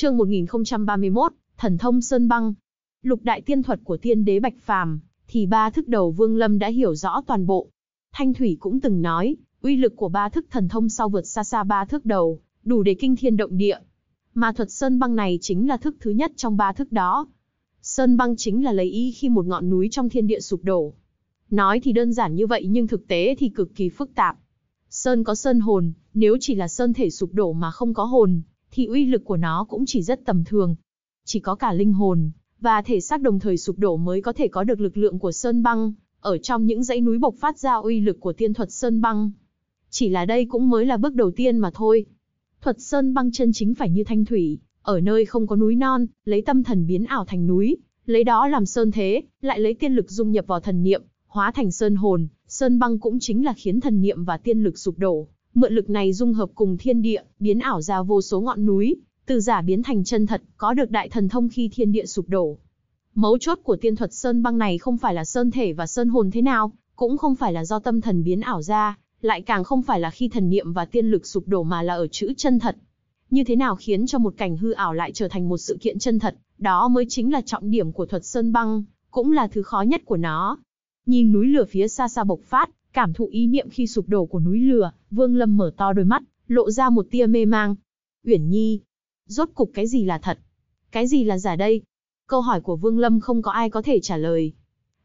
Chương 1031, Thần thông Sơn Băng. Lục đại tiên thuật của tiên đế Bạch Phàm, thì ba thức đầu Vương Lâm đã hiểu rõ toàn bộ. Thanh Thủy cũng từng nói, uy lực của ba thức thần thông sau vượt xa xa ba thức đầu, đủ để kinh thiên động địa. Mà thuật Sơn Băng này chính là thức thứ nhất trong ba thức đó. Sơn Băng chính là lấy ý khi một ngọn núi trong thiên địa sụp đổ. Nói thì đơn giản như vậy nhưng thực tế thì cực kỳ phức tạp. Sơn có sơn hồn, nếu chỉ là sơn thể sụp đổ mà không có hồn, thì uy lực của nó cũng chỉ rất tầm thường. Chỉ có cả linh hồn và thể xác đồng thời sụp đổ mới có thể có được lực lượng của sơn băng, ở trong những dãy núi bộc phát ra uy lực của tiên thuật sơn băng. Chỉ là đây cũng mới là bước đầu tiên mà thôi. Thuật sơn băng chân chính phải như thanh thủy, ở nơi không có núi non, lấy tâm thần biến ảo thành núi, lấy đó làm sơn thế, lại lấy tiên lực dung nhập vào thần niệm, hóa thành sơn hồn, sơn băng cũng chính là khiến thần niệm và tiên lực sụp đổ, mượn lực này dung hợp cùng thiên địa, biến ảo ra vô số ngọn núi, từ giả biến thành chân thật, có được đại thần thông khi thiên địa sụp đổ. Mấu chốt của tiên thuật sơn băng này không phải là sơn thể và sơn hồn thế nào, cũng không phải là do tâm thần biến ảo ra, lại càng không phải là khi thần niệm và tiên lực sụp đổ mà là ở chữ chân thật. Như thế nào khiến cho một cảnh hư ảo lại trở thành một sự kiện chân thật, đó mới chính là trọng điểm của thuật sơn băng, cũng là thứ khó nhất của nó. Nhìn núi lửa phía xa xa bộc phát, Cảm thụ ý niệm khi sụp đổ của núi lửa, Vương Lâm mở to đôi mắt, lộ ra một tia mê mang. Uyển Nhi, rốt cục cái gì là thật? Cái gì là giả đây? Câu hỏi của Vương Lâm không có ai có thể trả lời.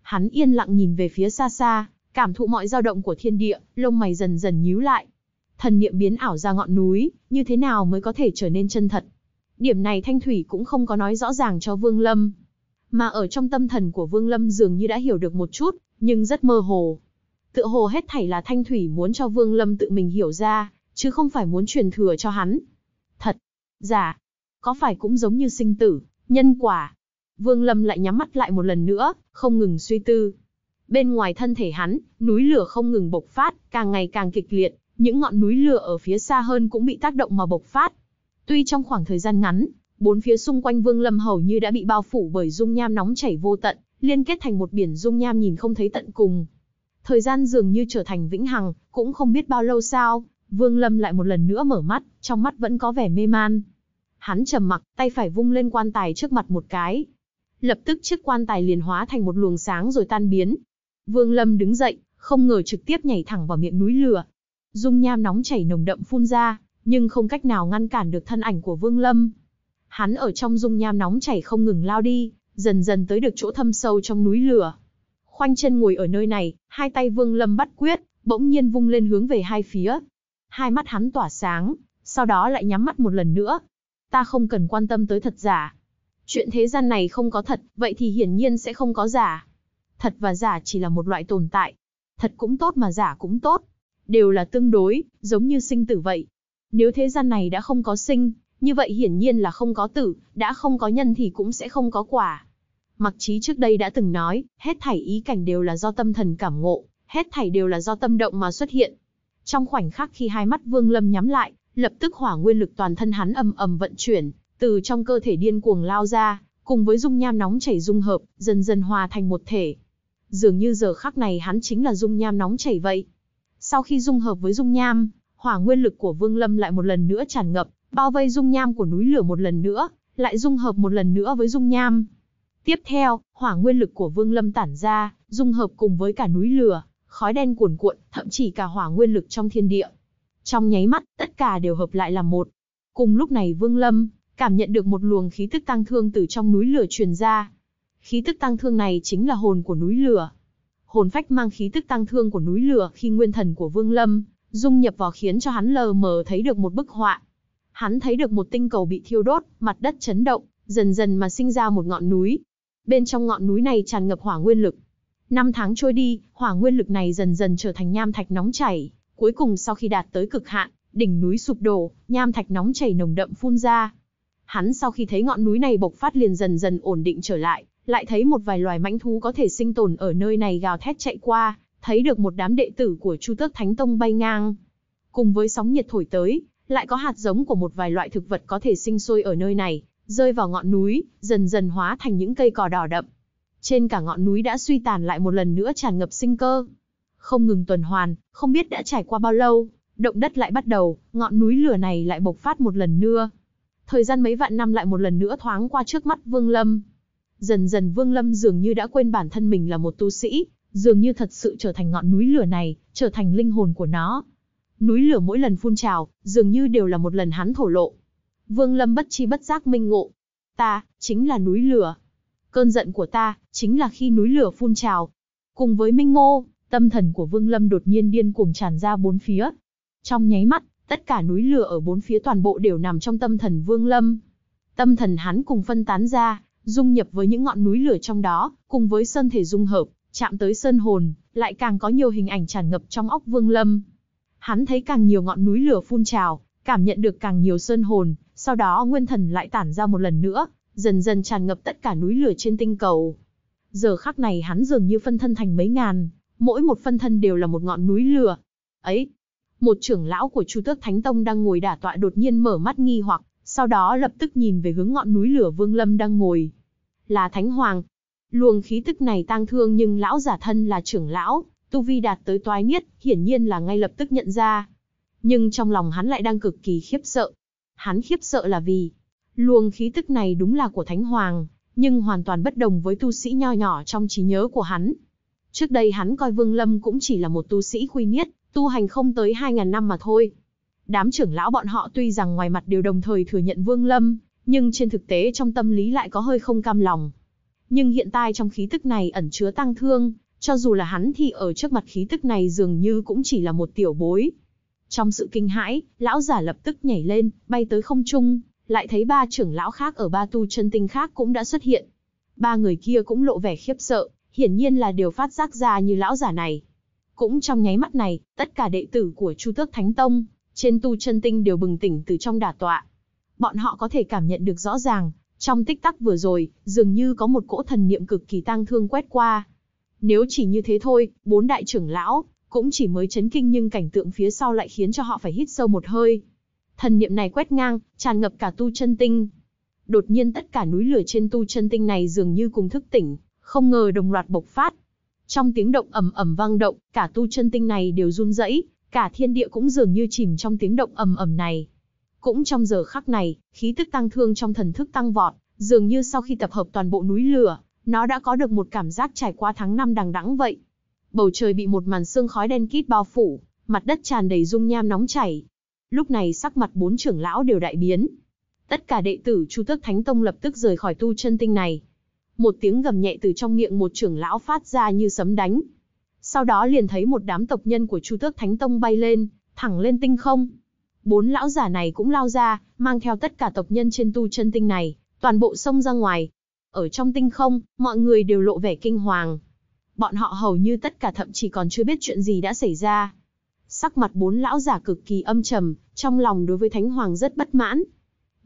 Hắn yên lặng nhìn về phía xa xa, cảm thụ mọi dao động của thiên địa, lông mày dần dần nhíu lại. Thần niệm biến ảo ra ngọn núi, như thế nào mới có thể trở nên chân thật? Điểm này Thanh Thủy cũng không có nói rõ ràng cho Vương Lâm. Mà ở trong tâm thần của Vương Lâm dường như đã hiểu được một chút, nhưng rất mơ hồ. Tựa hồ hết thảy là Thanh Thủy muốn cho Vương Lâm tự mình hiểu ra, chứ không phải muốn truyền thừa cho hắn. Thật, giả, có phải cũng giống như sinh tử, nhân quả. Vương Lâm lại nhắm mắt lại một lần nữa, không ngừng suy tư. Bên ngoài thân thể hắn, núi lửa không ngừng bộc phát, càng ngày càng kịch liệt, những ngọn núi lửa ở phía xa hơn cũng bị tác động mà bộc phát. Tuy trong khoảng thời gian ngắn, bốn phía xung quanh Vương Lâm hầu như đã bị bao phủ bởi dung nham nóng chảy vô tận, liên kết thành một biển dung nham nhìn không thấy tận cùng, Thời gian dường như trở thành vĩnh hằng, cũng không biết bao lâu sao, Vương Lâm lại một lần nữa mở mắt, trong mắt vẫn có vẻ mê man. Hắn trầm mặc, tay phải vung lên quan tài trước mặt một cái. Lập tức chiếc quan tài liền hóa thành một luồng sáng rồi tan biến. Vương Lâm đứng dậy, không ngờ trực tiếp nhảy thẳng vào miệng núi lửa. Dung nham nóng chảy nồng đậm phun ra, nhưng không cách nào ngăn cản được thân ảnh của Vương Lâm. Hắn ở trong dung nham nóng chảy không ngừng lao đi, dần dần tới được chỗ thâm sâu trong núi lửa. Khoanh chân ngồi ở nơi này, hai tay Vương Lâm bắt quyết, bỗng nhiên vung lên hướng về hai phía. Hai mắt hắn tỏa sáng, sau đó lại nhắm mắt một lần nữa. Ta không cần quan tâm tới thật giả. Chuyện thế gian này không có thật, vậy thì hiển nhiên sẽ không có giả. Thật và giả chỉ là một loại tồn tại. Thật cũng tốt mà giả cũng tốt. Đều là tương đối, giống như sinh tử vậy. Nếu thế gian này đã không có sinh, như vậy hiển nhiên là không có tử, đã không có nhân thì cũng sẽ không có quả. Mặc trí trước đây đã từng nói, hết thảy ý cảnh đều là do tâm thần cảm ngộ, hết thảy đều là do tâm động mà xuất hiện. Trong khoảnh khắc khi hai mắt Vương Lâm nhắm lại, lập tức hỏa nguyên lực toàn thân hắn ầm ầm vận chuyển, từ trong cơ thể điên cuồng lao ra, cùng với dung nham nóng chảy dung hợp, dần dần hòa thành một thể. Dường như giờ khắc này hắn chính là dung nham nóng chảy vậy. Sau khi dung hợp với dung nham, hỏa nguyên lực của Vương Lâm lại một lần nữa tràn ngập, bao vây dung nham của núi lửa một lần nữa, lại dung hợp một lần nữa với dung nham, Tiếp theo, hỏa nguyên lực của Vương Lâm tản ra, dung hợp cùng với cả núi lửa, khói đen cuồn cuộn, thậm chí cả hỏa nguyên lực trong thiên địa. Trong nháy mắt, tất cả đều hợp lại làm một. Cùng lúc này Vương Lâm cảm nhận được một luồng khí tức tăng thương từ trong núi lửa truyền ra. Khí tức tăng thương này chính là hồn của núi lửa. Hồn phách mang khí tức tăng thương của núi lửa khi nguyên thần của Vương Lâm dung nhập vào khiến cho hắn lờ mờ thấy được một bức họa. Hắn thấy được một tinh cầu bị thiêu đốt, mặt đất chấn động, dần dần mà sinh ra một ngọn núi, bên trong ngọn núi này tràn ngập hỏa nguyên lực. Năm tháng trôi đi, hỏa nguyên lực này dần dần trở thành nham thạch nóng chảy, cuối cùng sau khi đạt tới cực hạn, đỉnh núi sụp đổ, nham thạch nóng chảy nồng đậm phun ra. Hắn sau khi thấy ngọn núi này bộc phát liền dần dần ổn định trở lại, lại thấy một vài loài mãnh thú có thể sinh tồn ở nơi này gào thét chạy qua, thấy được một đám đệ tử của Chu Tước Thánh Tông bay ngang. Cùng với sóng nhiệt thổi tới, lại có hạt giống của một vài loại thực vật có thể sinh sôi ở nơi này, rơi vào ngọn núi, dần dần hóa thành những cây cỏ đỏ đậm. Trên cả ngọn núi đã suy tàn lại một lần nữa tràn ngập sinh cơ. Không ngừng tuần hoàn, không biết đã trải qua bao lâu, động đất lại bắt đầu, ngọn núi lửa này lại bộc phát một lần nữa. Thời gian mấy vạn năm lại một lần nữa thoáng qua trước mắt Vương Lâm. Dần dần Vương Lâm dường như đã quên bản thân mình là một tu sĩ, dường như thật sự trở thành ngọn núi lửa này, trở thành linh hồn của nó. Núi lửa mỗi lần phun trào, dường như đều là một lần hắn thổ lộ, Vương Lâm bất chi bất giác minh ngộ. Ta, chính là núi lửa. Cơn giận của ta, chính là khi núi lửa phun trào. Cùng với Minh Ngô, tâm thần của Vương Lâm đột nhiên điên cuồng tràn ra bốn phía. Trong nháy mắt, tất cả núi lửa ở bốn phía toàn bộ đều nằm trong tâm thần Vương Lâm. Tâm thần hắn cùng phân tán ra, dung nhập với những ngọn núi lửa trong đó, cùng với sơn thể dung hợp, chạm tới sơn hồn, lại càng có nhiều hình ảnh tràn ngập trong óc Vương Lâm. Hắn thấy càng nhiều ngọn núi lửa phun trào, cảm nhận được càng nhiều sơn hồn, sau đó nguyên thần lại tản ra một lần nữa, dần dần tràn ngập tất cả núi lửa trên tinh cầu. Giờ khắc này hắn dường như phân thân thành mấy ngàn, mỗi một phân thân đều là một ngọn núi lửa. Ấy, một trưởng lão của Chu Tước Thánh Tông đang ngồi đả tọa đột nhiên mở mắt nghi hoặc, sau đó lập tức nhìn về hướng ngọn núi lửa Vương Lâm đang ngồi. Là Thánh Hoàng. Luồng khí tức này tang thương nhưng lão giả thân là trưởng lão, tu vi đạt tới toái niết, hiển nhiên là ngay lập tức nhận ra. Nhưng trong lòng hắn lại đang cực kỳ khiếp sợ, Hắn khiếp sợ là vì, luồng khí tức này đúng là của Thánh Hoàng, nhưng hoàn toàn bất đồng với tu sĩ nho nhỏ trong trí nhớ của hắn. Trước đây hắn coi Vương Lâm cũng chỉ là một tu sĩ khuy niết, tu hành không tới hai ngàn năm mà thôi. Đám trưởng lão bọn họ tuy rằng ngoài mặt đều đồng thời thừa nhận Vương Lâm, nhưng trên thực tế trong tâm lý lại có hơi không cam lòng. Nhưng hiện tại trong khí tức này ẩn chứa tăng thương, cho dù là hắn thì ở trước mặt khí tức này dường như cũng chỉ là một tiểu bối, trong sự kinh hãi, lão giả lập tức nhảy lên, bay tới không trung, lại thấy ba trưởng lão khác ở ba tu chân tinh khác cũng đã xuất hiện. Ba người kia cũng lộ vẻ khiếp sợ, hiển nhiên là đều phát giác ra như lão giả này. Cũng trong nháy mắt này, tất cả đệ tử của Chu Tước Thánh Tông, trên tu chân tinh đều bừng tỉnh từ trong đả tọa. Bọn họ có thể cảm nhận được rõ ràng, trong tích tắc vừa rồi, dường như có một cỗ thần niệm cực kỳ tang thương quét qua. Nếu chỉ như thế thôi, bốn đại trưởng lão, cũng chỉ mới chấn kinh nhưng cảnh tượng phía sau lại khiến cho họ phải hít sâu một hơi. Thần niệm này quét ngang, tràn ngập cả tu chân tinh. Đột nhiên tất cả núi lửa trên tu chân tinh này dường như cùng thức tỉnh, không ngờ đồng loạt bộc phát. Trong tiếng động ầm ầm vang động, cả tu chân tinh này đều run rẩy, cả thiên địa cũng dường như chìm trong tiếng động ầm ầm này. Cũng trong giờ khắc này, khí tức tăng thương trong thần thức tăng vọt, dường như sau khi tập hợp toàn bộ núi lửa, nó đã có được một cảm giác trải qua tháng năm đằng đẵng vậy. Bầu trời bị một màn sương khói đen kít bao phủ, mặt đất tràn đầy dung nham nóng chảy. Lúc này sắc mặt bốn trưởng lão đều đại biến. Tất cả đệ tử Chu Tước Thánh Tông lập tức rời khỏi tu chân tinh này. Một tiếng gầm nhẹ từ trong miệng một trưởng lão phát ra như sấm đánh. Sau đó liền thấy một đám tộc nhân của Chu Tước Thánh Tông bay lên, thẳng lên tinh không. Bốn lão giả này cũng lao ra, mang theo tất cả tộc nhân trên tu chân tinh này, toàn bộ xông ra ngoài. Ở trong tinh không, mọi người đều lộ vẻ kinh hoàng, bọn họ hầu như tất cả thậm chí còn chưa biết chuyện gì đã xảy ra. Sắc mặt bốn lão giả cực kỳ âm trầm, trong lòng đối với Thánh Hoàng rất bất mãn.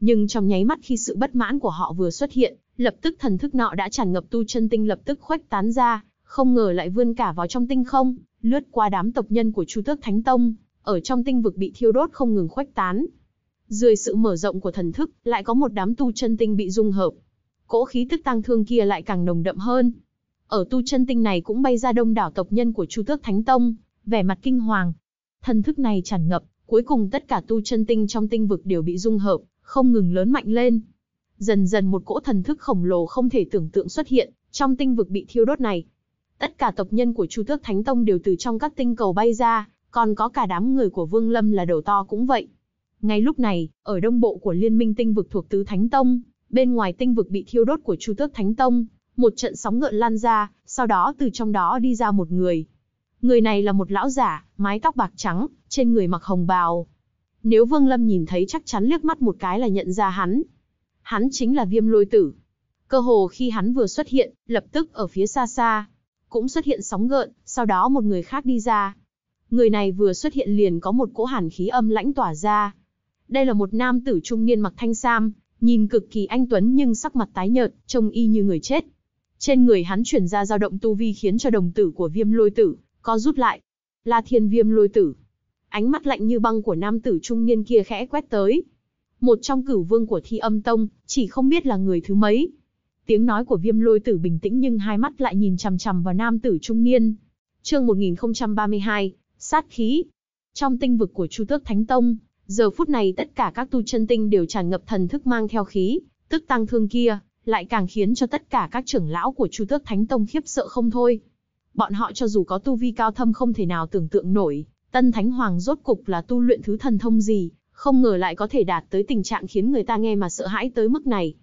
Nhưng trong nháy mắt khi sự bất mãn của họ vừa xuất hiện, lập tức thần thức nọ đã tràn ngập tu chân tinh lập tức khuếch tán ra, không ngờ lại vươn cả vào trong tinh không, lướt qua đám tộc nhân của Chu Tước Thánh Tông, ở trong tinh vực bị thiêu đốt không ngừng khuếch tán. Dưới sự mở rộng của thần thức, lại có một đám tu chân tinh bị dung hợp. Cỗ khí tức tăng thương kia lại càng nồng đậm hơn, ở tu chân tinh này cũng bay ra đông đảo tộc nhân của Chu Tước Thánh Tông, vẻ mặt kinh hoàng. Thần thức này tràn ngập, cuối cùng tất cả tu chân tinh trong tinh vực đều bị dung hợp, không ngừng lớn mạnh lên. Dần dần một cỗ thần thức khổng lồ không thể tưởng tượng xuất hiện trong tinh vực bị thiêu đốt này. Tất cả tộc nhân của Chu Tước Thánh Tông đều từ trong các tinh cầu bay ra, còn có cả đám người của Vương Lâm là đầu to cũng vậy. Ngay lúc này, ở đông bộ của Liên minh tinh vực thuộc Tứ Thánh Tông, bên ngoài tinh vực bị thiêu đốt của Chu Tước Thánh Tông, một trận sóng ngợn lan ra, sau đó từ trong đó đi ra một người. Người này là một lão giả, mái tóc bạc trắng, trên người mặc hồng bào. Nếu Vương Lâm nhìn thấy chắc chắn liếc mắt một cái là nhận ra hắn. Hắn chính là Viêm Lôi Tử. Cơ hồ khi hắn vừa xuất hiện, lập tức ở phía xa xa cũng xuất hiện sóng ngợn, sau đó một người khác đi ra. Người này vừa xuất hiện liền có một cỗ hàn khí âm lãnh tỏa ra. Đây là một nam tử trung niên mặc thanh sam, nhìn cực kỳ anh tuấn nhưng sắc mặt tái nhợt, trông y như người chết. Trên người hắn chuyển ra dao động tu vi khiến cho đồng tử của viêm lôi tử, có rút lại. La thiên viêm lôi tử. Ánh mắt lạnh như băng của nam tử trung niên kia khẽ quét tới. Một trong cửu vương của thi âm tông, chỉ không biết là người thứ mấy. Tiếng nói của viêm lôi tử bình tĩnh nhưng hai mắt lại nhìn chằm chằm vào nam tử trung niên. Chương 1032, sát khí. Trong tinh vực của Chu Tước Thánh Tông, giờ phút này tất cả các tu chân tinh đều tràn ngập thần thức mang theo khí, tức tăng thương kia, lại càng khiến cho tất cả các trưởng lão của Chu Tước Thánh Tông khiếp sợ không thôi. Bọn họ cho dù có tu vi cao thâm không thể nào tưởng tượng nổi, Tân Thánh Hoàng rốt cục là tu luyện thứ thần thông gì, không ngờ lại có thể đạt tới tình trạng khiến người ta nghe mà sợ hãi tới mức này.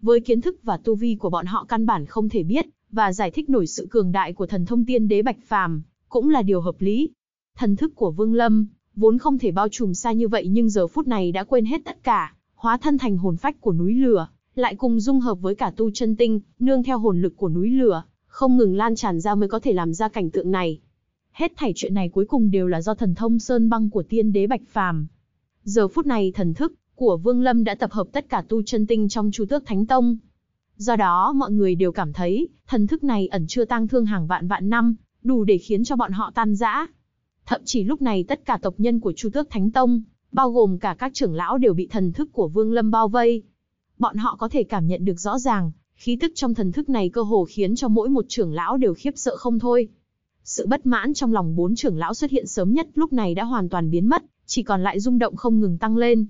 Với kiến thức và tu vi của bọn họ căn bản không thể biết, và giải thích nổi sự cường đại của thần thông tiên đế Bạch Phàm, cũng là điều hợp lý. Thần thức của Vương Lâm, vốn không thể bao trùm xa như vậy nhưng giờ phút này đã quên hết tất cả, hóa thân thành hồn phách của núi lửa, lại cùng dung hợp với cả tu chân tinh, nương theo hồn lực của núi lửa, không ngừng lan tràn ra mới có thể làm ra cảnh tượng này. Hết thảy chuyện này cuối cùng đều là do thần thông sơn băng của tiên đế Bạch Phàm. Giờ phút này thần thức của Vương Lâm đã tập hợp tất cả tu chân tinh trong Chu Tước Thánh Tông. Do đó mọi người đều cảm thấy, thần thức này ẩn chưa tang thương hàng vạn vạn năm, đủ để khiến cho bọn họ tan rã. Thậm chí lúc này tất cả tộc nhân của Chu Tước Thánh Tông, bao gồm cả các trưởng lão đều bị thần thức của Vương Lâm bao vây, bọn họ có thể cảm nhận được rõ ràng, khí tức trong thần thức này cơ hồ khiến cho mỗi một trưởng lão đều khiếp sợ không thôi. Sự bất mãn trong lòng bốn trưởng lão xuất hiện sớm nhất lúc này đã hoàn toàn biến mất, chỉ còn lại rung động không ngừng tăng lên.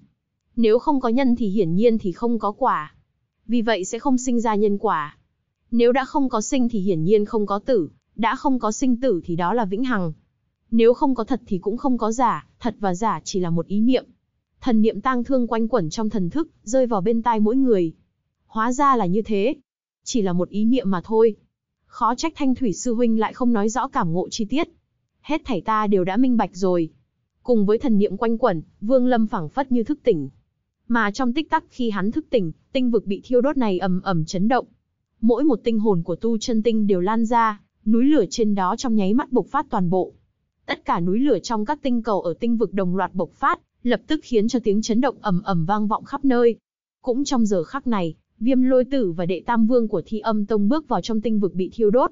Nếu không có nhân thì hiển nhiên thì không có quả. Vì vậy sẽ không sinh ra nhân quả. Nếu đã không có sinh thì hiển nhiên không có tử, đã không có sinh tử thì đó là vĩnh hằng. Nếu không có thật thì cũng không có giả, thật và giả chỉ là một ý niệm thần niệm tang thương quanh quẩn trong thần thức, rơi vào bên tai mỗi người. Hóa ra là như thế. Chỉ là một ý niệm mà thôi. Khó trách thanh thủy sư huynh lại không nói rõ cảm ngộ chi tiết. Hết thảy ta đều đã minh bạch rồi. Cùng với thần niệm quanh quẩn, vương lâm phảng phất như thức tỉnh. Mà trong tích tắc khi hắn thức tỉnh, tinh vực bị thiêu đốt này ầm ầm chấn động. Mỗi một tinh hồn của tu chân tinh đều lan ra, núi lửa trên đó trong nháy mắt bộc phát toàn bộ. Tất cả núi lửa trong các tinh cầu ở tinh vực đồng loạt bộc phát, lập tức khiến cho tiếng chấn động ầm ầm vang vọng khắp nơi. Cũng trong giờ khắc này, Viêm Lôi Tử và Đệ Tam Vương của Thi Âm Tông bước vào trong tinh vực bị thiêu đốt.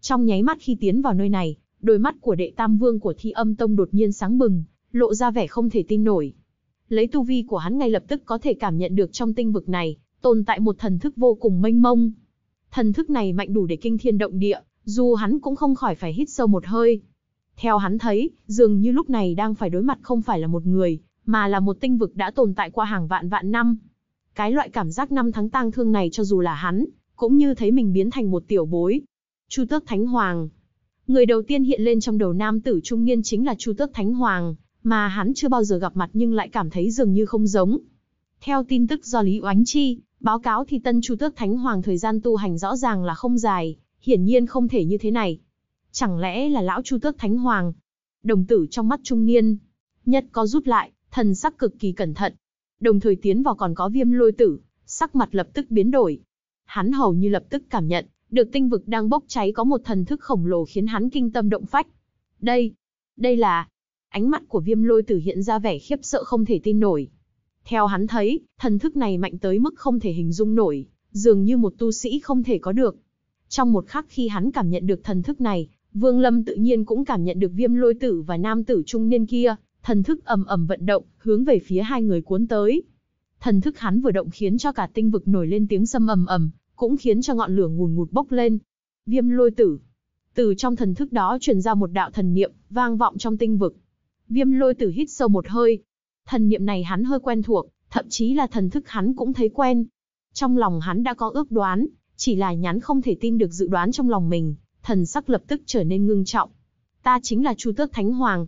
Trong nháy mắt khi tiến vào nơi này, đôi mắt của Đệ Tam Vương của Thi Âm Tông đột nhiên sáng bừng, lộ ra vẻ không thể tin nổi. Lấy tu vi của hắn ngay lập tức có thể cảm nhận được trong tinh vực này, tồn tại một thần thức vô cùng mênh mông. Thần thức này mạnh đủ để kinh thiên động địa, dù hắn cũng không khỏi phải hít sâu một hơi. Theo hắn thấy, dường như lúc này đang phải đối mặt không phải là một người, mà là một tinh vực đã tồn tại qua hàng vạn vạn năm. Cái loại cảm giác năm tháng tang thương này cho dù là hắn, cũng như thấy mình biến thành một tiểu bối. Chu Tước Thánh Hoàng Người đầu tiên hiện lên trong đầu nam tử trung niên chính là Chu Tước Thánh Hoàng, mà hắn chưa bao giờ gặp mặt nhưng lại cảm thấy dường như không giống. Theo tin tức do Lý Oánh Chi, báo cáo thì tân Chu Tước Thánh Hoàng thời gian tu hành rõ ràng là không dài, hiển nhiên không thể như thế này. Chẳng lẽ là lão Chu Tước Thánh Hoàng? Đồng tử trong mắt trung niên, nhất có rút lại, thần sắc cực kỳ cẩn thận. Đồng thời tiến vào còn có viêm lôi tử, sắc mặt lập tức biến đổi. Hắn hầu như lập tức cảm nhận, được tinh vực đang bốc cháy có một thần thức khổng lồ khiến hắn kinh tâm động phách. Đây, đây là... Ánh mắt của viêm lôi tử hiện ra vẻ khiếp sợ không thể tin nổi. Theo hắn thấy, thần thức này mạnh tới mức không thể hình dung nổi, dường như một tu sĩ không thể có được. Trong một khắc khi hắn cảm nhận được thần thức này, Vương Lâm tự nhiên cũng cảm nhận được viêm lôi tử và nam tử trung niên kia, Thần thức ầm ầm vận động, hướng về phía hai người cuốn tới. Thần thức hắn vừa động khiến cho cả tinh vực nổi lên tiếng sâm ầm ầm, cũng khiến cho ngọn lửa ngùn ngụt bốc lên. Viêm lôi tử. Từ trong thần thức đó truyền ra một đạo thần niệm, vang vọng trong tinh vực. Viêm lôi tử hít sâu một hơi. Thần niệm này hắn hơi quen thuộc, thậm chí là thần thức hắn cũng thấy quen. Trong lòng hắn đã có ước đoán, chỉ là nhắn không thể tin được dự đoán trong lòng mình, thần sắc lập tức trở nên ngưng trọng. Ta chính là Chu Tước Thánh Hoàng,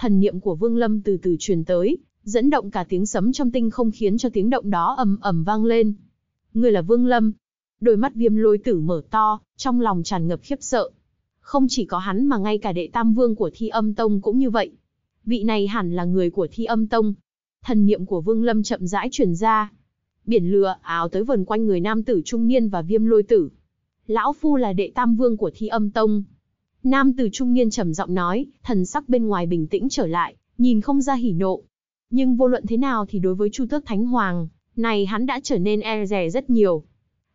thần niệm của Vương Lâm từ từ truyền tới, dẫn động cả tiếng sấm trong tinh không khiến cho tiếng động đó ầm ầm vang lên. người là Vương Lâm? Đôi mắt Viêm Lôi Tử mở to, trong lòng tràn ngập khiếp sợ. Không chỉ có hắn mà ngay cả đệ Tam Vương của Thi Âm Tông cũng như vậy. Vị này hẳn là người của Thi Âm Tông. Thần niệm của Vương Lâm chậm rãi truyền ra. Biển lửa áo tới vần quanh người nam tử trung niên và Viêm Lôi Tử. Lão phu là đệ Tam Vương của Thi Âm Tông Nam tử trung niên trầm giọng nói, thần sắc bên ngoài bình tĩnh trở lại, nhìn không ra hỉ nộ. Nhưng vô luận thế nào thì đối với Chu Tước Thánh Hoàng, này hắn đã trở nên e rè rất nhiều.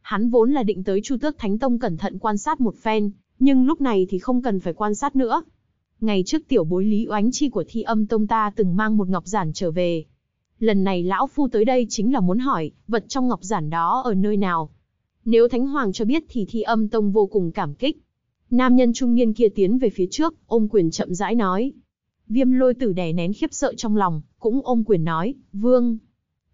Hắn vốn là định tới Chu Tước Thánh Tông cẩn thận quan sát một phen, nhưng lúc này thì không cần phải quan sát nữa. Ngày trước tiểu bối Lý Oánh Chi của Thi Âm Tông ta từng mang một ngọc giản trở về. Lần này lão phu tới đây chính là muốn hỏi, vật trong ngọc giản đó ở nơi nào? Nếu Thánh Hoàng cho biết thì Thi Âm Tông vô cùng cảm kích, Nam nhân trung niên kia tiến về phía trước, ôm quyền chậm rãi nói. Viêm lôi tử đè nén khiếp sợ trong lòng, cũng ôm quyền nói, vương.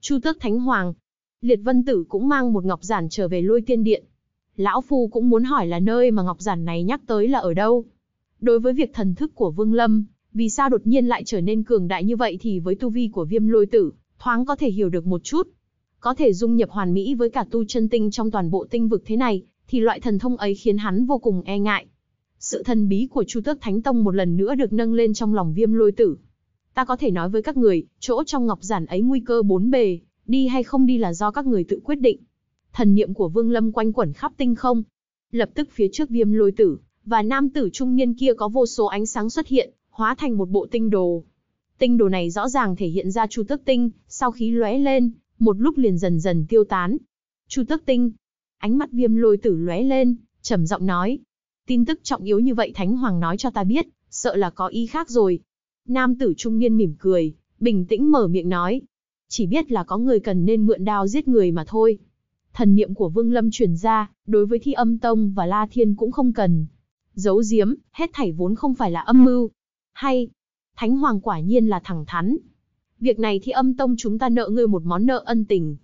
Chu tước thánh hoàng. Liệt vân tử cũng mang một ngọc giản trở về lôi tiên điện. Lão Phu cũng muốn hỏi là nơi mà ngọc giản này nhắc tới là ở đâu. Đối với việc thần thức của vương lâm, vì sao đột nhiên lại trở nên cường đại như vậy thì với tu vi của viêm lôi tử, thoáng có thể hiểu được một chút. Có thể dung nhập hoàn mỹ với cả tu chân tinh trong toàn bộ tinh vực thế này, thì loại thần thông ấy khiến hắn vô cùng e ngại. Sự thần bí của Chu Tước Thánh Tông một lần nữa được nâng lên trong lòng Viêm Lôi Tử. Ta có thể nói với các người, chỗ trong ngọc giản ấy nguy cơ bốn bề, đi hay không đi là do các người tự quyết định. Thần niệm của Vương Lâm quanh quẩn khắp tinh không. Lập tức phía trước Viêm Lôi Tử và nam tử trung niên kia có vô số ánh sáng xuất hiện, hóa thành một bộ tinh đồ. Tinh đồ này rõ ràng thể hiện ra Chu Tước Tinh, sau khi lóe lên, một lúc liền dần dần tiêu tán. Chu Tước Tinh, Ánh mắt viêm lôi tử lóe lên, trầm giọng nói. Tin tức trọng yếu như vậy Thánh Hoàng nói cho ta biết, sợ là có ý khác rồi. Nam tử trung niên mỉm cười, bình tĩnh mở miệng nói. Chỉ biết là có người cần nên mượn đao giết người mà thôi. Thần niệm của Vương Lâm truyền ra, đối với thi âm tông và La Thiên cũng không cần. Giấu giếm, hết thảy vốn không phải là âm mưu. Hay, Thánh Hoàng quả nhiên là thẳng thắn. Việc này thi âm tông chúng ta nợ ngươi một món nợ ân tình,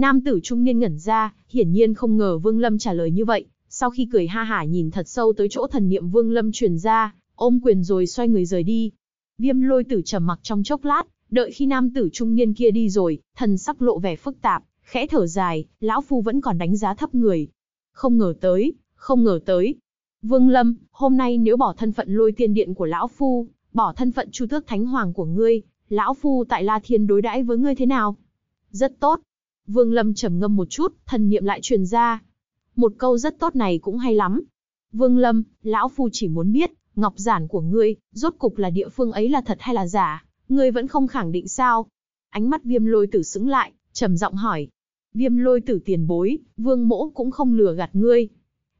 Nam tử trung niên ngẩn ra, hiển nhiên không ngờ Vương Lâm trả lời như vậy, sau khi cười ha hả nhìn thật sâu tới chỗ thần niệm Vương Lâm truyền ra, ôm quyền rồi xoay người rời đi. Viêm lôi tử trầm mặc trong chốc lát, đợi khi nam tử trung niên kia đi rồi, thần sắc lộ vẻ phức tạp, khẽ thở dài, lão phu vẫn còn đánh giá thấp người. Không ngờ tới, không ngờ tới. Vương Lâm, hôm nay nếu bỏ thân phận lôi tiên điện của lão phu, bỏ thân phận chu tước thánh hoàng của ngươi, lão phu tại La Thiên đối đãi với ngươi thế nào? Rất tốt, Vương Lâm trầm ngâm một chút, thần niệm lại truyền ra. Một câu rất tốt này cũng hay lắm. Vương Lâm, lão phu chỉ muốn biết, ngọc giản của ngươi, rốt cục là địa phương ấy là thật hay là giả, ngươi vẫn không khẳng định sao? Ánh mắt Viêm Lôi Tử sững lại, trầm giọng hỏi. Viêm Lôi Tử tiền bối, Vương Mỗ cũng không lừa gạt ngươi.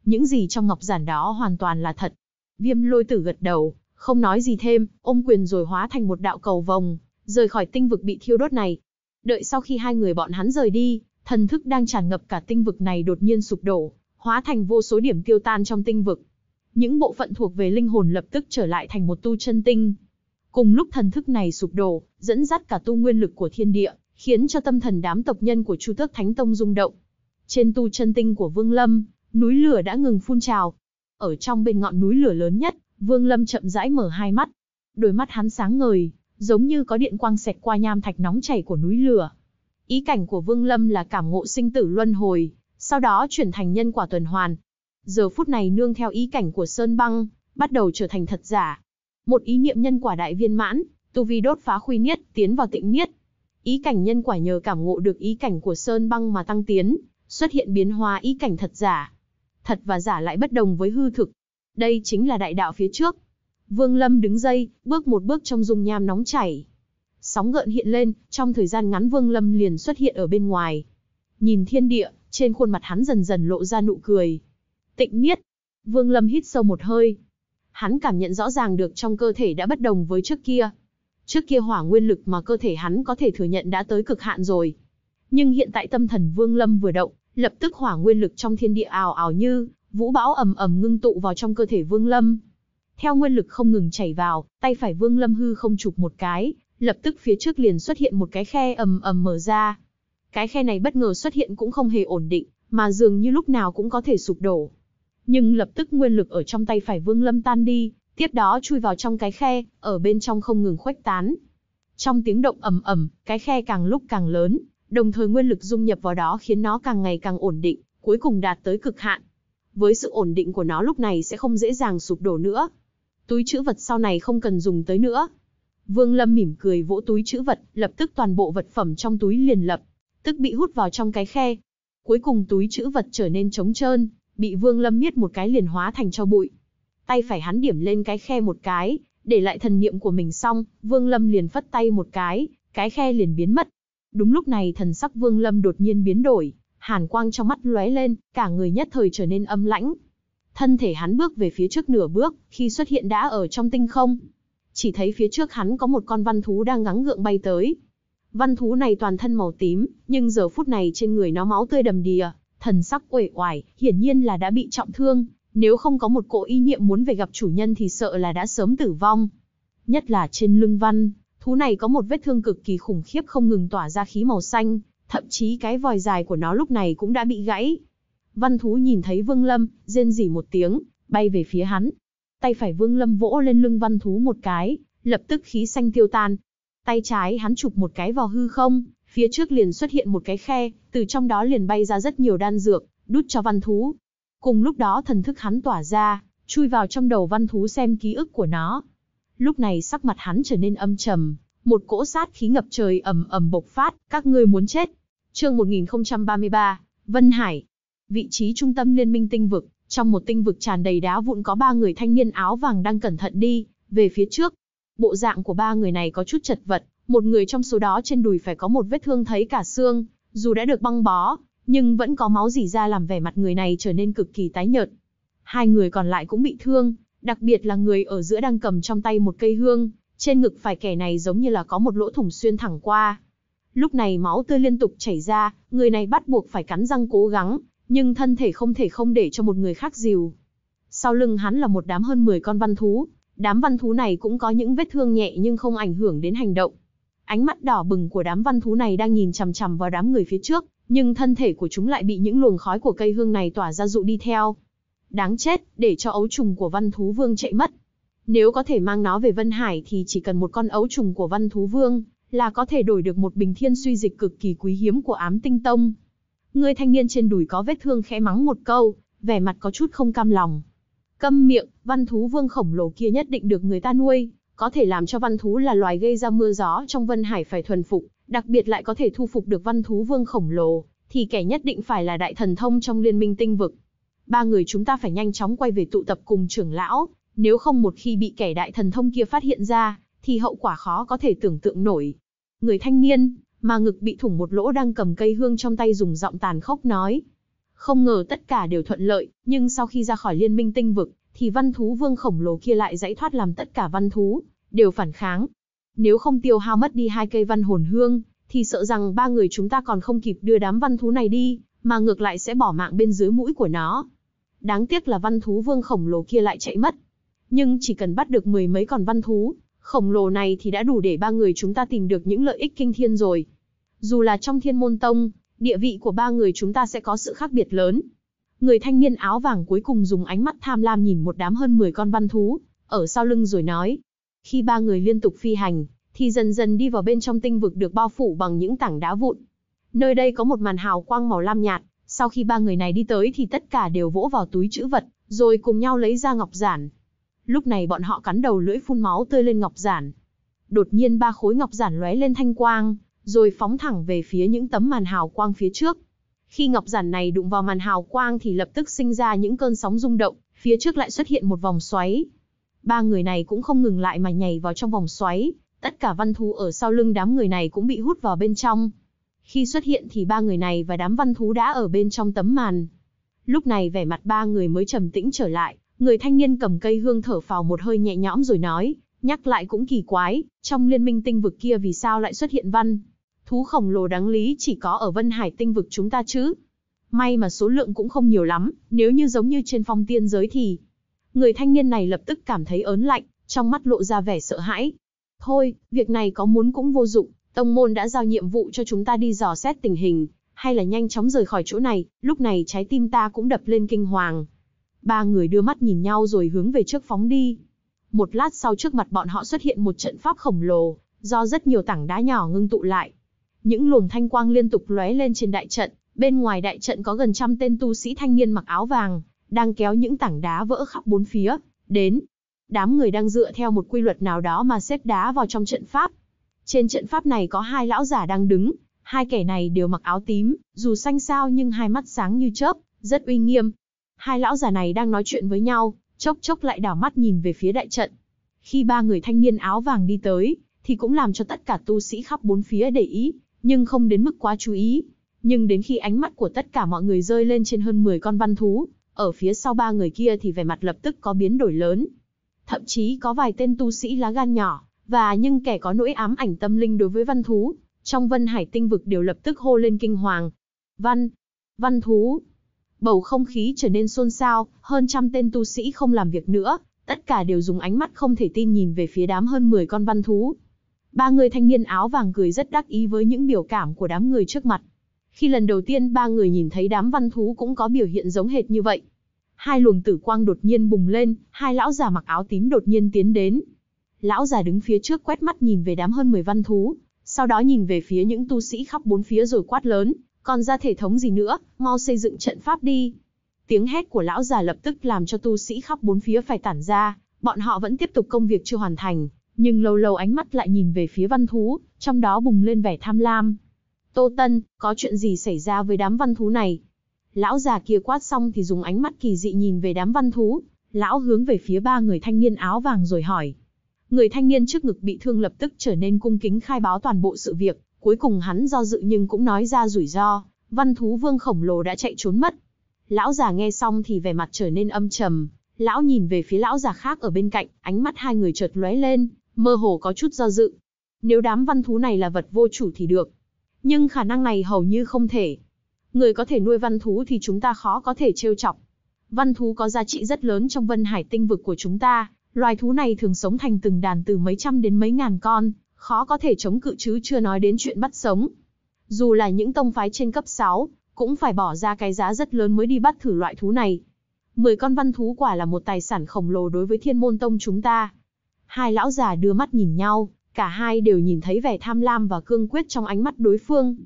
Những gì trong ngọc giản đó hoàn toàn là thật. Viêm Lôi Tử gật đầu, không nói gì thêm, ôm quyền rồi hóa thành một đạo cầu vòng, rời khỏi tinh vực bị thiêu đốt này đợi sau khi hai người bọn hắn rời đi, thần thức đang tràn ngập cả tinh vực này đột nhiên sụp đổ, hóa thành vô số điểm tiêu tan trong tinh vực. Những bộ phận thuộc về linh hồn lập tức trở lại thành một tu chân tinh. Cùng lúc thần thức này sụp đổ, dẫn dắt cả tu nguyên lực của thiên địa, khiến cho tâm thần đám tộc nhân của Chu Tước Thánh Tông rung động. Trên tu chân tinh của Vương Lâm, núi lửa đã ngừng phun trào. Ở trong bên ngọn núi lửa lớn nhất, Vương Lâm chậm rãi mở hai mắt. Đôi mắt hắn sáng ngời, giống như có điện quang xẹt qua nham thạch nóng chảy của núi lửa. Ý cảnh của Vương Lâm là cảm ngộ sinh tử luân hồi, sau đó chuyển thành nhân quả tuần hoàn. Giờ phút này nương theo ý cảnh của Sơn Băng, bắt đầu trở thành thật giả. Một ý niệm nhân quả đại viên mãn, tu vi đốt phá khuy niết, tiến vào tịnh niết. Ý cảnh nhân quả nhờ cảm ngộ được ý cảnh của Sơn Băng mà tăng tiến, xuất hiện biến hóa ý cảnh thật giả. Thật và giả lại bất đồng với hư thực. Đây chính là đại đạo phía trước, Vương Lâm đứng dậy, bước một bước trong dung nham nóng chảy. Sóng gợn hiện lên, trong thời gian ngắn Vương Lâm liền xuất hiện ở bên ngoài. Nhìn thiên địa, trên khuôn mặt hắn dần dần lộ ra nụ cười. Tịnh Niết. Vương Lâm hít sâu một hơi. Hắn cảm nhận rõ ràng được trong cơ thể đã bất đồng với trước kia. Trước kia hỏa nguyên lực mà cơ thể hắn có thể thừa nhận đã tới cực hạn rồi. Nhưng hiện tại tâm thần Vương Lâm vừa động, lập tức hỏa nguyên lực trong thiên địa ào ào như vũ bão ầm ầm ngưng tụ vào trong cơ thể Vương Lâm, theo nguyên lực không ngừng chảy vào, tay phải Vương Lâm hư không chụp một cái, lập tức phía trước liền xuất hiện một cái khe ầm ầm mở ra. Cái khe này bất ngờ xuất hiện cũng không hề ổn định, mà dường như lúc nào cũng có thể sụp đổ. Nhưng lập tức nguyên lực ở trong tay phải Vương Lâm tan đi, tiếp đó chui vào trong cái khe, ở bên trong không ngừng khuếch tán. Trong tiếng động ầm ầm, cái khe càng lúc càng lớn, đồng thời nguyên lực dung nhập vào đó khiến nó càng ngày càng ổn định, cuối cùng đạt tới cực hạn. Với sự ổn định của nó lúc này sẽ không dễ dàng sụp đổ nữa, túi chữ vật sau này không cần dùng tới nữa. Vương Lâm mỉm cười vỗ túi chữ vật, lập tức toàn bộ vật phẩm trong túi liền lập, tức bị hút vào trong cái khe. Cuối cùng túi chữ vật trở nên trống trơn, bị Vương Lâm miết một cái liền hóa thành cho bụi. Tay phải hắn điểm lên cái khe một cái, để lại thần niệm của mình xong, Vương Lâm liền phất tay một cái, cái khe liền biến mất. Đúng lúc này thần sắc Vương Lâm đột nhiên biến đổi, hàn quang trong mắt lóe lên, cả người nhất thời trở nên âm lãnh, Thân thể hắn bước về phía trước nửa bước, khi xuất hiện đã ở trong tinh không. Chỉ thấy phía trước hắn có một con văn thú đang ngắng ngượng bay tới. Văn thú này toàn thân màu tím, nhưng giờ phút này trên người nó máu tươi đầm đìa, thần sắc uể oải, hiển nhiên là đã bị trọng thương, nếu không có một cỗ ý niệm muốn về gặp chủ nhân thì sợ là đã sớm tử vong. Nhất là trên lưng văn, thú này có một vết thương cực kỳ khủng khiếp không ngừng tỏa ra khí màu xanh, thậm chí cái vòi dài của nó lúc này cũng đã bị gãy, Văn thú nhìn thấy Vương Lâm, rên rỉ một tiếng, bay về phía hắn. Tay phải Vương Lâm vỗ lên lưng văn thú một cái, lập tức khí xanh tiêu tan. Tay trái hắn chụp một cái vào hư không, phía trước liền xuất hiện một cái khe, từ trong đó liền bay ra rất nhiều đan dược, đút cho văn thú. Cùng lúc đó thần thức hắn tỏa ra, chui vào trong đầu văn thú xem ký ức của nó. Lúc này sắc mặt hắn trở nên âm trầm, một cỗ sát khí ngập trời ầm ầm bộc phát, các ngươi muốn chết. Chương một nghìn ba mươi ba, Vân Hải vị trí trung tâm liên minh tinh vực, trong một tinh vực tràn đầy đá vụn có ba người thanh niên áo vàng đang cẩn thận đi về phía trước. Bộ dạng của ba người này có chút chật vật, một người trong số đó trên đùi phải có một vết thương thấy cả xương, dù đã được băng bó, nhưng vẫn có máu rỉ ra làm vẻ mặt người này trở nên cực kỳ tái nhợt. Hai người còn lại cũng bị thương, đặc biệt là người ở giữa đang cầm trong tay một cây hương, trên ngực phải kẻ này giống như là có một lỗ thủng xuyên thẳng qua. Lúc này máu tươi liên tục chảy ra, người này bắt buộc phải cắn răng cố gắng, nhưng thân thể không thể không để cho một người khác dìu. Sau lưng hắn là một đám hơn 10 con văn thú, đám văn thú này cũng có những vết thương nhẹ nhưng không ảnh hưởng đến hành động. Ánh mắt đỏ bừng của đám văn thú này đang nhìn chằm chằm vào đám người phía trước, nhưng thân thể của chúng lại bị những luồng khói của cây hương này tỏa ra dụ đi theo. Đáng chết, để cho ấu trùng của văn thú vương chạy mất. Nếu có thể mang nó về Vân Hải thì chỉ cần một con ấu trùng của văn thú vương là có thể đổi được một bình thiên suy dịch cực kỳ quý hiếm của ám tinh tông. Người thanh niên trên đùi có vết thương khẽ mắng một câu, vẻ mặt có chút không cam lòng. Câm miệng, văn thú vương khổng lồ kia nhất định được người ta nuôi, có thể làm cho văn thú là loài gây ra mưa gió trong Vân Hải phải thuần phục, đặc biệt lại có thể thu phục được văn thú vương khổng lồ, thì kẻ nhất định phải là đại thần thông trong liên minh tinh vực. Ba người chúng ta phải nhanh chóng quay về tụ tập cùng trưởng lão, nếu không một khi bị kẻ đại thần thông kia phát hiện ra, thì hậu quả khó có thể tưởng tượng nổi. Người thanh niên, mà ngực bị thủng một lỗ đang cầm cây hương trong tay dùng giọng tàn khốc nói. Không ngờ tất cả đều thuận lợi, nhưng sau khi ra khỏi liên minh tinh vực, thì văn thú vương khổng lồ kia lại dãy thoát làm tất cả văn thú, đều phản kháng. Nếu không tiêu hao mất đi hai cây văn hồn hương, thì sợ rằng ba người chúng ta còn không kịp đưa đám văn thú này đi, mà ngược lại sẽ bỏ mạng bên dưới mũi của nó. Đáng tiếc là văn thú vương khổng lồ kia lại chạy mất. Nhưng chỉ cần bắt được mười mấy con văn thú, khổng lồ này thì đã đủ để ba người chúng ta tìm được những lợi ích kinh thiên rồi. Dù là trong thiên môn tông, địa vị của ba người chúng ta sẽ có sự khác biệt lớn. Người thanh niên áo vàng cuối cùng dùng ánh mắt tham lam nhìn một đám hơn 10 con văn thú, ở sau lưng rồi nói. Khi ba người liên tục phi hành, thì dần dần đi vào bên trong tinh vực được bao phủ bằng những tảng đá vụn. Nơi đây có một màn hào quang màu lam nhạt, sau khi ba người này đi tới thì tất cả đều vỗ vào túi chữ vật, rồi cùng nhau lấy ra ngọc giản, Lúc này bọn họ cắn đầu lưỡi phun máu tươi lên ngọc giản. Đột nhiên ba khối ngọc giản lóe lên thanh quang, rồi phóng thẳng về phía những tấm màn hào quang phía trước. Khi ngọc giản này đụng vào màn hào quang thì lập tức sinh ra những cơn sóng rung động, phía trước lại xuất hiện một vòng xoáy. Ba người này cũng không ngừng lại mà nhảy vào trong vòng xoáy, tất cả văn thú ở sau lưng đám người này cũng bị hút vào bên trong. Khi xuất hiện thì ba người này và đám văn thú đã ở bên trong tấm màn. Lúc này vẻ mặt ba người mới trầm tĩnh trở lại, Người thanh niên cầm cây hương thở phào một hơi nhẹ nhõm rồi nói, nhắc lại cũng kỳ quái, trong liên minh tinh vực kia vì sao lại xuất hiện văn. Thú khổng lồ đáng lý chỉ có ở vân hải tinh vực chúng ta chứ. May mà số lượng cũng không nhiều lắm, nếu như giống như trên phong tiên giới thì... Người thanh niên này lập tức cảm thấy ớn lạnh, trong mắt lộ ra vẻ sợ hãi. Thôi, việc này có muốn cũng vô dụng, tông môn đã giao nhiệm vụ cho chúng ta đi dò xét tình hình, hay là nhanh chóng rời khỏi chỗ này, lúc này trái tim ta cũng đập lên kinh hoàng, Ba người đưa mắt nhìn nhau rồi hướng về trước phóng đi. Một lát sau trước mặt bọn họ xuất hiện một trận pháp khổng lồ, do rất nhiều tảng đá nhỏ ngưng tụ lại. Những luồng thanh quang liên tục lóe lên trên đại trận, bên ngoài đại trận có gần trăm tên tu sĩ thanh niên mặc áo vàng, đang kéo những tảng đá vỡ khắp bốn phía, đến. Đám người đang dựa theo một quy luật nào đó mà xếp đá vào trong trận pháp. Trên trận pháp này có hai lão giả đang đứng, hai kẻ này đều mặc áo tím, dù xanh xao nhưng hai mắt sáng như chớp, rất uy nghiêm, Hai lão già này đang nói chuyện với nhau, chốc chốc lại đảo mắt nhìn về phía đại trận. Khi ba người thanh niên áo vàng đi tới, thì cũng làm cho tất cả tu sĩ khắp bốn phía để ý, nhưng không đến mức quá chú ý. Nhưng đến khi ánh mắt của tất cả mọi người rơi lên trên hơn 10 con văn thú, ở phía sau ba người kia thì vẻ mặt lập tức có biến đổi lớn. Thậm chí có vài tên tu sĩ lá gan nhỏ, và những kẻ có nỗi ám ảnh tâm linh đối với văn thú, trong vân hải tinh vực đều lập tức hô lên kinh hoàng. Văn, văn thú, bầu không khí trở nên xôn xao, hơn trăm tên tu sĩ không làm việc nữa, tất cả đều dùng ánh mắt không thể tin nhìn về phía đám hơn 10 con văn thú. Ba người thanh niên áo vàng cười rất đắc ý với những biểu cảm của đám người trước mặt. Khi lần đầu tiên ba người nhìn thấy đám văn thú cũng có biểu hiện giống hệt như vậy. Hai luồng tử quang đột nhiên bùng lên, hai lão già mặc áo tím đột nhiên tiến đến. Lão già đứng phía trước quét mắt nhìn về đám hơn 10 văn thú, sau đó nhìn về phía những tu sĩ khắp bốn phía rồi quát lớn, còn ra thể thống gì nữa, mau xây dựng trận pháp đi. Tiếng hét của lão già lập tức làm cho tu sĩ khắp bốn phía phải tản ra, bọn họ vẫn tiếp tục công việc chưa hoàn thành, nhưng lâu lâu ánh mắt lại nhìn về phía văn thú, trong đó bùng lên vẻ tham lam. Tô Tân, có chuyện gì xảy ra với đám văn thú này? Lão già kia quát xong thì dùng ánh mắt kỳ dị nhìn về đám văn thú, lão hướng về phía ba người thanh niên áo vàng rồi hỏi. Người thanh niên trước ngực bị thương lập tức trở nên cung kính khai báo toàn bộ sự việc, Cuối cùng hắn do dự nhưng cũng nói ra rủi ro, văn thú vương khổng lồ đã chạy trốn mất. Lão già nghe xong thì vẻ mặt trở nên âm trầm, lão nhìn về phía lão già khác ở bên cạnh, ánh mắt hai người chợt lóe lên, mơ hồ có chút do dự. Nếu đám văn thú này là vật vô chủ thì được, nhưng khả năng này hầu như không thể. Người có thể nuôi văn thú thì chúng ta khó có thể trêu chọc. Văn thú có giá trị rất lớn trong vân hải tinh vực của chúng ta, loài thú này thường sống thành từng đàn từ mấy trăm đến mấy ngàn con, khó có thể chống cự chứ chưa nói đến chuyện bắt sống. Dù là những tông phái trên cấp 6, cũng phải bỏ ra cái giá rất lớn mới đi bắt thử loại thú này. Mười con văn thú quả là một tài sản khổng lồ đối với thiên môn tông chúng ta. Hai lão già đưa mắt nhìn nhau, cả hai đều nhìn thấy vẻ tham lam và cương quyết trong ánh mắt đối phương.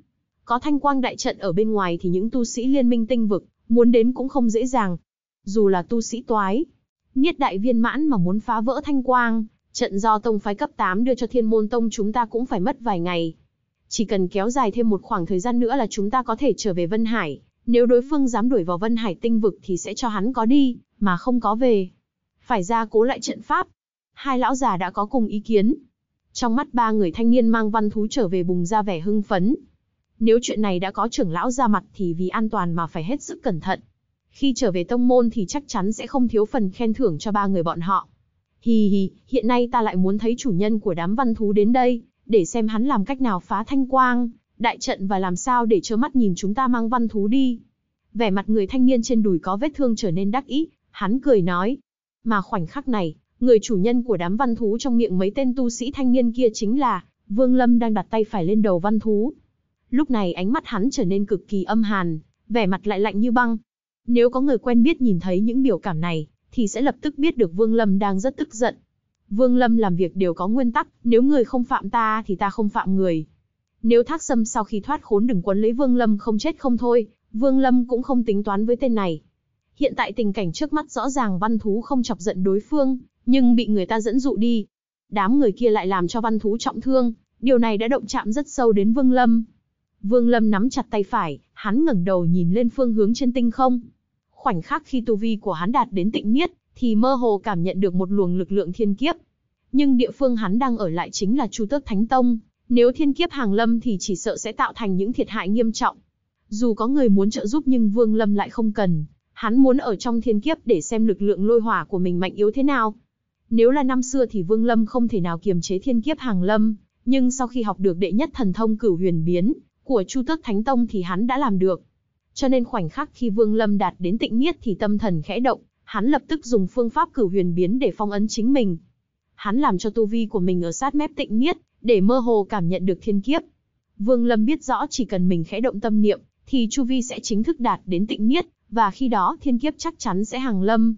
Có thanh quang đại trận ở bên ngoài thì những tu sĩ liên minh tinh vực, muốn đến cũng không dễ dàng. Dù là tu sĩ toái, niết đại viên mãn mà muốn phá vỡ thanh quang, Trận do tông phái cấp 8 đưa cho thiên môn tông chúng ta cũng phải mất vài ngày. Chỉ cần kéo dài thêm một khoảng thời gian nữa là chúng ta có thể trở về Vân Hải. Nếu đối phương dám đuổi vào Vân Hải tinh vực thì sẽ cho hắn có đi, mà không có về. Phải ra cố lại trận pháp. Hai lão già đã có cùng ý kiến. Trong mắt ba người thanh niên mang văn thú trở về bùng ra vẻ hưng phấn. Nếu chuyện này đã có trưởng lão ra mặt thì vì an toàn mà phải hết sức cẩn thận. Khi trở về tông môn thì chắc chắn sẽ không thiếu phần khen thưởng cho ba người bọn họ. Hì hì, hiện nay ta lại muốn thấy chủ nhân của đám văn thú đến đây, để xem hắn làm cách nào phá thanh quang, đại trận và làm sao để chớ mắt nhìn chúng ta mang văn thú đi. Vẻ mặt người thanh niên trên đùi có vết thương trở nên đắc ý, hắn cười nói. Mà khoảnh khắc này, người chủ nhân của đám văn thú trong miệng mấy tên tu sĩ thanh niên kia chính là Vương Lâm đang đặt tay phải lên đầu văn thú. Lúc này ánh mắt hắn trở nên cực kỳ âm hàn, vẻ mặt lại lạnh như băng. Nếu có người quen biết nhìn thấy những biểu cảm này, thì sẽ lập tức biết được Vương Lâm đang rất tức giận. Vương Lâm làm việc đều có nguyên tắc, nếu người không phạm ta thì ta không phạm người. Nếu Thác Sâm sau khi thoát khốn đừng quấn lấy Vương Lâm không chết không thôi, Vương Lâm cũng không tính toán với tên này. Hiện tại tình cảnh trước mắt rõ ràng văn thú không chọc giận đối phương, nhưng bị người ta dẫn dụ đi. Đám người kia lại làm cho văn thú trọng thương, điều này đã động chạm rất sâu đến Vương Lâm. Vương Lâm nắm chặt tay phải, hắn ngẩng đầu nhìn lên phương hướng trên tinh không khoảnh khắc khi tu vi của hắn đạt đến tịnh niết, thì mơ hồ cảm nhận được một luồng lực lượng thiên kiếp. Nhưng địa phương hắn đang ở lại chính là Chu Tước Thánh Tông, nếu thiên kiếp hàng lâm thì chỉ sợ sẽ tạo thành những thiệt hại nghiêm trọng. Dù có người muốn trợ giúp nhưng Vương Lâm lại không cần, hắn muốn ở trong thiên kiếp để xem lực lượng lôi hỏa của mình mạnh yếu thế nào. Nếu là năm xưa thì Vương Lâm không thể nào kiềm chế thiên kiếp hàng lâm, nhưng sau khi học được đệ nhất thần thông cửu huyền biến của Chu Tước Thánh Tông thì hắn đã làm được. Cho nên khoảnh khắc khi Vương Lâm đạt đến tịnh niết thì tâm thần khẽ động, hắn lập tức dùng phương pháp cửu huyền biến để phong ấn chính mình. Hắn làm cho tu vi của mình ở sát mép tịnh niết, để mơ hồ cảm nhận được thiên kiếp. Vương Lâm biết rõ chỉ cần mình khẽ động tâm niệm, thì chu vi sẽ chính thức đạt đến tịnh niết, và khi đó thiên kiếp chắc chắn sẽ hàng lâm.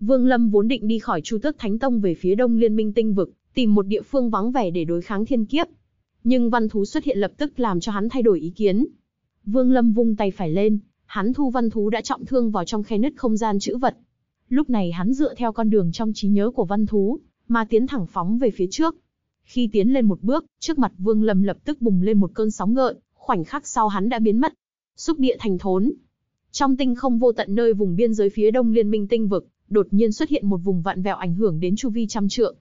Vương Lâm vốn định đi khỏi Chu Tước Thánh Tông về phía Đông Liên Minh Tinh vực, tìm một địa phương vắng vẻ để đối kháng thiên kiếp. Nhưng văn thú xuất hiện lập tức làm cho hắn thay đổi ý kiến. Vương Lâm vung tay phải lên, hắn thu văn thú đã trọng thương vào trong khe nứt không gian chữ vật. Lúc này hắn dựa theo con đường trong trí nhớ của văn thú, mà tiến thẳng phóng về phía trước. Khi tiến lên một bước, trước mặt Vương Lâm lập tức bùng lên một cơn sóng gợn, khoảnh khắc sau hắn đã biến mất. Xúc địa thành thốn. Trong tinh không vô tận nơi vùng biên giới phía đông liên minh tinh vực, đột nhiên xuất hiện một vùng vạn vẹo ảnh hưởng đến chu vi trăm trượng.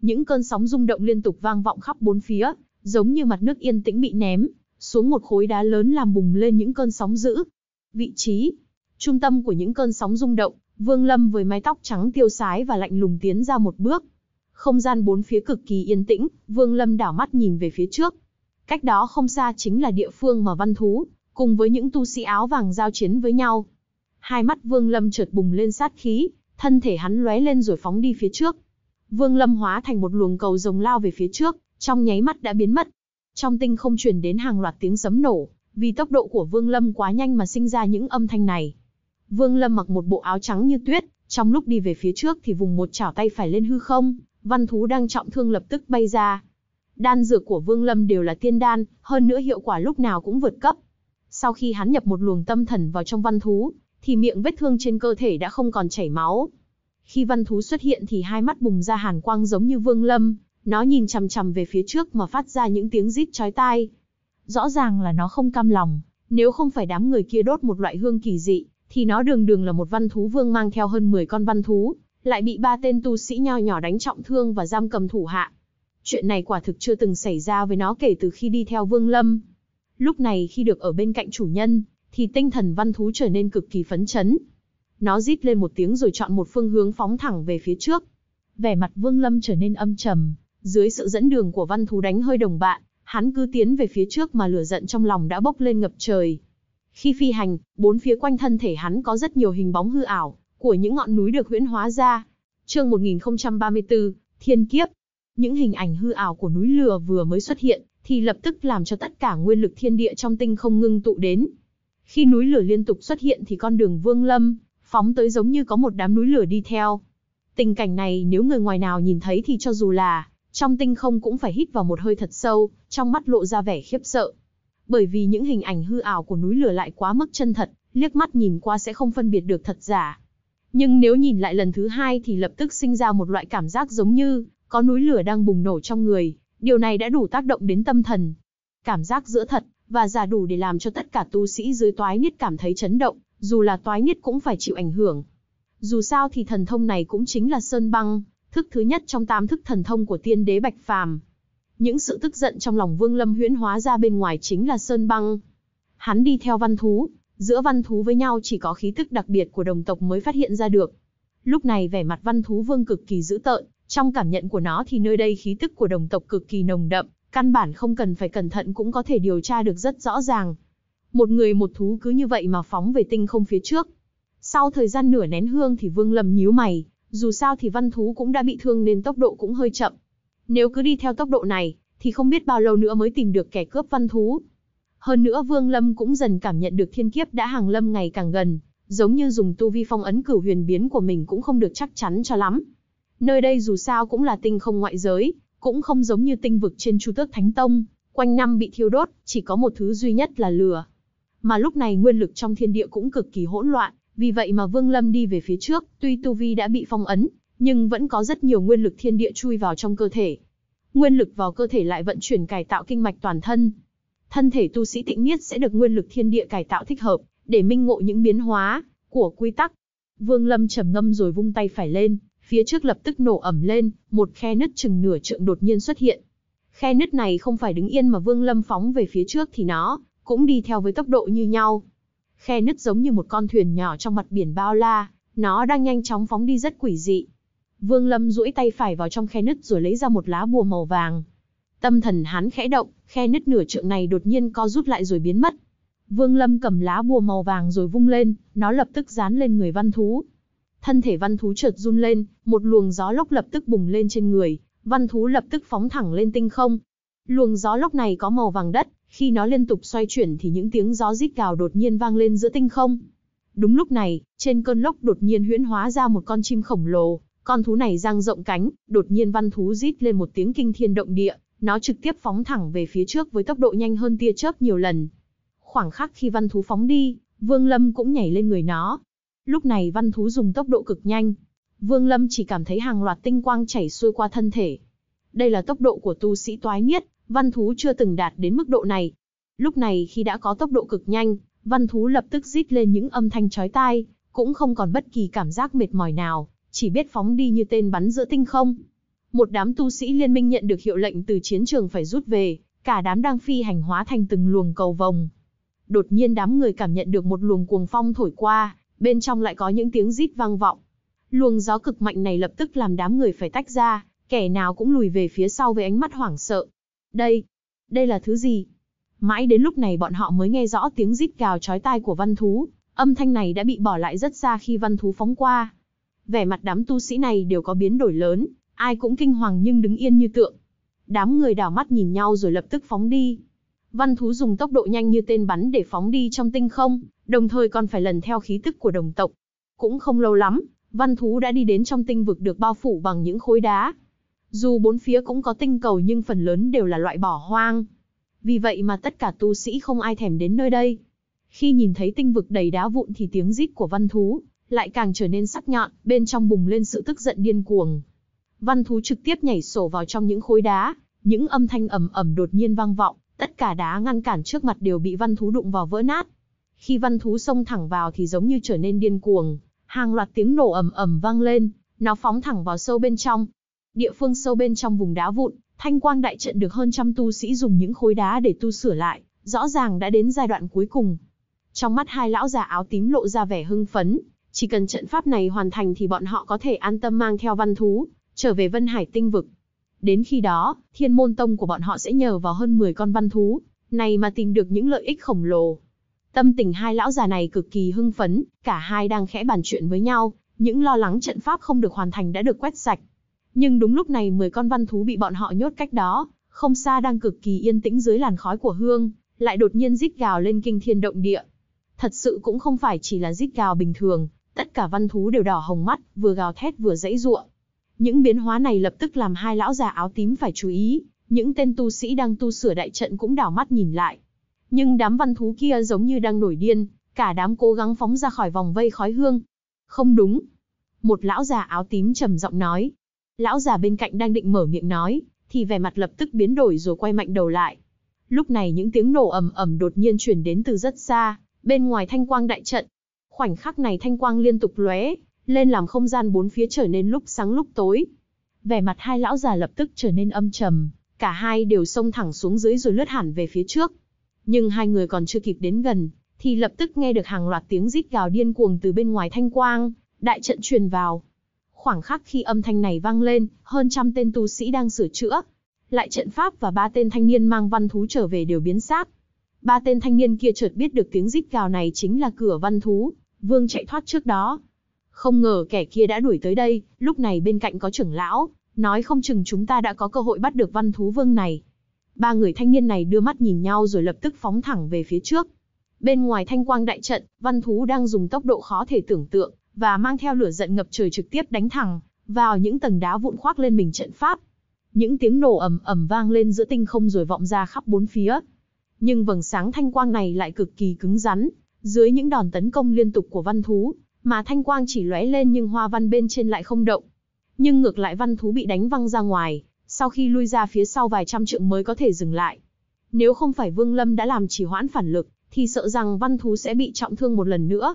Những cơn sóng rung động liên tục vang vọng khắp bốn phía, giống như mặt nước yên tĩnh bị ném, xuống một khối đá lớn làm bùng lên những cơn sóng dữ. Vị trí, trung tâm của những cơn sóng rung động, Vương Lâm với mái tóc trắng tiêu sái và lạnh lùng tiến ra một bước. Không gian bốn phía cực kỳ yên tĩnh, Vương Lâm đảo mắt nhìn về phía trước. Cách đó không xa chính là địa phương mà văn thú, cùng với những tu sĩ áo vàng giao chiến với nhau. Hai mắt Vương Lâm chợt bùng lên sát khí, thân thể hắn lóe lên rồi phóng đi phía trước. Vương Lâm hóa thành một luồng cầu rồng lao về phía trước, trong nháy mắt đã biến mất, trong tinh không truyền đến hàng loạt tiếng sấm nổ, vì tốc độ của Vương Lâm quá nhanh mà sinh ra những âm thanh này. Vương Lâm mặc một bộ áo trắng như tuyết, trong lúc đi về phía trước thì vùng một chảo tay phải lên hư không, văn thú đang trọng thương lập tức bay ra. Đan dược của Vương Lâm đều là tiên đan, hơn nữa hiệu quả lúc nào cũng vượt cấp. Sau khi hắn nhập một luồng tâm thần vào trong văn thú, thì miệng vết thương trên cơ thể đã không còn chảy máu. Khi văn thú xuất hiện thì hai mắt bùng ra hàn quang giống như Vương Lâm, nó nhìn chằm chằm về phía trước mà phát ra những tiếng rít chói tai. Rõ ràng là nó không cam lòng, nếu không phải đám người kia đốt một loại hương kỳ dị, thì nó đường đường là một văn thú vương mang theo hơn 10 con văn thú, lại bị ba tên tu sĩ nho nhỏ đánh trọng thương và giam cầm thủ hạ. Chuyện này quả thực chưa từng xảy ra với nó kể từ khi đi theo Vương Lâm. Lúc này khi được ở bên cạnh chủ nhân, thì tinh thần văn thú trở nên cực kỳ phấn chấn. Nó rít lên một tiếng rồi chọn một phương hướng phóng thẳng về phía trước. Vẻ mặt Vương Lâm trở nên âm trầm, dưới sự dẫn đường của văn thú đánh hơi đồng bạn, hắn cứ tiến về phía trước mà lửa giận trong lòng đã bốc lên ngập trời. Khi phi hành, bốn phía quanh thân thể hắn có rất nhiều hình bóng hư ảo của những ngọn núi được huyễn hóa ra. Chương 1034, Thiên kiếp. Những hình ảnh hư ảo của núi lửa vừa mới xuất hiện thì lập tức làm cho tất cả nguyên lực thiên địa trong tinh không ngưng tụ đến. Khi núi lửa liên tục xuất hiện thì con đường Vương Lâm phóng tới giống như có một đám núi lửa đi theo. Tình cảnh này nếu người ngoài nào nhìn thấy thì cho dù là trong tinh không cũng phải hít vào một hơi thật sâu, trong mắt lộ ra vẻ khiếp sợ. Bởi vì những hình ảnh hư ảo của núi lửa lại quá mức chân thật, liếc mắt nhìn qua sẽ không phân biệt được thật giả. Nhưng nếu nhìn lại lần thứ hai thì lập tức sinh ra một loại cảm giác giống như có núi lửa đang bùng nổ trong người, điều này đã đủ tác động đến tâm thần. Cảm giác giữa thật và giả đủ để làm cho tất cả tu sĩ dưới toái niết cảm thấy chấn động, dù là toái niết cũng phải chịu ảnh hưởng. Dù sao thì thần thông này cũng chính là sơn băng, thức thứ nhất trong tám thức thần thông của tiên đế Bạch Phàm. Những sự tức giận trong lòng Vương Lâm huyễn hóa ra bên ngoài chính là sơn băng. Hắn đi theo văn thú, giữa văn thú với nhau chỉ có khí tức đặc biệt của đồng tộc mới phát hiện ra được. Lúc này vẻ mặt văn thú vương cực kỳ dữ tợn, trong cảm nhận của nó thì nơi đây khí tức của đồng tộc cực kỳ nồng đậm, căn bản không cần phải cẩn thận cũng có thể điều tra được rất rõ ràng. Một người một thú cứ như vậy mà phóng về tinh không phía trước. Sau thời gian nửa nén hương thì Vương Lâm nhíu mày, dù sao thì văn thú cũng đã bị thương nên tốc độ cũng hơi chậm. Nếu cứ đi theo tốc độ này, thì không biết bao lâu nữa mới tìm được kẻ cướp văn thú. Hơn nữa Vương Lâm cũng dần cảm nhận được thiên kiếp đã hàng lâm ngày càng gần, giống như dùng tu vi phong ấn cửu huyền biến của mình cũng không được chắc chắn cho lắm. Nơi đây dù sao cũng là tinh không ngoại giới, cũng không giống như tinh vực trên Chu Tước Thánh Tông, quanh năm bị thiêu đốt, chỉ có một thứ duy nhất là lửa. Mà lúc này nguyên lực trong thiên địa cũng cực kỳ hỗn loạn, vì vậy mà Vương Lâm đi về phía trước, tuy tu vi đã bị phong ấn, nhưng vẫn có rất nhiều nguyên lực thiên địa chui vào trong cơ thể. Nguyên lực vào cơ thể lại vận chuyển cải tạo kinh mạch toàn thân. Thân thể tu sĩ tịnh niết sẽ được nguyên lực thiên địa cải tạo thích hợp, để minh ngộ những biến hóa của quy tắc. Vương Lâm trầm ngâm rồi vung tay phải lên, phía trước lập tức nổ ẩm lên, một khe nứt chừng nửa trượng đột nhiên xuất hiện. Khe nứt này không phải đứng yên mà Vương Lâm phóng về phía trước thì nó cũng đi theo với tốc độ như nhau. Khe nứt giống như một con thuyền nhỏ trong mặt biển bao la, nó đang nhanh chóng phóng đi rất quỷ dị. Vương Lâm duỗi tay phải vào trong khe nứt rồi lấy ra một lá bùa màu vàng. Tâm thần hắn khẽ động, khe nứt nửa trượng này đột nhiên co rút lại rồi biến mất. Vương Lâm cầm lá bùa màu vàng rồi vung lên, nó lập tức dán lên người văn thú. Thân thể văn thú chợt run lên, một luồng gió lốc lập tức bùng lên trên người, văn thú lập tức phóng thẳng lên tinh không. Luồng gió lốc này có màu vàng đất, khi nó liên tục xoay chuyển thì những tiếng gió rít gào đột nhiên vang lên giữa tinh không. Đúng lúc này, trên cơn lốc đột nhiên huyễn hóa ra một con chim khổng lồ, con thú này dang rộng cánh, đột nhiên văn thú rít lên một tiếng kinh thiên động địa, nó trực tiếp phóng thẳng về phía trước với tốc độ nhanh hơn tia chớp nhiều lần. Khoảng khắc khi văn thú phóng đi, Vương Lâm cũng nhảy lên người nó. Lúc này văn thú dùng tốc độ cực nhanh. Vương Lâm chỉ cảm thấy hàng loạt tinh quang chảy xuôi qua thân thể. Đây là tốc độ của tu sĩ toái niết, Văn thú chưa từng đạt đến mức độ này. Lúc này khi đã có tốc độ cực nhanh, văn thú lập tức rít lên những âm thanh chói tai, cũng không còn bất kỳ cảm giác mệt mỏi nào, chỉ biết phóng đi như tên bắn giữa tinh không. Một đám tu sĩ liên minh nhận được hiệu lệnh từ chiến trường phải rút về, cả đám đang phi hành hóa thành từng luồng cầu vồng. Đột nhiên đám người cảm nhận được một luồng cuồng phong thổi qua, bên trong lại có những tiếng rít vang vọng. Luồng gió cực mạnh này lập tức làm đám người phải tách ra, kẻ nào cũng lùi về phía sau với ánh mắt hoảng sợ, đây, đây là thứ gì? Mãi đến lúc này bọn họ mới nghe rõ tiếng rít gào chói tai của văn thú, âm thanh này đã bị bỏ lại rất xa khi văn thú phóng qua. Vẻ mặt đám tu sĩ này đều có biến đổi lớn, ai cũng kinh hoàng nhưng đứng yên như tượng. Đám người đảo mắt nhìn nhau rồi lập tức phóng đi. Văn thú dùng tốc độ nhanh như tên bắn để phóng đi trong tinh không, đồng thời còn phải lần theo khí tức của đồng tộc. Cũng không lâu lắm, văn thú đã đi đến trong tinh vực được bao phủ bằng những khối đá. Dù bốn phía cũng có tinh cầu nhưng phần lớn đều là loại bỏ hoang. Vì vậy mà tất cả tu sĩ không ai thèm đến nơi đây. Khi nhìn thấy tinh vực đầy đá vụn thì tiếng rít của văn thú lại càng trở nên sắc nhọn, bên trong bùng lên sự tức giận điên cuồng. Văn thú trực tiếp nhảy sổ vào trong những khối đá, những âm thanh ầm ầm đột nhiên vang vọng, tất cả đá ngăn cản trước mặt đều bị văn thú đụng vào vỡ nát. Khi văn thú xông thẳng vào thì giống như trở nên điên cuồng, hàng loạt tiếng nổ ầm ầm vang lên, nó phóng thẳng vào sâu bên trong, địa phương sâu bên trong vùng đá vụn, thanh quang đại trận được hơn trăm tu sĩ dùng những khối đá để tu sửa lại, rõ ràng đã đến giai đoạn cuối cùng. Trong mắt hai lão già áo tím lộ ra vẻ hưng phấn, chỉ cần trận pháp này hoàn thành thì bọn họ có thể an tâm mang theo văn thú, trở về Vân Hải tinh vực. Đến khi đó, thiên môn tông của bọn họ sẽ nhờ vào hơn 10 con văn thú, này mà tìm được những lợi ích khổng lồ. Tâm tình hai lão già này cực kỳ hưng phấn, cả hai đang khẽ bàn chuyện với nhau, những lo lắng trận pháp không được hoàn thành đã được quét sạch, nhưng đúng lúc này 10 con văn thú bị bọn họ nhốt cách đó, không xa đang cực kỳ yên tĩnh dưới làn khói của hương, lại đột nhiên rít gào lên kinh thiên động địa. Thật sự cũng không phải chỉ là rít gào bình thường, tất cả văn thú đều đỏ hồng mắt, vừa gào thét vừa dãy giụa. Những biến hóa này lập tức làm hai lão già áo tím phải chú ý, những tên tu sĩ đang tu sửa đại trận cũng đảo mắt nhìn lại. Nhưng đám văn thú kia giống như đang nổi điên, cả đám cố gắng phóng ra khỏi vòng vây khói hương. Không đúng. Một lão già áo tím trầm giọng nói, Lão già bên cạnh đang định mở miệng nói, thì vẻ mặt lập tức biến đổi rồi quay mạnh đầu lại. Lúc này những tiếng nổ ầm ầm đột nhiên truyền đến từ rất xa, bên ngoài thanh quang đại trận. Khoảnh khắc này thanh quang liên tục lóe, lên làm không gian bốn phía trở nên lúc sáng lúc tối. Vẻ mặt hai lão già lập tức trở nên âm trầm, cả hai đều xông thẳng xuống dưới rồi lướt hẳn về phía trước. Nhưng hai người còn chưa kịp đến gần, thì lập tức nghe được hàng loạt tiếng rít gào điên cuồng từ bên ngoài thanh quang, đại trận truyền vào, Khoảng khắc khi âm thanh này vang lên, hơn trăm tên tu sĩ đang sửa chữa. Lại trận pháp và ba tên thanh niên mang văn thú trở về đều biến xác. Ba tên thanh niên kia chợt biết được tiếng rít gào này chính là cửa văn thú, vương chạy thoát trước đó. Không ngờ kẻ kia đã đuổi tới đây, lúc này bên cạnh có trưởng lão, nói không chừng chúng ta đã có cơ hội bắt được văn thú vương này. Ba người thanh niên này đưa mắt nhìn nhau rồi lập tức phóng thẳng về phía trước. Bên ngoài thanh quang đại trận, văn thú đang dùng tốc độ khó thể tưởng tượng, và mang theo lửa giận ngập trời trực tiếp đánh thẳng vào những tầng đá vụn khoác lên mình trận pháp. Những tiếng nổ ầm ầm vang lên giữa tinh không rồi vọng ra khắp bốn phía. Nhưng vầng sáng thanh quang này lại cực kỳ cứng rắn, dưới những đòn tấn công liên tục của văn thú, mà thanh quang chỉ lóe lên nhưng hoa văn bên trên lại không động. Nhưng ngược lại văn thú bị đánh văng ra ngoài, sau khi lui ra phía sau vài trăm trượng mới có thể dừng lại. Nếu không phải Vương Lâm đã làm chỉ hoãn phản lực, thì sợ rằng văn thú sẽ bị trọng thương một lần nữa.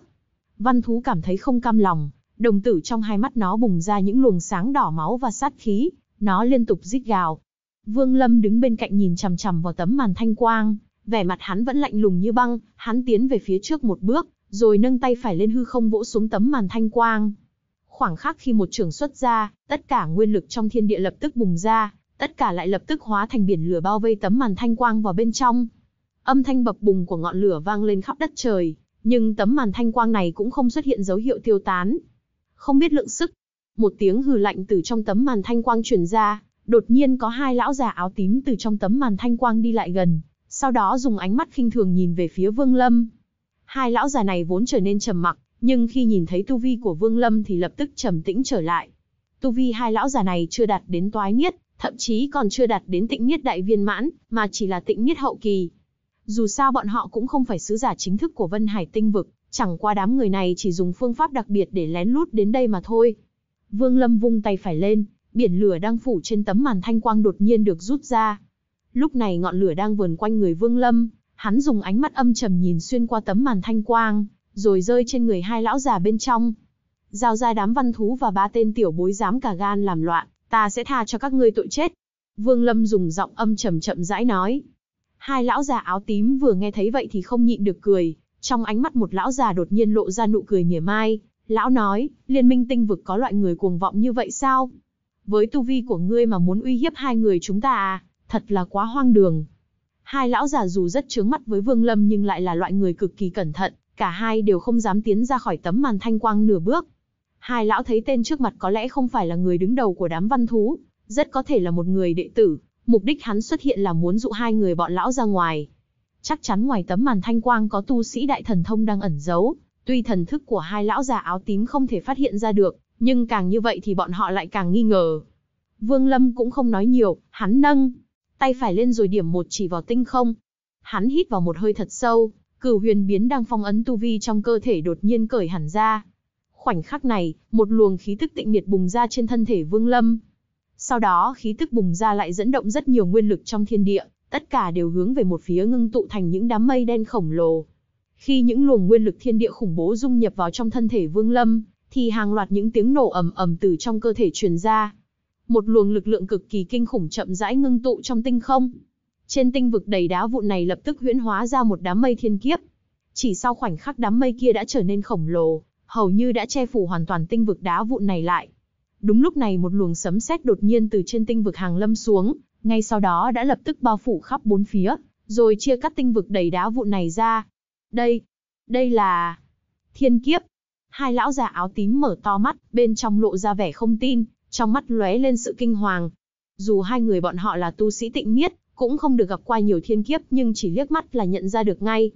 Văn thú cảm thấy không cam lòng, đồng tử trong hai mắt nó bùng ra những luồng sáng đỏ máu và sát khí, nó liên tục rít gào. Vương Lâm đứng bên cạnh nhìn chằm chằm vào tấm màn thanh quang, vẻ mặt hắn vẫn lạnh lùng như băng, hắn tiến về phía trước một bước, rồi nâng tay phải lên hư không vỗ xuống tấm màn thanh quang. Khoảng khắc khi một trường xuất ra, tất cả nguyên lực trong thiên địa lập tức bùng ra, tất cả lại lập tức hóa thành biển lửa bao vây tấm màn thanh quang vào bên trong. Âm thanh bập bùng của ngọn lửa vang lên khắp đất trời, nhưng tấm màn thanh quang này cũng không xuất hiện dấu hiệu tiêu tán. Không biết lượng sức, một tiếng hừ lạnh từ trong tấm màn thanh quang truyền ra, đột nhiên có hai lão già áo tím từ trong tấm màn thanh quang đi lại gần, sau đó dùng ánh mắt khinh thường nhìn về phía Vương Lâm. Hai lão già này vốn trở nên trầm mặc, nhưng khi nhìn thấy tu vi của Vương Lâm thì lập tức trầm tĩnh trở lại. Tu vi hai lão già này chưa đạt đến toái niết, thậm chí còn chưa đạt đến tịnh niết đại viên mãn, mà chỉ là tịnh niết hậu kỳ. Dù sao bọn họ cũng không phải sứ giả chính thức của Vân Hải tinh vực, chẳng qua đám người này chỉ dùng phương pháp đặc biệt để lén lút đến đây mà thôi. Vương Lâm vung tay phải lên, biển lửa đang phủ trên tấm màn thanh quang đột nhiên được rút ra. Lúc này ngọn lửa đang vờn quanh người Vương Lâm, hắn dùng ánh mắt âm trầm nhìn xuyên qua tấm màn thanh quang, rồi rơi trên người hai lão già bên trong. Giao ra đám văn thú và ba tên tiểu bối dám cả gan làm loạn, ta sẽ tha cho các ngươi tội chết. Vương Lâm dùng giọng âm trầm chậm rãi nói. Hai lão già áo tím vừa nghe thấy vậy thì không nhịn được cười, trong ánh mắt một lão già đột nhiên lộ ra nụ cười mỉa mai, lão nói, liên minh tinh vực có loại người cuồng vọng như vậy sao? Với tu vi của ngươi mà muốn uy hiếp hai người chúng ta à, thật là quá hoang đường. Hai lão già dù rất chướng mắt với Vương Lâm nhưng lại là loại người cực kỳ cẩn thận, cả hai đều không dám tiến ra khỏi tấm màn thanh quang nửa bước. Hai lão thấy tên trước mặt có lẽ không phải là người đứng đầu của đám văn thú, rất có thể là một người đệ tử, Mục đích hắn xuất hiện là muốn dụ hai người bọn lão ra ngoài. Chắc chắn ngoài tấm màn thanh quang có tu sĩ đại thần thông đang ẩn giấu, tuy thần thức của hai lão già áo tím không thể phát hiện ra được, nhưng càng như vậy thì bọn họ lại càng nghi ngờ. Vương Lâm cũng không nói nhiều, hắn nâng tay phải lên rồi điểm một chỉ vào tinh không. Hắn hít vào một hơi thật sâu, cửu huyền biến đang phong ấn tu vi trong cơ thể đột nhiên cởi hẳn ra. Khoảnh khắc này, một luồng khí tức tịnh nhiệt bùng ra trên thân thể Vương Lâm, sau đó khí tức bùng ra lại dẫn động rất nhiều nguyên lực trong thiên địa, tất cả đều hướng về một phía ngưng tụ thành những đám mây đen khổng lồ. Khi những luồng nguyên lực thiên địa khủng bố dung nhập vào trong thân thể Vương Lâm, thì hàng loạt những tiếng nổ ầm ầm từ trong cơ thể truyền ra. Một luồng lực lượng cực kỳ kinh khủng chậm rãi ngưng tụ trong tinh không. Trên tinh vực đầy đá vụn này lập tức huyễn hóa ra một đám mây thiên kiếp. Chỉ sau khoảnh khắc đám mây kia đã trở nên khổng lồ, hầu như đã che phủ hoàn toàn tinh vực đá vụn này lại. Đúng lúc này một luồng sấm sét đột nhiên từ trên tinh vực hàng lâm xuống, ngay sau đó đã lập tức bao phủ khắp bốn phía, rồi chia cắt tinh vực đầy đá vụn này ra. Đây, đây là thiên kiếp. Hai lão già áo tím mở to mắt, bên trong lộ ra vẻ không tin, trong mắt lóe lên sự kinh hoàng. Dù hai người bọn họ là tu sĩ tịnh miết, cũng không được gặp qua nhiều thiên kiếp nhưng chỉ liếc mắt là nhận ra được ngay.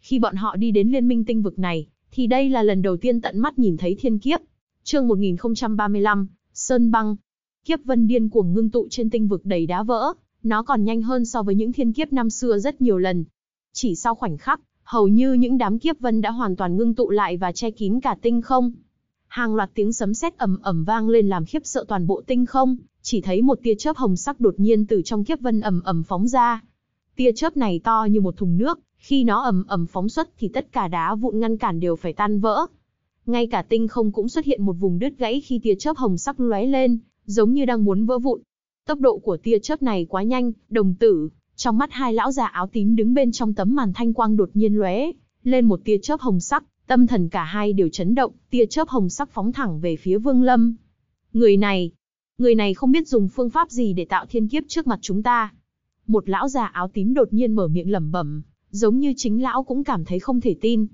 Khi bọn họ đi đến liên minh tinh vực này, thì đây là lần đầu tiên tận mắt nhìn thấy thiên kiếp, Chương 1035, Sơn băng. Kiếp vân điên cuồng ngưng tụ trên tinh vực đầy đá vỡ, nó còn nhanh hơn so với những thiên kiếp năm xưa rất nhiều lần. Chỉ sau khoảnh khắc, hầu như những đám kiếp vân đã hoàn toàn ngưng tụ lại và che kín cả tinh không. Hàng loạt tiếng sấm sét ầm ầm vang lên làm khiếp sợ toàn bộ tinh không, chỉ thấy một tia chớp hồng sắc đột nhiên từ trong kiếp vân ầm ầm phóng ra. Tia chớp này to như một thùng nước, khi nó ầm ầm phóng xuất thì tất cả đá vụn ngăn cản đều phải tan vỡ, ngay cả tinh không cũng xuất hiện một vùng đứt gãy khi tia chớp hồng sắc lóe lên, giống như đang muốn vỡ vụn. Tốc độ của tia chớp này quá nhanh, đồng tử, trong mắt hai lão già áo tím đứng bên trong tấm màn thanh quang đột nhiên lóe lên một tia chớp hồng sắc, tâm thần cả hai đều chấn động, tia chớp hồng sắc phóng thẳng về phía Vương Lâm. Người này, người này không biết dùng phương pháp gì để tạo thiên kiếp trước mặt chúng ta. Một lão già áo tím đột nhiên mở miệng lẩm bẩm, giống như chính lão cũng cảm thấy không thể tin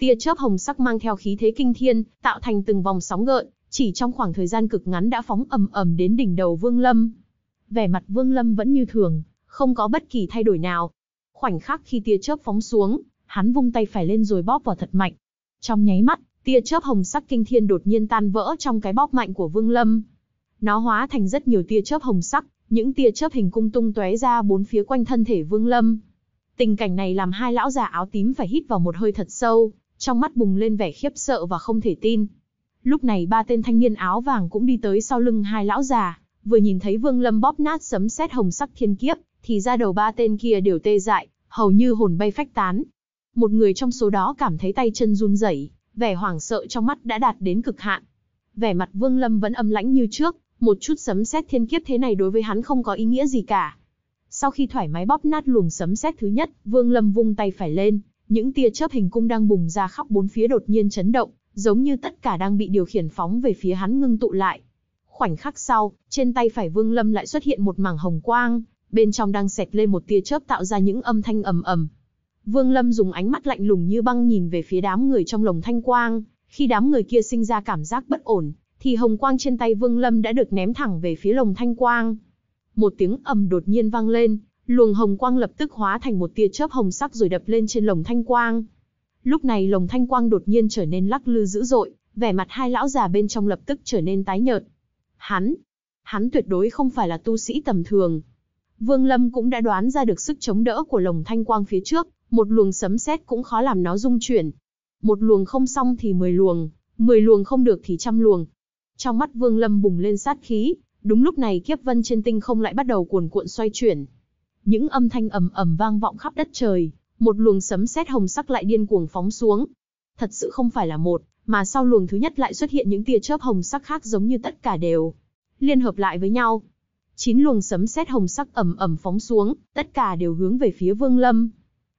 tia chớp hồng sắc mang theo khí thế kinh thiên, tạo thành từng vòng sóng gợn, chỉ trong khoảng thời gian cực ngắn đã phóng ầm ầm đến đỉnh đầu Vương Lâm. Vẻ mặt Vương Lâm vẫn như thường, không có bất kỳ thay đổi nào. Khoảnh khắc khi tia chớp phóng xuống, hắn vung tay phải lên rồi bóp vào thật mạnh. Trong nháy mắt, tia chớp hồng sắc kinh thiên đột nhiên tan vỡ trong cái bóp mạnh của Vương Lâm. Nó hóa thành rất nhiều tia chớp hồng sắc, những tia chớp hình cung tung tóe ra bốn phía quanh thân thể Vương Lâm. Tình cảnh này làm hai lão già áo tím phải hít vào một hơi thật sâu, trong mắt bùng lên vẻ khiếp sợ và không thể tin. Lúc này ba tên thanh niên áo vàng cũng đi tới sau lưng hai lão già, vừa nhìn thấy Vương Lâm bóp nát sấm sét hồng sắc thiên kiếp, thì ra đầu ba tên kia đều tê dại, hầu như hồn bay phách tán. Một người trong số đó cảm thấy tay chân run rẩy, vẻ hoảng sợ trong mắt đã đạt đến cực hạn. Vẻ mặt Vương Lâm vẫn âm lãnh như trước, một chút sấm sét thiên kiếp thế này đối với hắn không có ý nghĩa gì cả. Sau khi thoải mái bóp nát luồng sấm sét thứ nhất, Vương Lâm vung tay phải lên, những tia chớp hình cung đang bùng ra khắp bốn phía đột nhiên chấn động, giống như tất cả đang bị điều khiển phóng về phía hắn ngưng tụ lại. Khoảnh khắc sau, trên tay phải Vương Lâm lại xuất hiện một mảng hồng quang, bên trong đang xẹt lên một tia chớp tạo ra những âm thanh ầm ầm. Vương Lâm dùng ánh mắt lạnh lùng như băng nhìn về phía đám người trong lồng thanh quang, khi đám người kia sinh ra cảm giác bất ổn, thì hồng quang trên tay Vương Lâm đã được ném thẳng về phía lồng thanh quang. Một tiếng ầm đột nhiên vang lên, Luồng hồng quang lập tức hóa thành một tia chớp hồng sắc rồi đập lên trên lồng thanh quang. Lúc này lồng thanh quang đột nhiên trở nên lắc lư dữ dội, vẻ mặt hai lão già bên trong lập tức trở nên tái nhợt. Hắn, hắn tuyệt đối không phải là tu sĩ tầm thường. Vương Lâm cũng đã đoán ra được sức chống đỡ của lồng thanh quang phía trước, một luồng sấm sét cũng khó làm nó rung chuyển. Một luồng không xong thì mười luồng, mười luồng không được thì trăm luồng. Trong mắt Vương Lâm bùng lên sát khí, đúng lúc này kiếp vân trên tinh không lại bắt đầu cuồn cuộn xoay chuyển, những âm thanh ầm ầm vang vọng khắp đất trời, một luồng sấm sét hồng sắc lại điên cuồng phóng xuống. Thật sự không phải là một, mà sau luồng thứ nhất lại xuất hiện những tia chớp hồng sắc khác giống như tất cả đều liên hợp lại với nhau. Chín luồng sấm sét hồng sắc ầm ầm phóng xuống, tất cả đều hướng về phía Vương Lâm.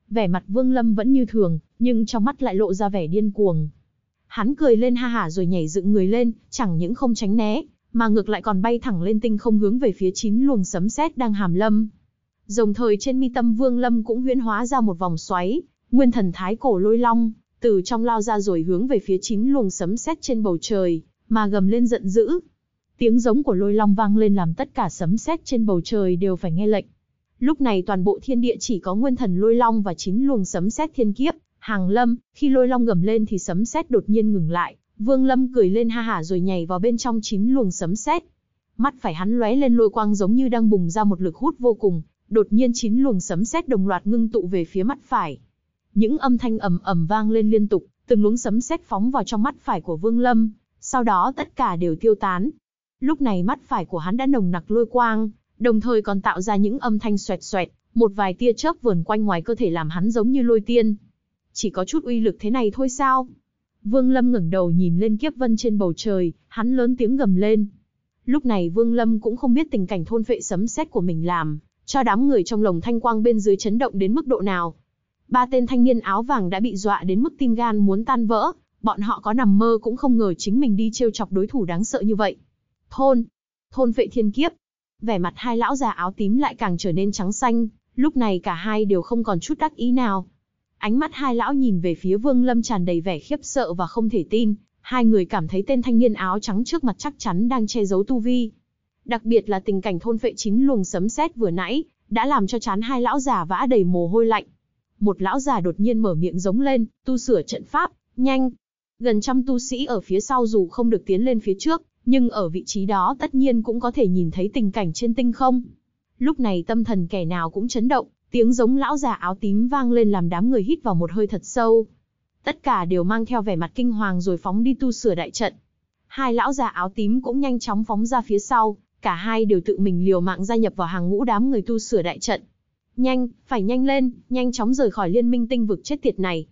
Vẻ mặt Vương Lâm vẫn như thường, nhưng trong mắt lại lộ ra vẻ điên cuồng. Hắn cười lên ha hả rồi nhảy dựng người lên, chẳng những không tránh né, mà ngược lại còn bay thẳng lên tinh không hướng về phía chín luồng sấm sét đang hàm lâm. Đồng thời trên mi tâm Vương Lâm cũng huyễn hóa ra một vòng xoáy, nguyên thần thái cổ lôi long, từ trong lao ra rồi hướng về phía chín luồng sấm sét trên bầu trời, mà gầm lên giận dữ. Tiếng giống của lôi long vang lên làm tất cả sấm sét trên bầu trời đều phải nghe lệnh. Lúc này toàn bộ thiên địa chỉ có nguyên thần lôi long và chín luồng sấm sét thiên kiếp, hàng lâm, khi lôi long gầm lên thì sấm sét đột nhiên ngừng lại, Vương Lâm cười lên ha hả rồi nhảy vào bên trong chín luồng sấm sét. Mắt phải hắn lóe lên lôi quang giống như đang bùng ra một lực hút vô cùng, đột nhiên chín luồng sấm sét đồng loạt ngưng tụ về phía mắt phải. Những âm thanh ầm ầm vang lên liên tục, từng luồng sấm sét phóng vào trong mắt phải của Vương Lâm, sau đó tất cả đều tiêu tán. Lúc này mắt phải của hắn đã nồng nặc lôi quang, đồng thời còn tạo ra những âm thanh xoẹt xoẹt, một vài tia chớp vờn quanh ngoài cơ thể làm hắn giống như lôi tiên. Chỉ có chút uy lực thế này thôi sao? Vương Lâm ngẩng đầu nhìn lên kiếp vân trên bầu trời, hắn lớn tiếng gầm lên. Lúc này Vương Lâm cũng không biết tình cảnh thôn phệ sấm sét của mình làm, cho đám người trong lồng thanh quang bên dưới chấn động đến mức độ nào. Ba tên thanh niên áo vàng đã bị dọa đến mức tim gan muốn tan vỡ, bọn họ có nằm mơ cũng không ngờ chính mình đi trêu chọc đối thủ đáng sợ như vậy. Thôn, thôn vệ thiên kiếp. Vẻ mặt hai lão già áo tím lại càng trở nên trắng xanh, lúc này cả hai đều không còn chút đắc ý nào. Ánh mắt hai lão nhìn về phía Vương Lâm tràn đầy vẻ khiếp sợ và không thể tin, hai người cảm thấy tên thanh niên áo trắng trước mặt chắc chắn đang che giấu tu vi, Đặc biệt là tình cảnh thôn phệ chín luồng sấm sét vừa nãy, đã làm cho chán hai lão già vã đầy mồ hôi lạnh. Một lão già đột nhiên mở miệng giống lên, tu sửa trận pháp, nhanh. Gần trăm tu sĩ ở phía sau dù không được tiến lên phía trước, nhưng ở vị trí đó tất nhiên cũng có thể nhìn thấy tình cảnh trên tinh không. Lúc này tâm thần kẻ nào cũng chấn động, tiếng giống lão già áo tím vang lên làm đám người hít vào một hơi thật sâu. Tất cả đều mang theo vẻ mặt kinh hoàng rồi phóng đi tu sửa đại trận. Hai lão già áo tím cũng nhanh chóng phóng ra phía sau, cả hai đều tự mình liều mạng gia nhập vào hàng ngũ đám người tu sửa đại trận. Nhanh, phải nhanh lên, nhanh chóng rời khỏi liên minh tinh vực chết tiệt này.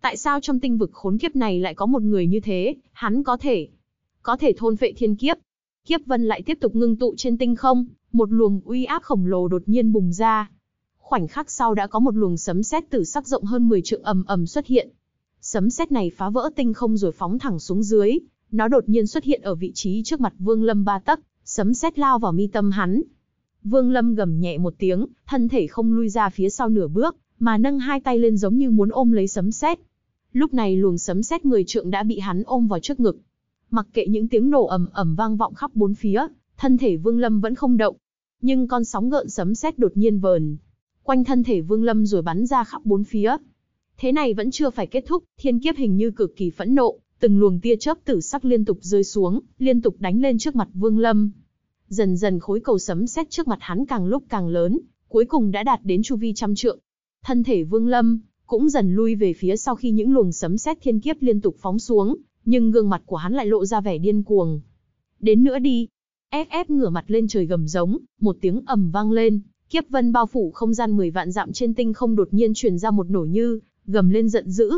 Tại sao trong tinh vực khốn kiếp này lại có một người như thế, hắn có thể, có thể thôn phệ thiên kiếp. Kiếp vân lại tiếp tục ngưng tụ trên tinh không, một luồng uy áp khổng lồ đột nhiên bùng ra. Khoảnh khắc sau đã có một luồng sấm sét tử sắc rộng hơn 10 trượng ầm ầm xuất hiện. Sấm sét này phá vỡ tinh không rồi phóng thẳng xuống dưới, nó đột nhiên xuất hiện ở vị trí trước mặt Vương Lâm ba tấc sấm sét lao vào mi tâm hắn. Vương Lâm gầm nhẹ một tiếng, thân thể không lui ra phía sau nửa bước, mà nâng hai tay lên giống như muốn ôm lấy sấm sét. Lúc này luồng sấm sét người trượng đã bị hắn ôm vào trước ngực. Mặc kệ những tiếng nổ ầm ầm vang vọng khắp bốn phía, thân thể Vương Lâm vẫn không động. Nhưng con sóng gợn sấm sét đột nhiên vờn quanh thân thể Vương Lâm rồi bắn ra khắp bốn phía. Thế này vẫn chưa phải kết thúc, thiên kiếp hình như cực kỳ phẫn nộ, từng luồng tia chớp tử sắc liên tục rơi xuống, liên tục đánh lên trước mặt Vương Lâm. Dần dần khối cầu sấm sét trước mặt hắn càng lúc càng lớn, cuối cùng đã đạt đến chu vi trăm trượng. Thân thể Vương Lâm cũng dần lui về phía sau khi những luồng sấm sét thiên kiếp liên tục phóng xuống, nhưng gương mặt của hắn lại lộ ra vẻ điên cuồng. Đến nữa đi. FF ngửa mặt lên trời gầm giống, một tiếng ầm vang lên, kiếp vân bao phủ không gian 10 vạn dặm trên tinh không đột nhiên truyền ra một nổ như, gầm lên giận dữ.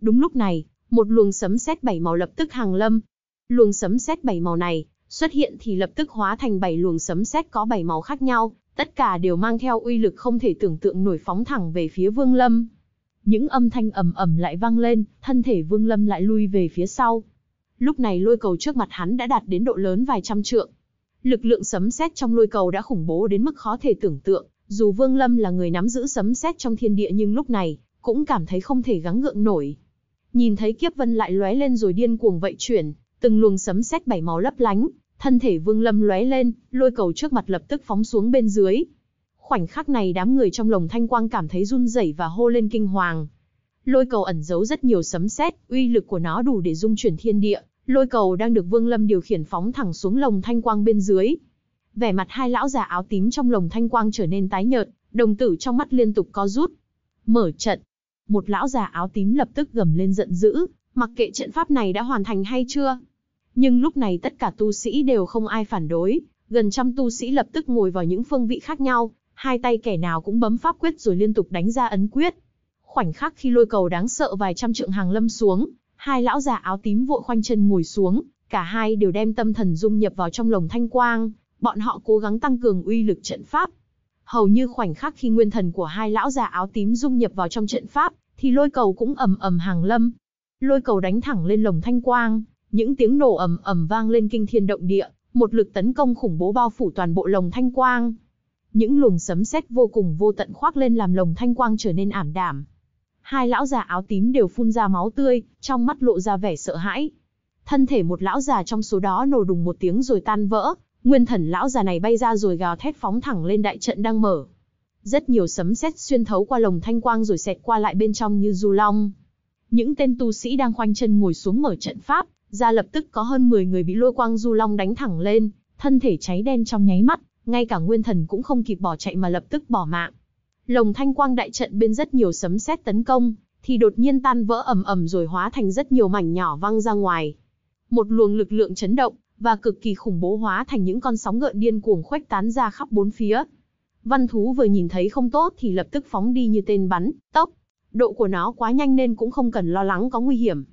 Đúng lúc này, một luồng sấm sét bảy màu lập tức hàng lâm. Luồng sấm sét bảy màu này xuất hiện thì lập tức hóa thành bảy luồng sấm sét có bảy màu khác nhau, tất cả đều mang theo uy lực không thể tưởng tượng nổi phóng thẳng về phía Vương Lâm. Những âm thanh ầm ầm lại vang lên, thân thể Vương Lâm lại lui về phía sau. Lúc này lôi cầu trước mặt hắn đã đạt đến độ lớn vài trăm trượng. Lực lượng sấm sét trong lôi cầu đã khủng bố đến mức khó thể tưởng tượng, dù Vương Lâm là người nắm giữ sấm sét trong thiên địa nhưng lúc này cũng cảm thấy không thể gắng gượng nổi. Nhìn thấy kiếp vân lại lóe lên rồi điên cuồng vậy chuyển, từng luồng sấm sét bảy màu lấp lánh, thân thể Vương Lâm lóe lên, lôi cầu trước mặt lập tức phóng xuống bên dưới. Khoảnh khắc này đám người trong lồng thanh quang cảm thấy run rẩy và hô lên kinh hoàng. Lôi cầu ẩn giấu rất nhiều sấm sét, uy lực của nó đủ để dung chuyển thiên địa, lôi cầu đang được Vương Lâm điều khiển phóng thẳng xuống lồng thanh quang bên dưới. Vẻ mặt hai lão già áo tím trong lồng thanh quang trở nên tái nhợt, đồng tử trong mắt liên tục co rút. Mở trận, một lão già áo tím lập tức gầm lên giận dữ, mặc kệ trận pháp này đã hoàn thành hay chưa. Nhưng lúc này tất cả tu sĩ đều không ai phản đối, gần trăm tu sĩ lập tức ngồi vào những phương vị khác nhau, hai tay kẻ nào cũng bấm pháp quyết rồi liên tục đánh ra ấn quyết. Khoảnh khắc khi lôi cầu đáng sợ vài trăm trượng hàng lâm xuống, hai lão già áo tím vội khoanh chân ngồi xuống, cả hai đều đem tâm thần dung nhập vào trong lồng thanh quang, bọn họ cố gắng tăng cường uy lực trận pháp, hầu như khoảnh khắc khi nguyên thần của hai lão già áo tím dung nhập vào trong trận pháp, thì lôi cầu cũng ầm ầm hàng lâm. Lôi cầu đánh thẳng lên lồng thanh quang, những tiếng nổ ầm ầm vang lên kinh thiên động địa, một lực tấn công khủng bố bao phủ toàn bộ lồng thanh quang. Những luồng sấm sét vô cùng vô tận khoác lên làm lồng thanh quang trở nên ảm đạm. Hai lão già áo tím đều phun ra máu tươi, trong mắt lộ ra vẻ sợ hãi. Thân thể một lão già trong số đó nổ đùng một tiếng rồi tan vỡ, Nguyên thần lão già này bay ra rồi gào thét phóng thẳng lên đại trận đang mở. Rất nhiều sấm sét xuyên thấu qua lồng thanh quang rồi xẹt qua lại bên trong như du long. Những tên tu sĩ đang khoanh chân ngồi xuống mở trận pháp, ra lập tức có hơn 10 người bị lôi quang du long đánh thẳng lên, thân thể cháy đen trong nháy mắt, ngay cả nguyên thần cũng không kịp bỏ chạy mà lập tức bỏ mạng. Lồng thanh quang đại trận bên rất nhiều sấm sét tấn công, thì đột nhiên tan vỡ ầm ầm rồi hóa thành rất nhiều mảnh nhỏ văng ra ngoài. Một luồng lực lượng chấn động, và cực kỳ khủng bố hóa thành những con sóng gợn điên cuồng khuếch tán ra khắp bốn phía. Văn thú vừa nhìn thấy không tốt thì lập tức phóng đi như tên bắn, tốc. Độ của nó quá nhanh nên cũng không cần lo lắng có nguy hiểm.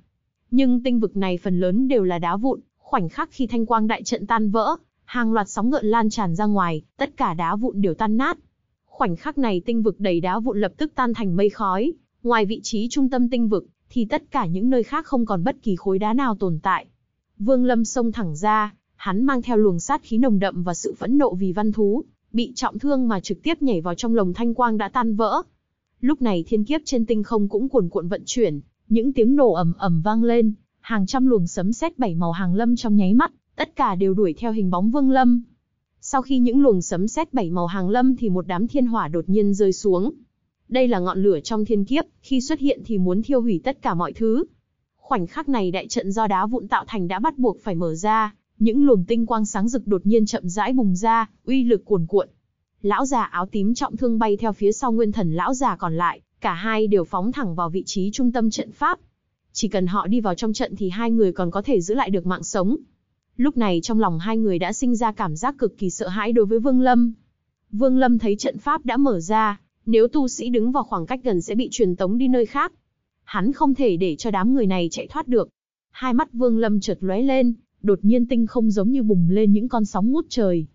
Nhưng tinh vực này phần lớn đều là đá vụn, khoảnh khắc khi thanh quang đại trận tan vỡ, hàng loạt sóng gợn lan tràn ra ngoài, tất cả đá vụn đều tan nát. Khoảnh khắc này tinh vực đầy đá vụn lập tức tan thành mây khói, ngoài vị trí trung tâm tinh vực thì tất cả những nơi khác không còn bất kỳ khối đá nào tồn tại. Vương Lâm xông thẳng ra, hắn mang theo luồng sát khí nồng đậm và sự phẫn nộ vì văn thú, bị trọng thương mà trực tiếp nhảy vào trong lồng thanh quang đã tan vỡ. Lúc này thiên kiếp trên tinh không cũng cuồn cuộn vận chuyển, những tiếng nổ ầm ầm vang lên, hàng trăm luồng sấm sét bảy màu hàng lâm trong nháy mắt, tất cả đều đuổi theo hình bóng Vương Lâm. Sau khi những luồng sấm sét bảy màu hàng lâm thì một đám thiên hỏa đột nhiên rơi xuống. Đây là ngọn lửa trong thiên kiếp, khi xuất hiện thì muốn thiêu hủy tất cả mọi thứ, Khoảnh khắc này đại trận do đá vụn tạo thành đã bắt buộc phải mở ra, những luồng tinh quang sáng rực đột nhiên chậm rãi bùng ra, uy lực cuồn cuộn. Lão già áo tím trọng thương bay theo phía sau nguyên thần lão già còn lại, cả hai đều phóng thẳng vào vị trí trung tâm trận pháp. Chỉ cần họ đi vào trong trận thì hai người còn có thể giữ lại được mạng sống. Lúc này trong lòng hai người đã sinh ra cảm giác cực kỳ sợ hãi đối với Vương Lâm. Vương Lâm thấy trận pháp đã mở ra, nếu tu sĩ đứng vào khoảng cách gần sẽ bị truyền tống đi nơi khác, hắn không thể để cho đám người này chạy thoát được. Hai mắt Vương Lâm chợt lóe lên, đột nhiên tinh không giống như bùng lên những con sóng ngút trời.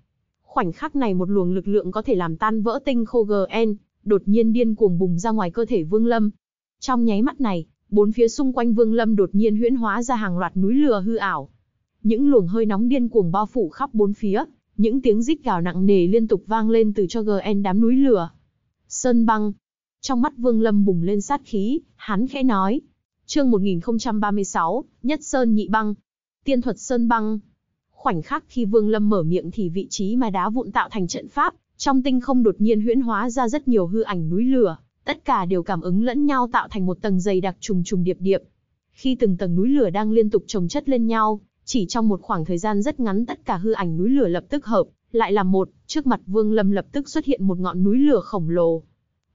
Khoảnh khắc này một luồng lực lượng có thể làm tan vỡ tinh khô GN, đột nhiên điên cuồng bùng ra ngoài cơ thể Vương Lâm. Trong nháy mắt này, bốn phía xung quanh Vương Lâm đột nhiên huyễn hóa ra hàng loạt núi lửa hư ảo. Những luồng hơi nóng điên cuồng bao phủ khắp bốn phía, những tiếng rít gào nặng nề liên tục vang lên từ cho GN đám núi lửa. Sơn băng, trong mắt Vương Lâm bùng lên sát khí, hắn khẽ nói. Chương 1036, Nhất Sơn Nhị Băng. Tiên thuật Sơn Băng. Khoảnh khắc khi Vương Lâm mở miệng thì vị trí mà đá vụn tạo thành trận pháp, trong tinh không đột nhiên huyễn hóa ra rất nhiều hư ảnh núi lửa, tất cả đều cảm ứng lẫn nhau tạo thành một tầng dày đặc trùng trùng điệp điệp. Khi từng tầng núi lửa đang liên tục chồng chất lên nhau, chỉ trong một khoảng thời gian rất ngắn tất cả hư ảnh núi lửa lập tức hợp, lại là một, trước mặt Vương Lâm lập tức xuất hiện một ngọn núi lửa khổng lồ,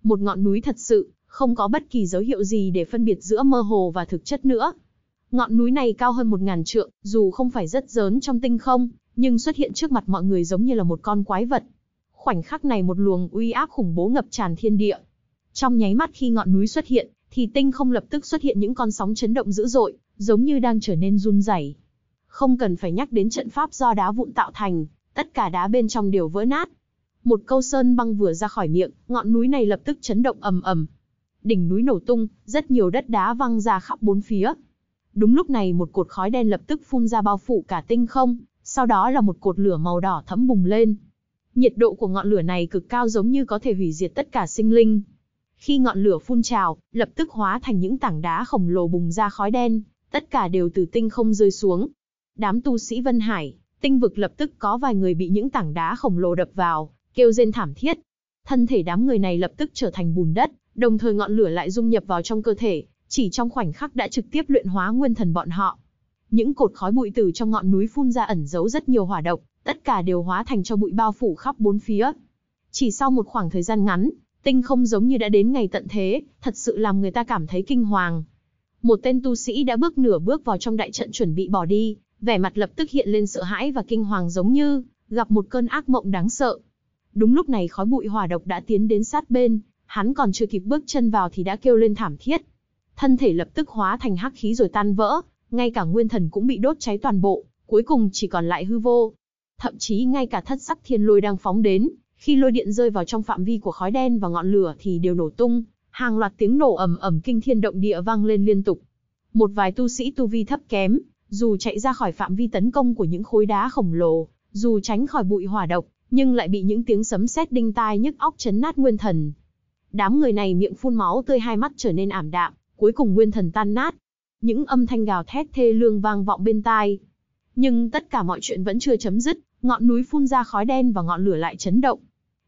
một ngọn núi thật sự, không có bất kỳ dấu hiệu gì để phân biệt giữa mơ hồ và thực chất nữa. Ngọn núi này cao hơn một ngàn trượng, dù không phải rất lớn trong tinh không, nhưng xuất hiện trước mặt mọi người giống như là một con quái vật. Khoảnh khắc này một luồng uy áp khủng bố ngập tràn thiên địa. Trong nháy mắt khi ngọn núi xuất hiện, thì tinh không lập tức xuất hiện những con sóng chấn động dữ dội, giống như đang trở nên run rẩy. Không cần phải nhắc đến trận pháp do đá vụn tạo thành, tất cả đá bên trong đều vỡ nát, một câu sơn băng vừa ra khỏi miệng, ngọn núi này lập tức chấn động ầm ầm. Đỉnh núi nổ tung, rất nhiều đất đá văng ra khắp bốn phía. Đúng lúc này một cột khói đen lập tức phun ra bao phủ cả tinh không, sau đó là một cột lửa màu đỏ thấm bùng lên. Nhiệt độ của ngọn lửa này cực cao giống như có thể hủy diệt tất cả sinh linh. Khi ngọn lửa phun trào, lập tức hóa thành những tảng đá khổng lồ bùng ra khói đen, tất cả đều từ tinh không rơi xuống. Đám tu sĩ Vân Hải, tinh vực lập tức có vài người bị những tảng đá khổng lồ đập vào, kêu rên thảm thiết. Thân thể đám người này lập tức trở thành bùn đất, đồng thời ngọn lửa lại dung nhập vào trong cơ thể, chỉ trong khoảnh khắc đã trực tiếp luyện hóa nguyên thần bọn họ. Những cột khói bụi từ trong ngọn núi phun ra ẩn giấu rất nhiều hỏa độc, tất cả đều hóa thành cho bụi bao phủ khắp bốn phía. Chỉ sau một khoảng thời gian ngắn, tinh không giống như đã đến ngày tận thế, thật sự làm người ta cảm thấy kinh hoàng. Một tên tu sĩ đã bước nửa bước vào trong đại trận chuẩn bị bỏ đi, vẻ mặt lập tức hiện lên sợ hãi và kinh hoàng giống như gặp một cơn ác mộng đáng sợ. Đúng lúc này khói bụi hỏa độc đã tiến đến sát bên, hắn còn chưa kịp bước chân vào thì đã kêu lên thảm thiết. Thân thể lập tức hóa thành hắc khí rồi tan vỡ, ngay cả nguyên thần cũng bị đốt cháy toàn bộ, cuối cùng chỉ còn lại hư vô. Thậm chí ngay cả thất sắc thiên lôi đang phóng đến, khi lôi điện rơi vào trong phạm vi của khói đen và ngọn lửa thì đều nổ tung, hàng loạt tiếng nổ ầm ầm kinh thiên động địa vang lên liên tục. Một vài tu sĩ tu vi thấp kém, dù chạy ra khỏi phạm vi tấn công của những khối đá khổng lồ, dù tránh khỏi bụi hỏa độc, nhưng lại bị những tiếng sấm sét đinh tai nhức óc chấn nát nguyên thần. Đám người này miệng phun máu tươi hai mắt trở nên ảm đạm, cuối cùng nguyên thần tan nát. Những âm thanh gào thét thê lương vang vọng bên tai. Nhưng tất cả mọi chuyện vẫn chưa chấm dứt, ngọn núi phun ra khói đen và ngọn lửa lại chấn động.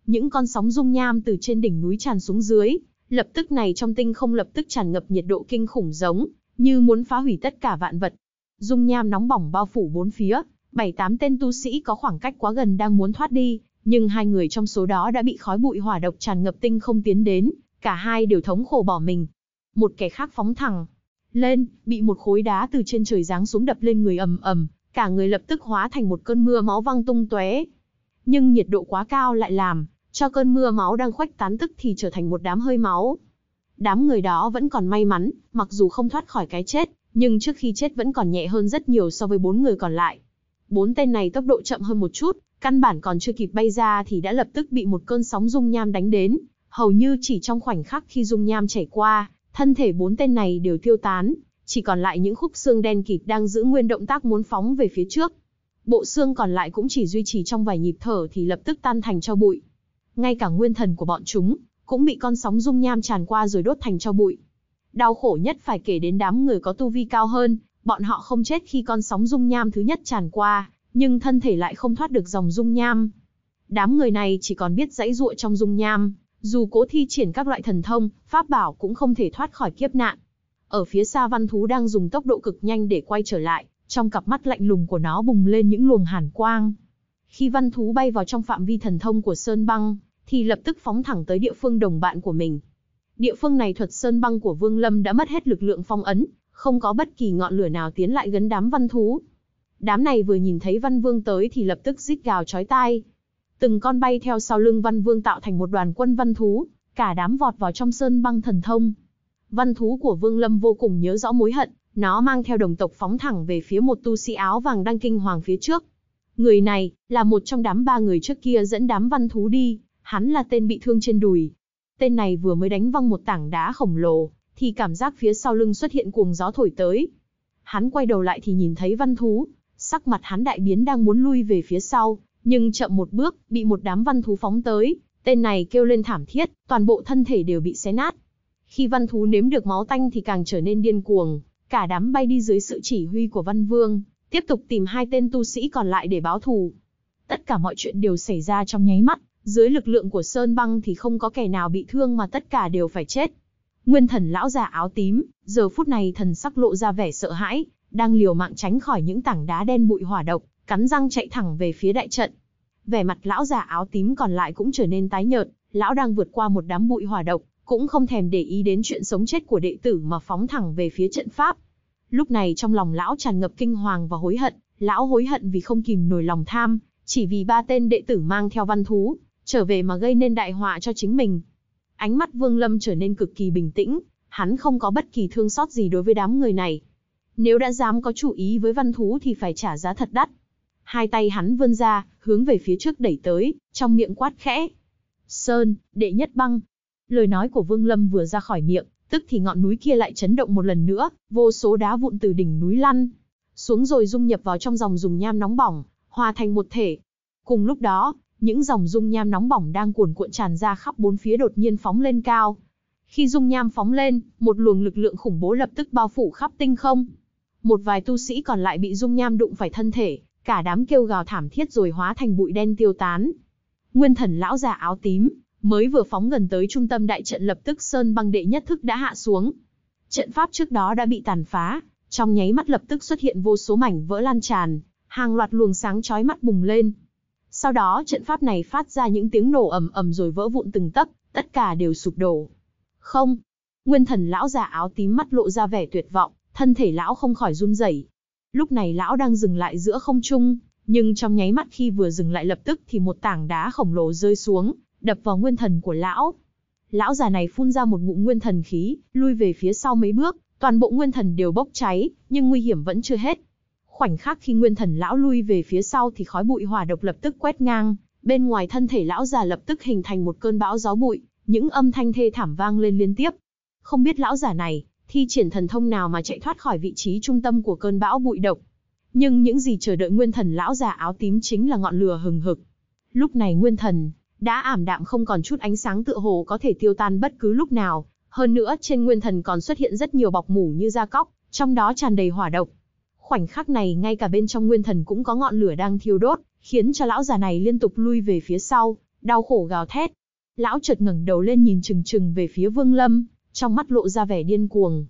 Những con sóng dung nham từ trên đỉnh núi tràn xuống dưới, lập tức này trong tinh không lập tức tràn ngập nhiệt độ kinh khủng giống, như muốn phá hủy tất cả vạn vật. Dung nham nóng bỏng bao phủ bốn phía, bảy tám tên tu sĩ có khoảng cách quá gần đang muốn thoát đi, nhưng hai người trong số đó đã bị khói bụi hỏa độc tràn ngập tinh không tiến đến, cả hai đều thống khổ bỏ mình. Một kẻ khác phóng thẳng lên, bị một khối đá từ trên trời giáng xuống đập lên người ầm ầm, cả người lập tức hóa thành một cơn mưa máu văng tung tóe. Nhưng nhiệt độ quá cao lại làm cho cơn mưa máu đang khuếch tán tức thì trở thành một đám hơi máu. Đám người đó vẫn còn may mắn, mặc dù không thoát khỏi cái chết, nhưng trước khi chết vẫn còn nhẹ hơn rất nhiều so với bốn người còn lại. Bốn tên này tốc độ chậm hơn một chút, căn bản còn chưa kịp bay ra thì đã lập tức bị một cơn sóng dung nham đánh đến. Hầu như chỉ trong khoảnh khắc khi dung nham chảy qua, thân thể bốn tên này đều tiêu tán, chỉ còn lại những khúc xương đen kịt đang giữ nguyên động tác muốn phóng về phía trước. Bộ xương còn lại cũng chỉ duy trì trong vài nhịp thở thì lập tức tan thành cho bụi. Ngay cả nguyên thần của bọn chúng cũng bị con sóng dung nham tràn qua rồi đốt thành cho bụi. Đau khổ nhất phải kể đến đám người có tu vi cao hơn, Bọn họ không chết khi con sóng dung nham thứ nhất tràn qua, nhưng thân thể lại không thoát được dòng dung nham. Đám người này chỉ còn biết dãy ruộng trong dung nham, dù cố thi triển các loại thần thông, pháp bảo cũng không thể thoát khỏi kiếp nạn. Ở phía xa văn thú đang dùng tốc độ cực nhanh để quay trở lại, trong cặp mắt lạnh lùng của nó bùng lên những luồng hàn quang. Khi văn thú bay vào trong phạm vi thần thông của Sơn Băng, thì lập tức phóng thẳng tới địa phương đồng bạn của mình. Địa phương này thuật Sơn Băng của Vương Lâm đã mất hết lực lượng phong ấn, không có bất kỳ ngọn lửa nào tiến lại gần đám văn thú. Đám này vừa nhìn thấy văn vương tới thì lập tức rít gào chói tai. Từng con bay theo sau lưng văn vương tạo thành một đoàn quân văn thú, cả đám vọt vào trong sơn băng thần thông. Văn thú của Vương Lâm vô cùng nhớ rõ mối hận, nó mang theo đồng tộc phóng thẳng về phía một tu sĩ áo vàng đang kinh hoàng phía trước. Người này là một trong đám ba người trước kia dẫn đám văn thú đi, hắn là tên bị thương trên đùi. Tên này vừa mới đánh văng một tảng đá khổng lồ, thì cảm giác phía sau lưng xuất hiện cuồng gió thổi tới. Hắn quay đầu lại thì nhìn thấy văn thú, sắc mặt hắn đại biến đang muốn lui về phía sau, nhưng chậm một bước, bị một đám văn thú phóng tới, tên này kêu lên thảm thiết, toàn bộ thân thể đều bị xé nát. Khi văn thú nếm được máu tanh thì càng trở nên điên cuồng, cả đám bay đi dưới sự chỉ huy của văn vương, tiếp tục tìm hai tên tu sĩ còn lại để báo thù. Tất cả mọi chuyện đều xảy ra trong nháy mắt, dưới lực lượng của Sơn Băng thì không có kẻ nào bị thương mà tất cả đều phải chết. Nguyên thần lão già áo tím, giờ phút này thần sắc lộ ra vẻ sợ hãi, đang liều mạng tránh khỏi những tảng đá đen bụi hỏa độc, cắn răng chạy thẳng về phía đại trận. Vẻ mặt lão già áo tím còn lại cũng trở nên tái nhợt, lão đang vượt qua một đám bụi hỏa độc, cũng không thèm để ý đến chuyện sống chết của đệ tử mà phóng thẳng về phía trận pháp. Lúc này trong lòng lão tràn ngập kinh hoàng và hối hận, lão hối hận vì không kìm nổi lòng tham, chỉ vì ba tên đệ tử mang theo văn thú, trở về mà gây nên đại họa cho chính mình. Ánh mắt Vương Lâm trở nên cực kỳ bình tĩnh, hắn không có bất kỳ thương xót gì đối với đám người này. Nếu đã dám có chủ ý với văn thú thì phải trả giá thật đắt. Hai tay hắn vươn ra, hướng về phía trước đẩy tới, trong miệng quát khẽ. Sơn, đệ nhất băng. Lời nói của Vương Lâm vừa ra khỏi miệng, tức thì ngọn núi kia lại chấn động một lần nữa, vô số đá vụn từ đỉnh núi lăn xuống rồi dung nhập vào trong dòng dùng nham nóng bỏng, hòa thành một thể. Cùng lúc đó, những dòng dung nham nóng bỏng đang cuồn cuộn tràn ra khắp bốn phía đột nhiên phóng lên cao. Khi dung nham phóng lên, một luồng lực lượng khủng bố lập tức bao phủ khắp tinh không. Một vài tu sĩ còn lại bị dung nham đụng phải thân thể, cả đám kêu gào thảm thiết rồi hóa thành bụi đen tiêu tán. Nguyên thần lão già áo tím, mới vừa phóng gần tới trung tâm đại trận lập tức sơn băng đệ nhất thức đã hạ xuống. Trận pháp trước đó đã bị tàn phá, trong nháy mắt lập tức xuất hiện vô số mảnh vỡ lan tràn, hàng loạt luồng sáng chói mắt bùng lên. Sau đó trận pháp này phát ra những tiếng nổ ầm ầm rồi vỡ vụn từng tấc, tất cả đều sụp đổ. Không. Nguyên thần lão già áo tím mắt lộ ra vẻ tuyệt vọng, thân thể lão không khỏi run rẩy. Lúc này lão đang dừng lại giữa không trung, nhưng trong nháy mắt khi vừa dừng lại lập tức thì một tảng đá khổng lồ rơi xuống, đập vào nguyên thần của lão. Lão già này phun ra một ngụm nguyên thần khí, lui về phía sau mấy bước, toàn bộ nguyên thần đều bốc cháy, nhưng nguy hiểm vẫn chưa hết, Khoảnh khắc khi nguyên thần lão lui về phía sau thì khói bụi hỏa độc lập tức quét ngang, bên ngoài thân thể lão già lập tức hình thành một cơn bão gió bụi, những âm thanh thê thảm vang lên liên tiếp. Không biết lão già này, thi triển thần thông nào mà chạy thoát khỏi vị trí trung tâm của cơn bão bụi độc. Nhưng những gì chờ đợi nguyên thần lão già áo tím chính là ngọn lửa hừng hực. Lúc này nguyên thần, đã ảm đạm không còn chút ánh sáng tựa hồ có thể tiêu tan bất cứ lúc nào. Hơn nữa trên nguyên thần còn xuất hiện rất nhiều bọc mủ như da cóc, trong đó tràn đầy hỏa độc khoảnh khắc này ngay cả bên trong nguyên thần cũng có ngọn lửa đang thiêu đốt, khiến cho lão già này liên tục lui về phía sau, đau khổ gào thét. Lão chợt ngẩng đầu lên nhìn chừng chừng về phía Vương Lâm, trong mắt lộ ra vẻ điên cuồng.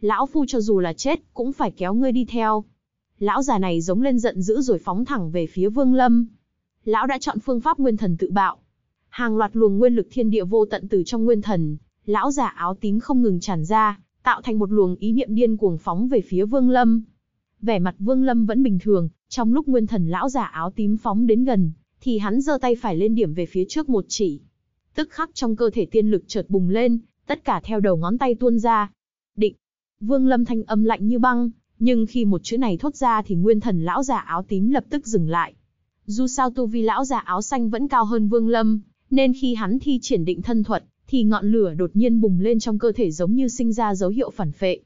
Lão phu cho dù là chết, cũng phải kéo ngươi đi theo. Lão già này giống lên giận dữ rồi phóng thẳng về phía Vương Lâm. Lão đã chọn phương pháp nguyên thần tự bạo. Hàng loạt luồng nguyên lực thiên địa vô tận từ trong nguyên thần, lão già áo tím không ngừng tràn ra, tạo thành một luồng ý niệm điên cuồng phóng về phía Vương Lâm vẻ mặt Vương Lâm vẫn bình thường, trong lúc nguyên thần lão giả áo tím phóng đến gần, thì hắn giơ tay phải lên điểm về phía trước một chỉ. Tức khắc trong cơ thể tiên lực chợt bùng lên, tất cả theo đầu ngón tay tuôn ra. Định. Vương Lâm thanh âm lạnh như băng, nhưng khi một chữ này thốt ra thì nguyên thần lão giả áo tím lập tức dừng lại. Dù sao tu vi lão giả áo xanh vẫn cao hơn Vương Lâm, nên khi hắn thi triển định thân thuật, thì ngọn lửa đột nhiên bùng lên trong cơ thể giống như sinh ra dấu hiệu phản phệ.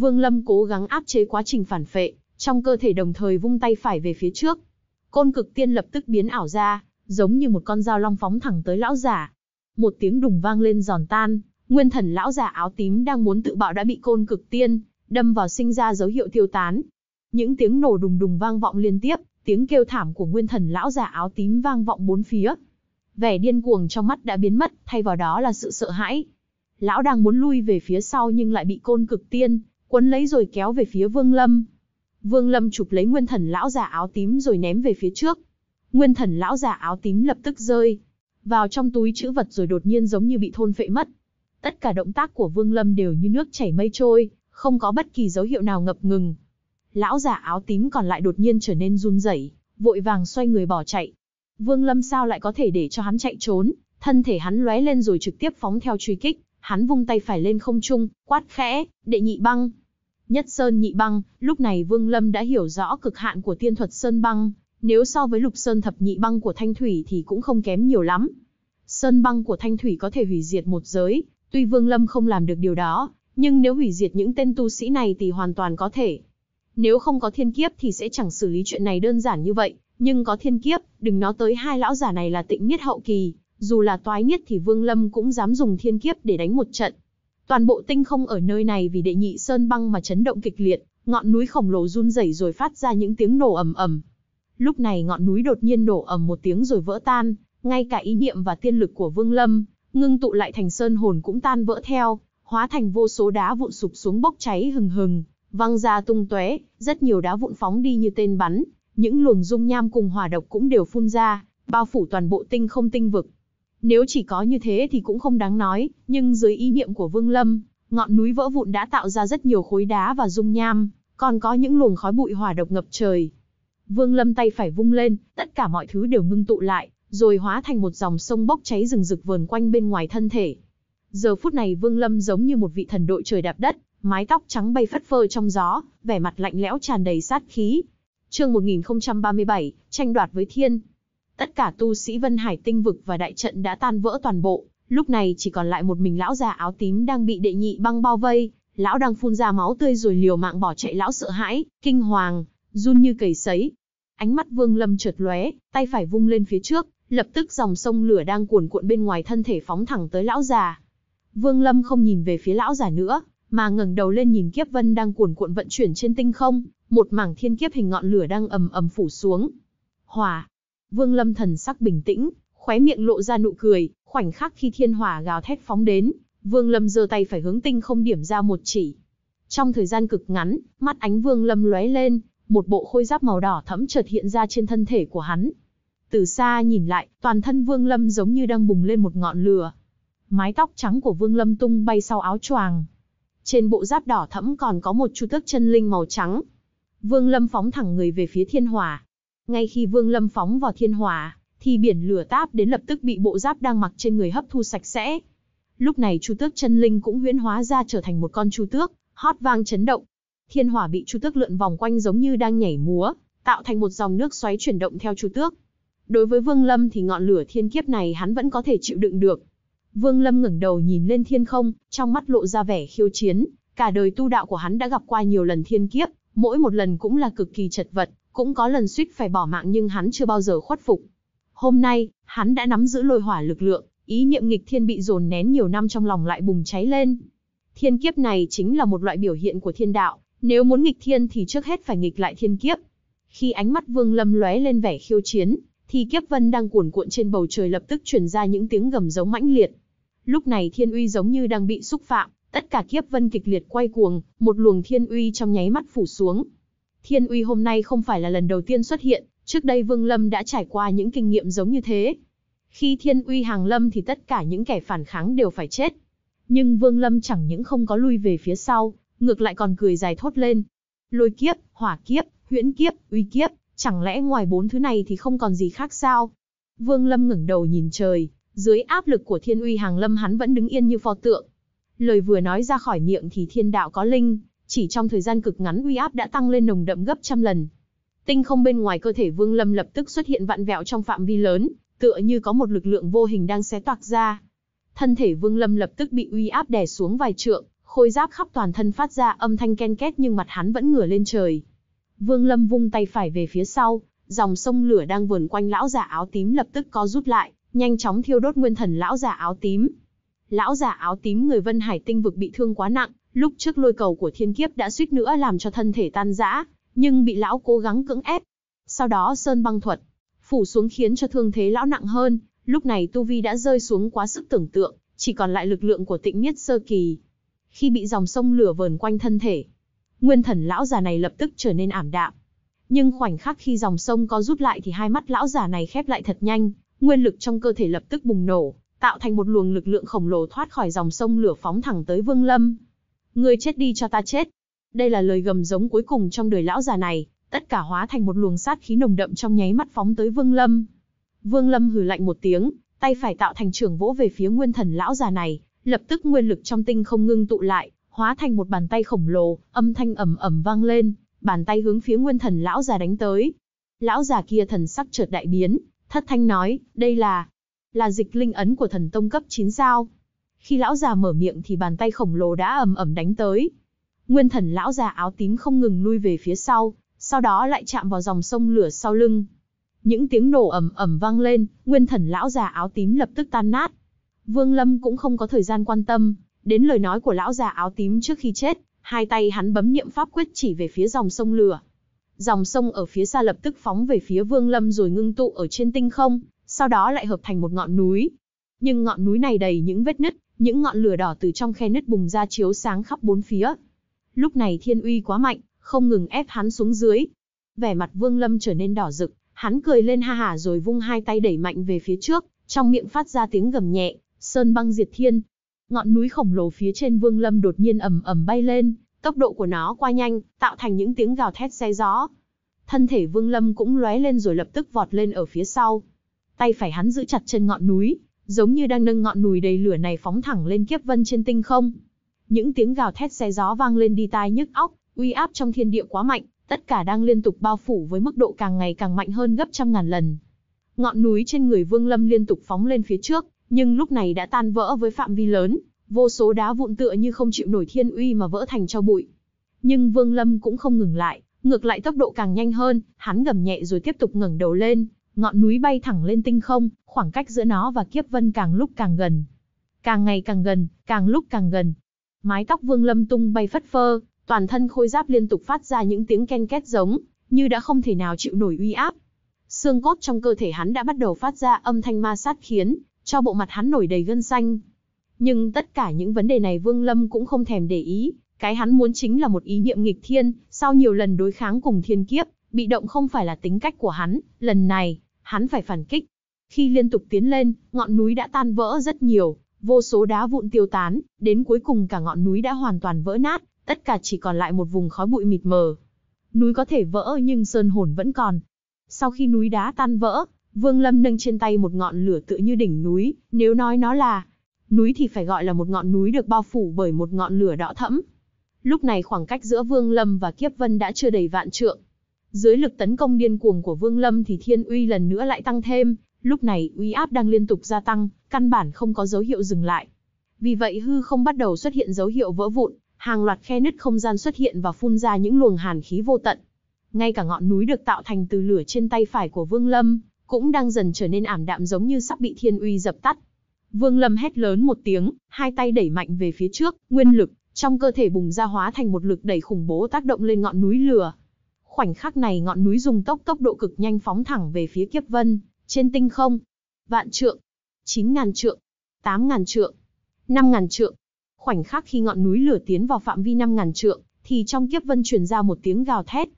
Vương Lâm cố gắng áp chế quá trình phản phệ, trong cơ thể đồng thời vung tay phải về phía trước. Côn cực tiên lập tức biến ảo ra, giống như một con dao long phóng thẳng tới lão giả. Một tiếng đùng vang lên giòn tan, nguyên thần lão giả áo tím đang muốn tự bạo đã bị côn cực tiên đâm vào sinh ra dấu hiệu tiêu tán. Những tiếng nổ đùng đùng vang vọng liên tiếp, tiếng kêu thảm của nguyên thần lão giả áo tím vang vọng bốn phía. Vẻ điên cuồng trong mắt đã biến mất, thay vào đó là sự sợ hãi. Lão đang muốn lui về phía sau nhưng lại bị côn cực tiên quấn lấy rồi kéo về phía Vương Lâm. Vương Lâm chụp lấy nguyên thần lão giả áo tím rồi ném về phía trước. Nguyên thần lão giả áo tím lập tức rơi vào trong túi chữ vật rồi đột nhiên giống như bị thôn phệ mất. Tất cả động tác của Vương Lâm đều như nước chảy mây trôi, không có bất kỳ dấu hiệu nào ngập ngừng. Lão giả áo tím còn lại đột nhiên trở nên run rẩy, vội vàng xoay người bỏ chạy. Vương Lâm sao lại có thể để cho hắn chạy trốn, thân thể hắn lóe lên rồi trực tiếp phóng theo truy kích, hắn vung tay phải lên không trung, quát khẽ, đệ nhị băng. Nhất sơn nhị băng, lúc này Vương Lâm đã hiểu rõ cực hạn của tiên thuật sơn băng, nếu so với lục sơn thập nhị băng của Thanh Thủy thì cũng không kém nhiều lắm. Sơn băng của Thanh Thủy có thể hủy diệt một giới, tuy Vương Lâm không làm được điều đó, nhưng nếu hủy diệt những tên tu sĩ này thì hoàn toàn có thể. Nếu không có thiên kiếp thì sẽ chẳng xử lý chuyện này đơn giản như vậy, nhưng có thiên kiếp, đừng nói tới hai lão giả này là tịnh niết hậu kỳ, dù là toái nhất thì Vương Lâm cũng dám dùng thiên kiếp để đánh một trận. Toàn bộ tinh không ở nơi này vì đệ nhị sơn băng mà chấn động kịch liệt, ngọn núi khổng lồ run rẩy rồi phát ra những tiếng nổ ầm ầm. Lúc này ngọn núi đột nhiên nổ ầm một tiếng rồi vỡ tan, ngay cả ý niệm và tiên lực của Vương Lâm, ngưng tụ lại thành sơn hồn cũng tan vỡ theo, hóa thành vô số đá vụn sụp xuống bốc cháy hừng hừng, văng ra tung tóe, rất nhiều đá vụn phóng đi như tên bắn, những luồng dung nham cùng hỏa độc cũng đều phun ra, bao phủ toàn bộ tinh không tinh vực. Nếu chỉ có như thế thì cũng không đáng nói, nhưng dưới ý niệm của Vương Lâm, ngọn núi vỡ vụn đã tạo ra rất nhiều khối đá và dung nham, còn có những luồng khói bụi hỏa độc ngập trời. Vương Lâm tay phải vung lên, tất cả mọi thứ đều ngưng tụ lại, rồi hóa thành một dòng sông bốc cháy rừng rực vờn quanh bên ngoài thân thể. Giờ phút này Vương Lâm giống như một vị thần đội trời đạp đất, mái tóc trắng bay phất phơ trong gió, vẻ mặt lạnh lẽo tràn đầy sát khí. Chương 1037, tranh đoạt với thiên. Tất cả tu sĩ Vân Hải tinh vực và đại trận đã tan vỡ toàn bộ, lúc này chỉ còn lại một mình lão già áo tím đang bị đệ nhị băng bao vây, lão đang phun ra máu tươi rồi liều mạng bỏ chạy lão sợ hãi, kinh hoàng, run như cầy sấy. Ánh mắt Vương Lâm chợt lóe, tay phải vung lên phía trước, lập tức dòng sông lửa đang cuồn cuộn bên ngoài thân thể phóng thẳng tới lão già. Vương Lâm không nhìn về phía lão già nữa, mà ngẩng đầu lên nhìn Kiếp Vân đang cuồn cuộn vận chuyển trên tinh không, một mảng thiên kiếp hình ngọn lửa đang ầm ầm phủ xuống. Hỏa, Vương Lâm thần sắc bình tĩnh, khóe miệng lộ ra nụ cười, khoảnh khắc khi thiên hỏa gào thét phóng đến, Vương Lâm giơ tay phải hướng tinh không điểm ra một chỉ. Trong thời gian cực ngắn, mắt ánh Vương Lâm lóe lên, một bộ khôi giáp màu đỏ thẫm chợt hiện ra trên thân thể của hắn. Từ xa nhìn lại, toàn thân Vương Lâm giống như đang bùng lên một ngọn lửa. Mái tóc trắng của Vương Lâm tung bay sau áo choàng. Trên bộ giáp đỏ thẫm còn có một chu tước chân linh màu trắng. Vương Lâm phóng thẳng người về phía thiên hỏa, ngay khi Vương Lâm phóng vào thiên hỏa, thì biển lửa táp đến lập tức bị bộ giáp đang mặc trên người hấp thu sạch sẽ. Lúc này Chu Tước chân linh cũng huyễn hóa ra trở thành một con chu tước, hót vang chấn động. Thiên hỏa bị chu tước lượn vòng quanh giống như đang nhảy múa, tạo thành một dòng nước xoáy chuyển động theo chu tước. Đối với Vương Lâm thì ngọn lửa thiên kiếp này hắn vẫn có thể chịu đựng được. Vương Lâm ngẩng đầu nhìn lên thiên không, trong mắt lộ ra vẻ khiêu chiến, cả đời tu đạo của hắn đã gặp qua nhiều lần thiên kiếp, mỗi một lần cũng là cực kỳ chật vật, cũng có lần suýt phải bỏ mạng nhưng hắn chưa bao giờ khuất phục. Hôm nay, hắn đã nắm giữ lôi hỏa lực lượng, ý niệm nghịch thiên bị dồn nén nhiều năm trong lòng lại bùng cháy lên. Thiên kiếp này chính là một loại biểu hiện của thiên đạo, nếu muốn nghịch thiên thì trước hết phải nghịch lại thiên kiếp. Khi ánh mắt Vương Lâm lóe lên vẻ khiêu chiến, thì kiếp vân đang cuồn cuộn trên bầu trời lập tức truyền ra những tiếng gầm giống mãnh liệt. Lúc này thiên uy giống như đang bị xúc phạm, tất cả kiếp vân kịch liệt quay cuồng, một luồng thiên uy trong nháy mắt phủ xuống. Thiên uy hôm nay không phải là lần đầu tiên xuất hiện, trước đây Vương Lâm đã trải qua những kinh nghiệm giống như thế. Khi thiên uy hàng lâm thì tất cả những kẻ phản kháng đều phải chết. Nhưng Vương Lâm chẳng những không có lui về phía sau, ngược lại còn cười dài thốt lên. Lôi kiếp, hỏa kiếp, huyễn kiếp, uy kiếp, chẳng lẽ ngoài bốn thứ này thì không còn gì khác sao? Vương Lâm ngẩng đầu nhìn trời, dưới áp lực của thiên uy hàng lâm hắn vẫn đứng yên như pho tượng. Lời vừa nói ra khỏi miệng thì thiên đạo có linh, chỉ trong thời gian cực ngắn uy áp đã tăng lên nồng đậm gấp trăm lần. Tinh không bên ngoài cơ thể Vương Lâm lập tức xuất hiện vạn vẹo trong phạm vi lớn, tựa như có một lực lượng vô hình đang xé toạc ra. Thân thể Vương Lâm lập tức bị uy áp đè xuống vài trượng, khôi giáp khắp toàn thân phát ra âm thanh ken két nhưng mặt hắn vẫn ngửa lên trời. Vương Lâm vung tay phải về phía sau, dòng sông lửa đang vườn quanh lão giả áo tím lập tức có rút lại, nhanh chóng thiêu đốt nguyên thần lão giả áo tím. Lão giả áo tím người Vân Hải tinh vực bị thương quá nặng, Lúc trước lôi cầu của thiên kiếp đã suýt nữa làm cho thân thể tan rã, nhưng bị lão cố gắng cưỡng ép. Sau đó sơn băng thuật, phủ xuống khiến cho thương thế lão nặng hơn, lúc này tu vi đã rơi xuống quá sức tưởng tượng, chỉ còn lại lực lượng của tịnh niết sơ kỳ. Khi bị dòng sông lửa vờn quanh thân thể, nguyên thần lão già này lập tức trở nên ảm đạm. Nhưng khoảnh khắc khi dòng sông có rút lại thì hai mắt lão già này khép lại thật nhanh, nguyên lực trong cơ thể lập tức bùng nổ, tạo thành một luồng lực lượng khổng lồ thoát khỏi dòng sông lửa phóng thẳng tới Vương Lâm. Ngươi chết đi cho ta chết. Đây là lời gầm giống cuối cùng trong đời lão già này, tất cả hóa thành một luồng sát khí nồng đậm trong nháy mắt phóng tới Vương Lâm. Vương Lâm hừ lạnh một tiếng, tay phải tạo thành trường vỗ về phía nguyên thần lão già này, lập tức nguyên lực trong tinh không ngưng tụ lại, hóa thành một bàn tay khổng lồ, âm thanh ầm ầm vang lên, bàn tay hướng phía nguyên thần lão già đánh tới. Lão già kia thần sắc chợt đại biến, thất thanh nói, đây là là dịch linh ấn của thần tông cấp 9 sao? Khi lão già mở miệng thì bàn tay khổng lồ đã ầm ầm đánh tới. Nguyên thần lão già áo tím không ngừng lui về phía sau, sau đó lại chạm vào dòng sông lửa sau lưng. Những tiếng nổ ầm ầm vang lên, nguyên thần lão già áo tím lập tức tan nát. Vương Lâm cũng không có thời gian quan tâm đến lời nói của lão già áo tím trước khi chết, hai tay hắn bấm niệm pháp quyết chỉ về phía dòng sông lửa. Dòng sông ở phía xa lập tức phóng về phía Vương Lâm rồi ngưng tụ ở trên tinh không, sau đó lại hợp thành một ngọn núi. Nhưng ngọn núi này đầy những vết nứt, những ngọn lửa đỏ từ trong khe nứt bùng ra chiếu sáng khắp bốn phía. Lúc này thiên uy quá mạnh, không ngừng ép hắn xuống dưới. Vẻ mặt Vương Lâm trở nên đỏ rực, hắn cười lên ha hả rồi vung hai tay đẩy mạnh về phía trước, trong miệng phát ra tiếng gầm nhẹ, sơn băng diệt thiên. Ngọn núi khổng lồ phía trên Vương Lâm đột nhiên ầm ầm bay lên, tốc độ của nó quá nhanh, tạo thành những tiếng gào thét xe gió. Thân thể Vương Lâm cũng lóe lên rồi lập tức vọt lên ở phía sau. Tay phải hắn giữ chặt chân ngọn núi, giống như đang nâng ngọn núi đầy lửa này phóng thẳng lên kiếp vân trên tinh không. Những tiếng gào thét xe gió vang lên đi tai nhức óc, uy áp trong thiên địa quá mạnh, tất cả đang liên tục bao phủ với mức độ càng ngày càng mạnh hơn gấp trăm ngàn lần. Ngọn núi trên người Vương Lâm liên tục phóng lên phía trước, nhưng lúc này đã tan vỡ với phạm vi lớn, vô số đá vụn tựa như không chịu nổi thiên uy mà vỡ thành cho bụi. Nhưng Vương Lâm cũng không ngừng lại, ngược lại tốc độ càng nhanh hơn, hắn gầm nhẹ rồi tiếp tục ngẩng đầu lên, Ngọn núi bay thẳng lên tinh không, khoảng cách giữa nó và kiếp vân càng lúc càng gần. Càng ngày càng gần, càng lúc càng gần. Mái tóc vương lâm tung bay phất phơ, toàn thân khôi giáp liên tục phát ra những tiếng ken két giống, như đã không thể nào chịu nổi uy áp. Xương cốt trong cơ thể hắn đã bắt đầu phát ra âm thanh ma sát khiến, cho bộ mặt hắn nổi đầy gân xanh. Nhưng tất cả những vấn đề này Vương Lâm cũng không thèm để ý, cái hắn muốn chính là một ý niệm nghịch thiên, sau nhiều lần đối kháng cùng thiên kiếp, bị động không phải là tính cách của hắn, lần này, hắn phải phản kích. Khi liên tục tiến lên, ngọn núi đã tan vỡ rất nhiều, vô số đá vụn tiêu tán, đến cuối cùng cả ngọn núi đã hoàn toàn vỡ nát, tất cả chỉ còn lại một vùng khói bụi mịt mờ. Núi có thể vỡ nhưng sơn hồn vẫn còn. Sau khi núi đá tan vỡ, Vương Lâm nâng trên tay một ngọn lửa tựa như đỉnh núi, nếu nói nó là núi thì phải gọi là một ngọn núi được bao phủ bởi một ngọn lửa đỏ thẫm. Lúc này khoảng cách giữa Vương Lâm và Kiếp Vân đã chưa đầy vạn trượng, dưới lực tấn công điên cuồng của Vương Lâm thì thiên uy lần nữa lại tăng thêm, lúc này uy áp đang liên tục gia tăng, căn bản không có dấu hiệu dừng lại. Vì vậy hư không bắt đầu xuất hiện dấu hiệu vỡ vụn, hàng loạt khe nứt không gian xuất hiện và phun ra những luồng hàn khí vô tận. Ngay cả ngọn núi được tạo thành từ lửa trên tay phải của Vương Lâm, cũng đang dần trở nên ảm đạm giống như sắp bị thiên uy dập tắt. Vương Lâm hét lớn một tiếng, hai tay đẩy mạnh về phía trước, nguyên lực trong cơ thể bùng ra hóa thành một lực đẩy khủng bố tác động lên ngọn núi lửa, Khoảnh khắc này ngọn núi dùng tốc tốc độ cực nhanh phóng thẳng về phía kiếp vân, trên tinh không. Vạn trượng, 9 ngàn trượng, 8 ngàn trượng, 5 ngàn trượng. Khoảnh khắc khi ngọn núi lửa tiến vào phạm vi 5 ngàn trượng, thì trong kiếp vân truyền ra một tiếng gào thét.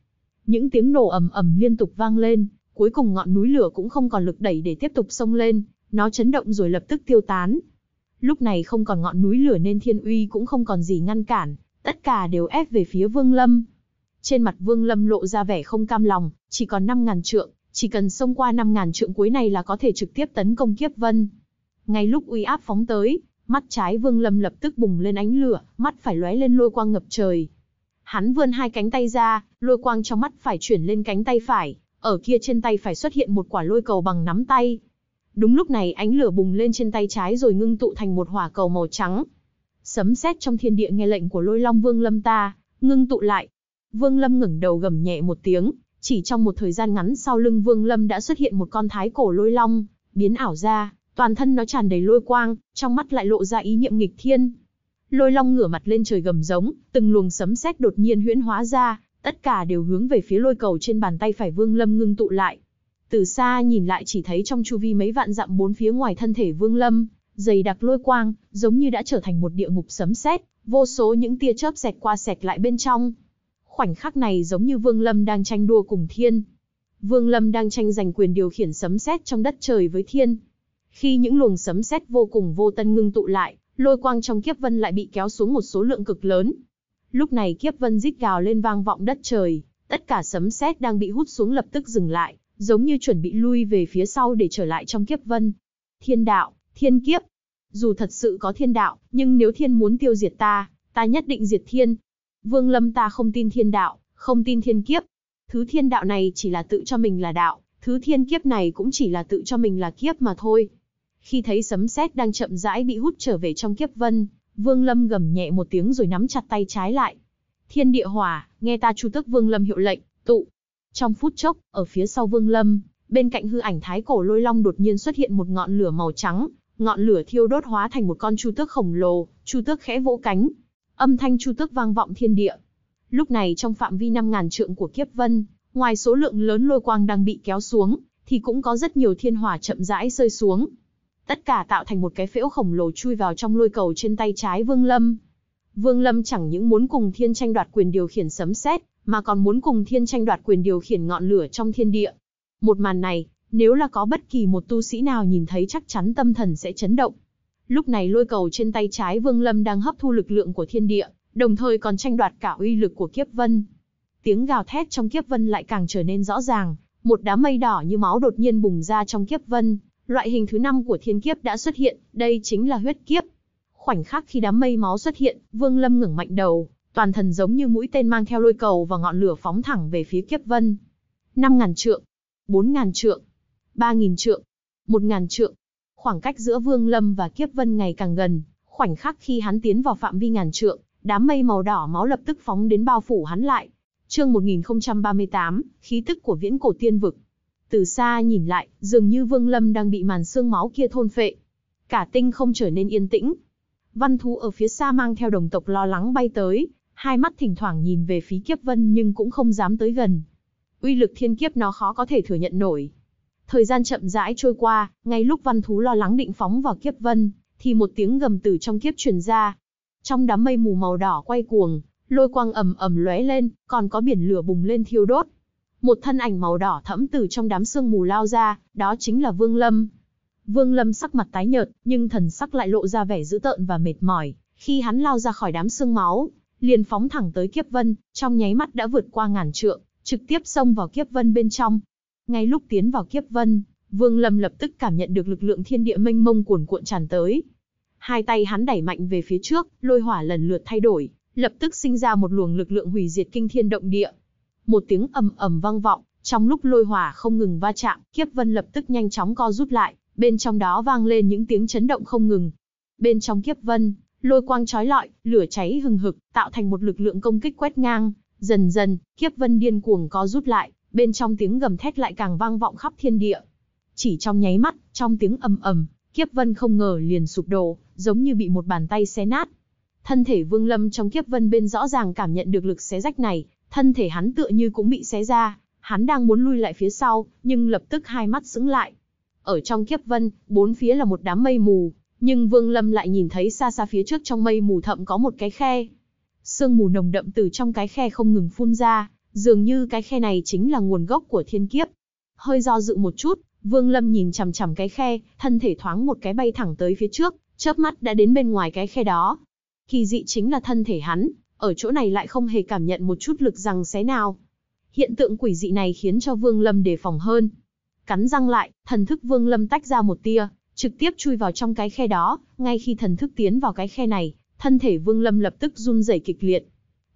Những tiếng nổ ầm ầm liên tục vang lên, cuối cùng ngọn núi lửa cũng không còn lực đẩy để tiếp tục xông lên, nó chấn động rồi lập tức tiêu tán. Lúc này không còn ngọn núi lửa nên thiên uy cũng không còn gì ngăn cản, tất cả đều ép về phía Vương Lâm, trên mặt Vương Lâm lộ ra vẻ không cam lòng, chỉ còn 5.000 trượng, chỉ cần xông qua 5.000 trượng cuối này là có thể trực tiếp tấn công kiếp vân. Ngay lúc uy áp phóng tới, mắt trái Vương Lâm lập tức bùng lên ánh lửa, mắt phải lóe lên lôi quang ngập trời. Hắn vươn hai cánh tay ra, lôi quang trong mắt phải chuyển lên cánh tay phải, ở kia trên tay phải xuất hiện một quả lôi cầu bằng nắm tay. Đúng lúc này ánh lửa bùng lên trên tay trái rồi ngưng tụ thành một hỏa cầu màu trắng. Sấm sét trong thiên địa nghe lệnh của lôi long vương lâm ta, ngưng tụ lại, Vương Lâm ngẩng đầu gầm nhẹ một tiếng, chỉ trong một thời gian ngắn sau lưng Vương Lâm đã xuất hiện một con thái cổ lôi long, biến ảo ra, toàn thân nó tràn đầy lôi quang, trong mắt lại lộ ra ý niệm nghịch thiên. Lôi long ngửa mặt lên trời gầm giống, từng luồng sấm sét đột nhiên huyễn hóa ra, tất cả đều hướng về phía lôi cầu trên bàn tay phải Vương Lâm ngưng tụ lại. Từ xa nhìn lại chỉ thấy trong chu vi mấy vạn dặm bốn phía ngoài thân thể Vương Lâm, dày đặc lôi quang, giống như đã trở thành một địa ngục sấm sét, vô số những tia chớp xẹt qua xẹt lại bên trong khoảnh khắc này giống như Vương Lâm đang tranh đua cùng thiên. Vương Lâm đang tranh giành quyền điều khiển sấm sét trong đất trời với thiên. Khi những luồng sấm sét vô cùng vô tân ngưng tụ lại, lôi quang trong kiếp vân lại bị kéo xuống một số lượng cực lớn. Lúc này kiếp vân rít gào lên vang vọng đất trời, tất cả sấm sét đang bị hút xuống lập tức dừng lại, giống như chuẩn bị lui về phía sau để trở lại trong kiếp vân. Thiên đạo, thiên kiếp. Dù thật sự có thiên đạo, nhưng nếu thiên muốn tiêu diệt ta, ta nhất định diệt thiên, Vương Lâm ta không tin thiên đạo, không tin thiên kiếp. Thứ thiên đạo này chỉ là tự cho mình là đạo, thứ thiên kiếp này cũng chỉ là tự cho mình là kiếp mà thôi. Khi thấy sấm sét đang chậm rãi bị hút trở về trong kiếp vân, Vương Lâm gầm nhẹ một tiếng rồi nắm chặt tay trái lại. Thiên địa hỏa, nghe ta chu tức Vương Lâm hiệu lệnh, tụ. Trong phút chốc, ở phía sau Vương Lâm, bên cạnh hư ảnh thái cổ lôi long đột nhiên xuất hiện một ngọn lửa màu trắng, ngọn lửa thiêu đốt hóa thành một con chu tước khổng lồ, chu tước khẽ vỗ cánh, Âm thanh chu tước vang vọng thiên địa. Lúc này trong phạm vi 5.000 trượng của kiếp vân, ngoài số lượng lớn lôi quang đang bị kéo xuống, thì cũng có rất nhiều thiên hỏa chậm rãi rơi xuống. Tất cả tạo thành một cái phễu khổng lồ chui vào trong lôi cầu trên tay trái Vương Lâm. Vương Lâm chẳng những muốn cùng thiên tranh đoạt quyền điều khiển sấm sét, mà còn muốn cùng thiên tranh đoạt quyền điều khiển ngọn lửa trong thiên địa. Một màn này, nếu là có bất kỳ một tu sĩ nào nhìn thấy chắc chắn tâm thần sẽ chấn động. Lúc này lôi cầu trên tay trái Vương Lâm đang hấp thu lực lượng của thiên địa, đồng thời còn tranh đoạt cả uy lực của kiếp vân. Tiếng gào thét trong kiếp vân lại càng trở nên rõ ràng, một đám mây đỏ như máu đột nhiên bùng ra trong kiếp vân, loại hình thứ năm của thiên kiếp đã xuất hiện, đây chính là huyết kiếp. Khoảnh khắc khi đám mây máu xuất hiện, Vương Lâm ngẩng mạnh đầu, toàn thần giống như mũi tên mang theo lôi cầu và ngọn lửa phóng thẳng về phía kiếp vân. 5000 trượng, 4000 trượng, 3000 trượng, 1000 trượng, Khoảng cách giữa Vương Lâm và Kiếp Vân ngày càng gần, khoảnh khắc khi hắn tiến vào phạm vi ngàn trượng, đám mây màu đỏ máu lập tức phóng đến bao phủ hắn lại. Chương 1038, khí tức của viễn cổ tiên vực. Từ xa nhìn lại, dường như Vương Lâm đang bị màn xương máu kia thôn phệ. Cả tinh không trở nên yên tĩnh. Văn thú ở phía xa mang theo đồng tộc lo lắng bay tới, hai mắt thỉnh thoảng nhìn về phí kiếp vân nhưng cũng không dám tới gần. Uy lực thiên kiếp nó khó có thể thừa nhận nổi, Thời gian chậm rãi trôi qua, ngay lúc văn thú lo lắng định phóng vào kiếp vân, thì một tiếng gầm từ trong kiếp truyền ra. Trong đám mây mù màu đỏ quay cuồng, lôi quang ầm ầm lóe lên, còn có biển lửa bùng lên thiêu đốt. Một thân ảnh màu đỏ thẫm từ trong đám sương mù lao ra, đó chính là Vương Lâm. Vương Lâm sắc mặt tái nhợt, nhưng thần sắc lại lộ ra vẻ dữ tợn và mệt mỏi, khi hắn lao ra khỏi đám sương máu, liền phóng thẳng tới Kiếp Vân, trong nháy mắt đã vượt qua ngàn trượng, trực tiếp xông vào Kiếp Vân bên trong. Ngay lúc tiến vào kiếp vân, Vương Lâm lập tức cảm nhận được lực lượng thiên địa mênh mông cuồn cuộn tràn tới. Hai tay hắn đẩy mạnh về phía trước, lôi hỏa lần lượt thay đổi, lập tức sinh ra một luồng lực lượng hủy diệt kinh thiên động địa. Một tiếng ầm ầm vang vọng, trong lúc lôi hỏa không ngừng va chạm, kiếp vân lập tức nhanh chóng co rút lại, bên trong đó vang lên những tiếng chấn động không ngừng. Bên trong kiếp vân, lôi quang chói lọi, lửa cháy hừng hực, tạo thành một lực lượng công kích quét ngang, dần dần, kiếp vân điên cuồng co rút lại, bên trong tiếng gầm thét lại càng vang vọng khắp thiên địa. Chỉ trong nháy mắt, trong tiếng ầm ầm, Kiếp Vân không ngờ liền sụp đổ, giống như bị một bàn tay xé nát. Thân thể Vương Lâm trong Kiếp Vân bên rõ ràng cảm nhận được lực xé rách này, thân thể hắn tựa như cũng bị xé ra, hắn đang muốn lui lại phía sau, nhưng lập tức hai mắt sững lại. Ở trong Kiếp Vân, bốn phía là một đám mây mù, nhưng Vương Lâm lại nhìn thấy xa xa phía trước trong mây mù thậm có một cái khe. Sương mù nồng đậm từ trong cái khe không ngừng phun ra, Dường như cái khe này chính là nguồn gốc của thiên kiếp. Hơi do dự một chút, Vương Lâm nhìn chằm chằm cái khe, thân thể thoáng một cái bay thẳng tới phía trước, chớp mắt đã đến bên ngoài cái khe đó. Kỳ dị chính là thân thể hắn, ở chỗ này lại không hề cảm nhận một chút lực rằng xé nào. Hiện tượng quỷ dị này khiến cho Vương Lâm đề phòng hơn. Cắn răng lại, thần thức Vương Lâm tách ra một tia, trực tiếp chui vào trong cái khe đó, ngay khi thần thức tiến vào cái khe này, thân thể Vương Lâm lập tức run rẩy kịch liệt,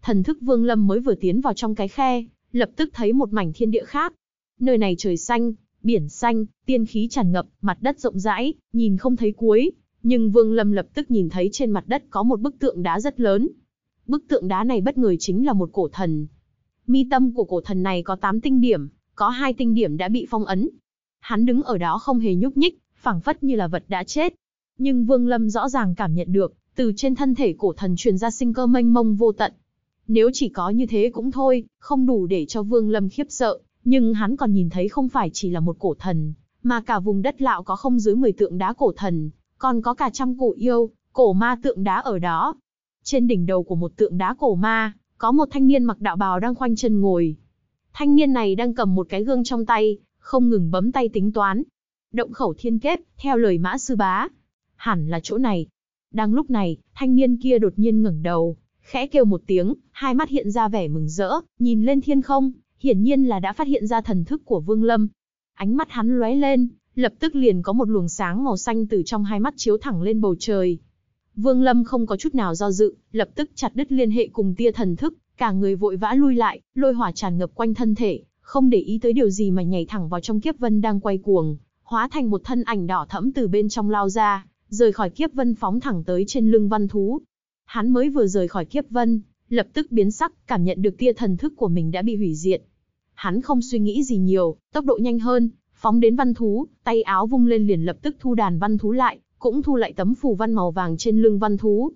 Thần thức Vương Lâm mới vừa tiến vào trong cái khe, lập tức thấy một mảnh thiên địa khác. Nơi này trời xanh, biển xanh, tiên khí tràn ngập, mặt đất rộng rãi, nhìn không thấy cuối, nhưng Vương Lâm lập tức nhìn thấy trên mặt đất có một bức tượng đá rất lớn. Bức tượng đá này bất ngờ chính là một cổ thần. Mi tâm của cổ thần này có 8 tinh điểm, có hai tinh điểm đã bị phong ấn. Hắn đứng ở đó không hề nhúc nhích, phảng phất như là vật đã chết. Nhưng Vương Lâm rõ ràng cảm nhận được, từ trên thân thể cổ thần truyền ra sinh cơ mênh mông vô tận, nếu chỉ có như thế cũng thôi, không đủ để cho Vương Lâm khiếp sợ, nhưng hắn còn nhìn thấy không phải chỉ là một cổ thần, mà cả vùng đất lão có không dưới 10 tượng đá cổ thần, còn có cả trăm cổ yêu, cổ ma tượng đá ở đó. Trên đỉnh đầu của một tượng đá cổ ma, có một thanh niên mặc đạo bào đang khoanh chân ngồi. Thanh niên này đang cầm một cái gương trong tay, không ngừng bấm tay tính toán. Động khẩu thiên kết, theo lời mã sư bá. Hẳn là chỗ này. Đang lúc này, thanh niên kia đột nhiên ngẩng đầu, Khẽ kêu một tiếng, hai mắt hiện ra vẻ mừng rỡ, nhìn lên thiên không, hiển nhiên là đã phát hiện ra thần thức của Vương Lâm. Ánh mắt hắn lóe lên, lập tức liền có một luồng sáng màu xanh từ trong hai mắt chiếu thẳng lên bầu trời. Vương Lâm không có chút nào do dự, lập tức chặt đứt liên hệ cùng tia thần thức, cả người vội vã lui lại, lôi hỏa tràn ngập quanh thân thể, không để ý tới điều gì mà nhảy thẳng vào trong kiếp vân đang quay cuồng, hóa thành một thân ảnh đỏ thẫm từ bên trong lao ra, rời khỏi kiếp vân phóng thẳng tới trên lưng văn thú, hắn mới vừa rời khỏi kiếp vân, lập tức biến sắc, cảm nhận được tia thần thức của mình đã bị hủy diệt. Hắn không suy nghĩ gì nhiều, tốc độ nhanh hơn, phóng đến văn thú, tay áo vung lên liền lập tức thu đàn văn thú lại, cũng thu lại tấm phù văn màu vàng trên lưng văn thú.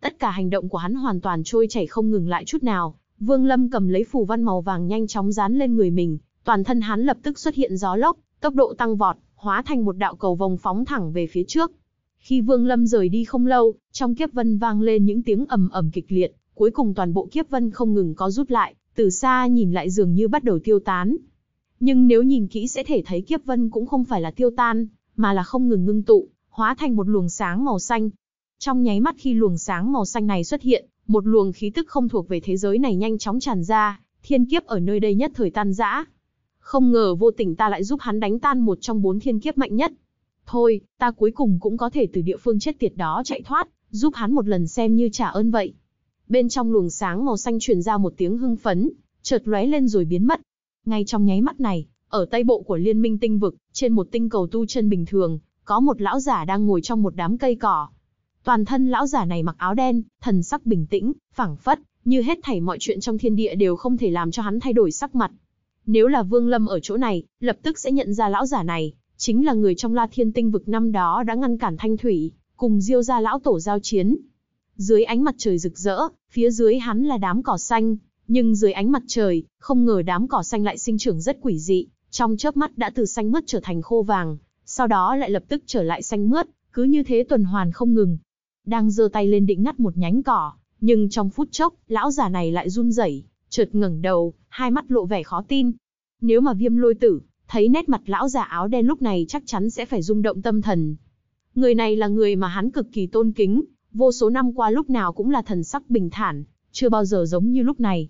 Tất cả hành động của hắn hoàn toàn trôi chảy không ngừng lại chút nào, Vương Lâm cầm lấy phù văn màu vàng nhanh chóng dán lên người mình, toàn thân hắn lập tức xuất hiện gió lốc, tốc độ tăng vọt, hóa thành một đạo cầu vòng phóng thẳng về phía trước. Khi Vương Lâm rời đi không lâu, trong kiếp vân vang lên những tiếng ầm ầm kịch liệt, cuối cùng toàn bộ kiếp vân không ngừng có rút lại, từ xa nhìn lại dường như bắt đầu tiêu tán. Nhưng nếu nhìn kỹ sẽ thể thấy kiếp vân cũng không phải là tiêu tan, mà là không ngừng ngưng tụ, hóa thành một luồng sáng màu xanh. Trong nháy mắt khi luồng sáng màu xanh này xuất hiện, một luồng khí tức không thuộc về thế giới này nhanh chóng tràn ra, thiên kiếp ở nơi đây nhất thời tan rã. Không ngờ vô tình ta lại giúp hắn đánh tan một trong bốn thiên kiếp mạnh nhất, Thôi, ta cuối cùng cũng có thể từ địa phương chết tiệt đó chạy thoát, giúp hắn một lần xem như trả ơn vậy. Bên trong luồng sáng màu xanh truyền ra một tiếng hưng phấn, chợt lóe lên rồi biến mất. Ngay trong nháy mắt này, ở tây bộ của liên minh tinh vực, trên một tinh cầu tu chân bình thường, có một lão giả đang ngồi trong một đám cây cỏ. Toàn thân lão giả này mặc áo đen, thần sắc bình tĩnh, phảng phất, như hết thảy mọi chuyện trong thiên địa đều không thể làm cho hắn thay đổi sắc mặt. Nếu là Vương Lâm ở chỗ này, lập tức sẽ nhận ra lão giả này, chính là người trong La Thiên Tinh vực năm đó đã ngăn cản Thanh Thủy, cùng Diêu gia lão tổ giao chiến. Dưới ánh mặt trời rực rỡ, phía dưới hắn là đám cỏ xanh, nhưng dưới ánh mặt trời, không ngờ đám cỏ xanh lại sinh trưởng rất quỷ dị, trong chớp mắt đã từ xanh mướt trở thành khô vàng, sau đó lại lập tức trở lại xanh mướt, cứ như thế tuần hoàn không ngừng. Đang giơ tay lên định ngắt một nhánh cỏ, nhưng trong phút chốc, lão già này lại run rẩy, chợt ngẩng đầu, hai mắt lộ vẻ khó tin. Nếu mà Viêm Lôi Tử Thấy nét mặt lão già áo đen lúc này chắc chắn sẽ phải rung động tâm thần. Người này là người mà hắn cực kỳ tôn kính, vô số năm qua lúc nào cũng là thần sắc bình thản, chưa bao giờ giống như lúc này.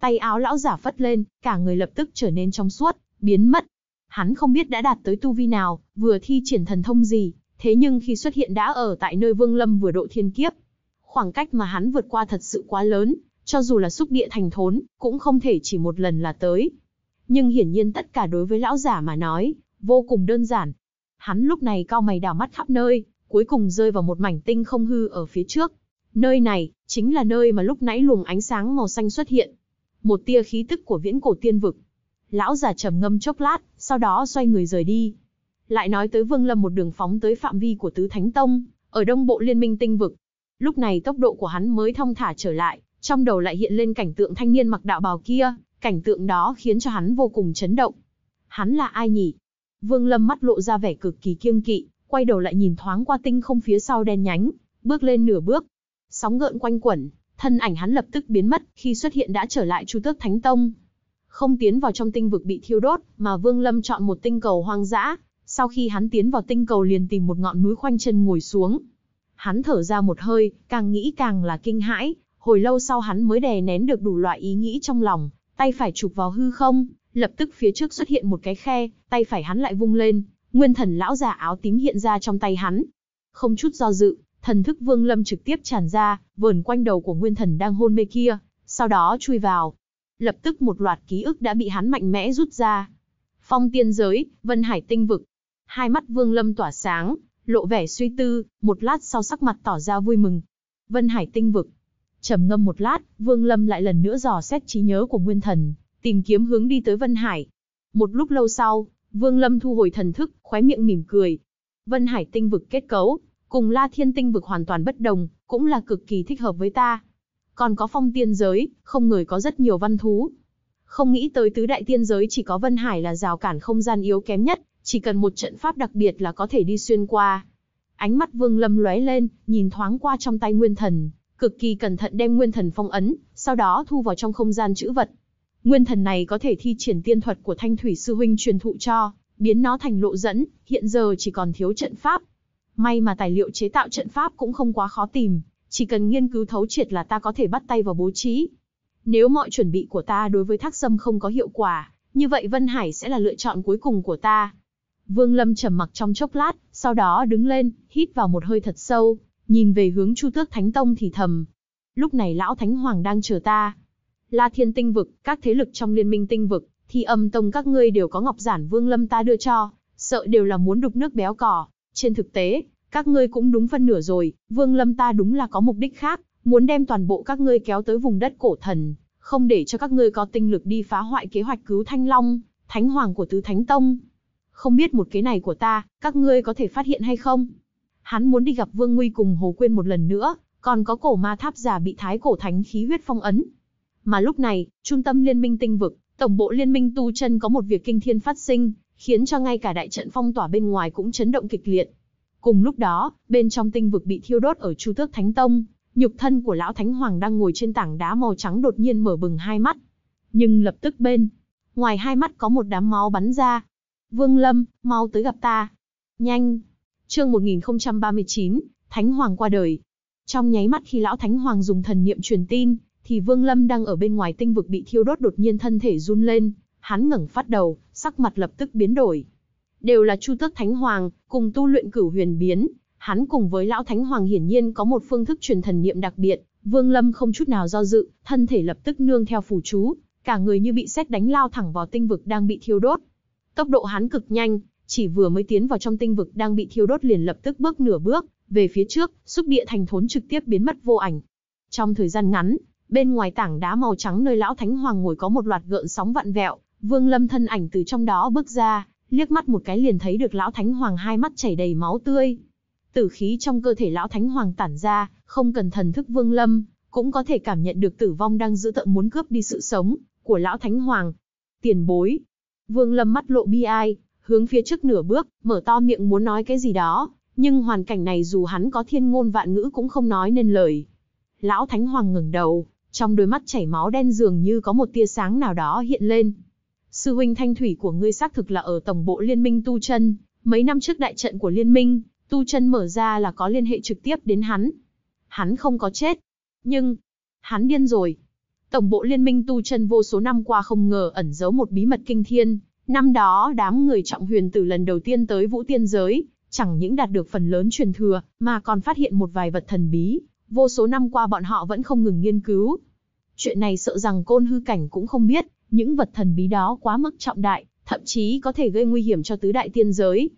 Tay áo lão giả phất lên, cả người lập tức trở nên trong suốt, biến mất. Hắn không biết đã đạt tới tu vi nào, vừa thi triển thần thông gì, thế nhưng khi xuất hiện đã ở tại nơi Vương Lâm vừa độ thiên kiếp. Khoảng cách mà hắn vượt qua thật sự quá lớn, cho dù là xúc địa thành thốn, cũng không thể chỉ một lần là tới nhưng hiển nhiên tất cả đối với lão giả mà nói, vô cùng đơn giản. Hắn lúc này cao mày đảo mắt khắp nơi, cuối cùng rơi vào một mảnh tinh không hư ở phía trước. Nơi này, chính là nơi mà lúc nãy luồng ánh sáng màu xanh xuất hiện. Một tia khí tức của viễn cổ tiên vực. Lão giả trầm ngâm chốc lát, sau đó xoay người rời đi. Lại nói tới Vương Lâm một đường phóng tới phạm vi của Tứ Thánh Tông, ở đông bộ liên minh tinh vực. Lúc này tốc độ của hắn mới thong thả trở lại, trong đầu lại hiện lên cảnh tượng thanh niên mặc đạo bào kia, Cảnh tượng đó khiến cho hắn vô cùng chấn động. Hắn là ai nhỉ? Vương Lâm mắt lộ ra vẻ cực kỳ kiêng kỵ, quay đầu lại nhìn thoáng qua tinh không phía sau đen nhánh, bước lên nửa bước. Sóng ngợn quanh quẩn, thân ảnh hắn lập tức biến mất, khi xuất hiện đã trở lại Chu Tước Thánh Tông. Không tiến vào trong tinh vực bị thiêu đốt, mà Vương Lâm chọn một tinh cầu hoang dã, sau khi hắn tiến vào tinh cầu liền tìm một ngọn núi khoanh chân ngồi xuống. Hắn thở ra một hơi, càng nghĩ càng là kinh hãi, hồi lâu sau hắn mới đè nén được đủ loại ý nghĩ trong lòng, tay phải chụp vào hư không, lập tức phía trước xuất hiện một cái khe, tay phải hắn lại vung lên, nguyên thần lão già áo tím hiện ra trong tay hắn. Không chút do dự, thần thức Vương Lâm trực tiếp tràn ra, vờn quanh đầu của nguyên thần đang hôn mê kia, sau đó chui vào. Lập tức một loạt ký ức đã bị hắn mạnh mẽ rút ra. Phong tiên giới, Vân Hải tinh vực. Hai mắt Vương Lâm tỏa sáng, lộ vẻ suy tư, một lát sau sắc mặt tỏ ra vui mừng. Vân Hải tinh vực, trầm ngâm một lát, Vương Lâm lại lần nữa dò xét trí nhớ của Nguyên Thần, tìm kiếm hướng đi tới Vân Hải. Một lúc lâu sau, Vương Lâm thu hồi thần thức, khóe miệng mỉm cười. Vân Hải tinh vực kết cấu, cùng La Thiên tinh vực hoàn toàn bất đồng, cũng là cực kỳ thích hợp với ta. Còn có phong tiên giới, không ngờ có rất nhiều văn thú. Không nghĩ tới tứ đại tiên giới chỉ có Vân Hải là rào cản không gian yếu kém nhất, chỉ cần một trận pháp đặc biệt là có thể đi xuyên qua. Ánh mắt Vương Lâm lóe lên, nhìn thoáng qua trong tay Nguyên Thần, cực kỳ cẩn thận đem nguyên thần phong ấn, sau đó thu vào trong không gian chữ vật. Nguyên thần này có thể thi triển tiên thuật của Thanh Thủy sư huynh truyền thụ cho, biến nó thành lộ dẫn, hiện giờ chỉ còn thiếu trận pháp. May mà tài liệu chế tạo trận pháp cũng không quá khó tìm, chỉ cần nghiên cứu thấu triệt là ta có thể bắt tay vào bố trí. Nếu mọi chuẩn bị của ta đối với thác sâm không có hiệu quả, như vậy Vân Hải sẽ là lựa chọn cuối cùng của ta. Vương Lâm trầm mặc trong chốc lát, sau đó đứng lên, hít vào một hơi thật sâu, Nhìn về hướng Chu Tước Thánh Tông thì thầm. Lúc này lão Thánh Hoàng đang chờ ta. La Thiên Tinh Vực, các thế lực trong liên minh Tinh Vực, thì âm tông các ngươi đều có ngọc giản Vương Lâm ta đưa cho, sợ đều là muốn đục nước béo cò Trên thực tế, các ngươi cũng đúng phân nửa rồi, Vương Lâm ta đúng là có mục đích khác, muốn đem toàn bộ các ngươi kéo tới vùng đất cổ thần, không để cho các ngươi có tinh lực đi phá hoại kế hoạch cứu Thanh Long, Thánh Hoàng của Tứ Thánh Tông. Không biết một kế này của ta, các ngươi có thể phát hiện hay không? hắn muốn đi gặp Vương Nguy cùng Hồ Quyên một lần nữa, còn có cổ ma tháp giả bị thái cổ thánh khí huyết phong ấn. Mà lúc này, trung tâm liên minh tinh vực, tổng bộ liên minh tu chân có một việc kinh thiên phát sinh, khiến cho ngay cả đại trận phong tỏa bên ngoài cũng chấn động kịch liệt. Cùng lúc đó, bên trong tinh vực bị thiêu đốt ở Chu Tước Thánh Tông, nhục thân của lão thánh hoàng đang ngồi trên tảng đá màu trắng đột nhiên mở bừng hai mắt. Nhưng lập tức bên, ngoài hai mắt có một đám máu bắn ra. Vương Lâm, mau tới gặp ta. Nhanh, Chương 1039, Thánh Hoàng qua đời. Trong nháy mắt khi lão Thánh Hoàng dùng thần niệm truyền tin, thì Vương Lâm đang ở bên ngoài tinh vực bị thiêu đốt đột nhiên thân thể run lên, hắn ngẩng phát đầu, sắc mặt lập tức biến đổi. Đều là Chu Tước Thánh Hoàng, cùng tu luyện cửu huyền biến, hắn cùng với lão Thánh Hoàng hiển nhiên có một phương thức truyền thần niệm đặc biệt, Vương Lâm không chút nào do dự, thân thể lập tức nương theo phù chú, cả người như bị sét đánh lao thẳng vào tinh vực đang bị thiêu đốt. Tốc độ hắn cực nhanh, chỉ vừa mới tiến vào trong tinh vực đang bị thiêu đốt liền lập tức bước nửa bước về phía trước, xúc địa thành thốn trực tiếp biến mất vô ảnh. Trong thời gian ngắn, bên ngoài tảng đá màu trắng nơi lão thánh hoàng ngồi có một loạt gợn sóng vặn vẹo, Vương Lâm thân ảnh từ trong đó bước ra, liếc mắt một cái liền thấy được lão thánh hoàng hai mắt chảy đầy máu tươi. Tử khí trong cơ thể lão thánh hoàng tản ra, không cần thần thức Vương Lâm, cũng có thể cảm nhận được tử vong đang giữ tợn muốn cướp đi sự sống của lão thánh hoàng. Tiền bối. Vương Lâm mắt lộ bi ai, hướng phía trước nửa bước, mở to miệng muốn nói cái gì đó, nhưng hoàn cảnh này dù hắn có thiên ngôn vạn ngữ cũng không nói nên lời. Lão Thánh Hoàng ngừng đầu, trong đôi mắt chảy máu đen dường như có một tia sáng nào đó hiện lên. Sư huynh thanh thủy của ngươi xác thực là ở tổng bộ liên minh tu chân, mấy năm trước đại trận của liên minh, tu chân mở ra là có liên hệ trực tiếp đến hắn. Hắn không có chết, nhưng hắn điên rồi. Tổng bộ liên minh tu chân vô số năm qua không ngờ ẩn giấu một bí mật kinh thiên, Năm đó, đám người trọng huyền từ lần đầu tiên tới Vũ Tiên Giới, chẳng những đạt được phần lớn truyền thừa, mà còn phát hiện một vài vật thần bí, vô số năm qua bọn họ vẫn không ngừng nghiên cứu. Chuyện này sợ rằng côn hư cảnh cũng không biết, những vật thần bí đó quá mức trọng đại, thậm chí có thể gây nguy hiểm cho tứ đại tiên giới.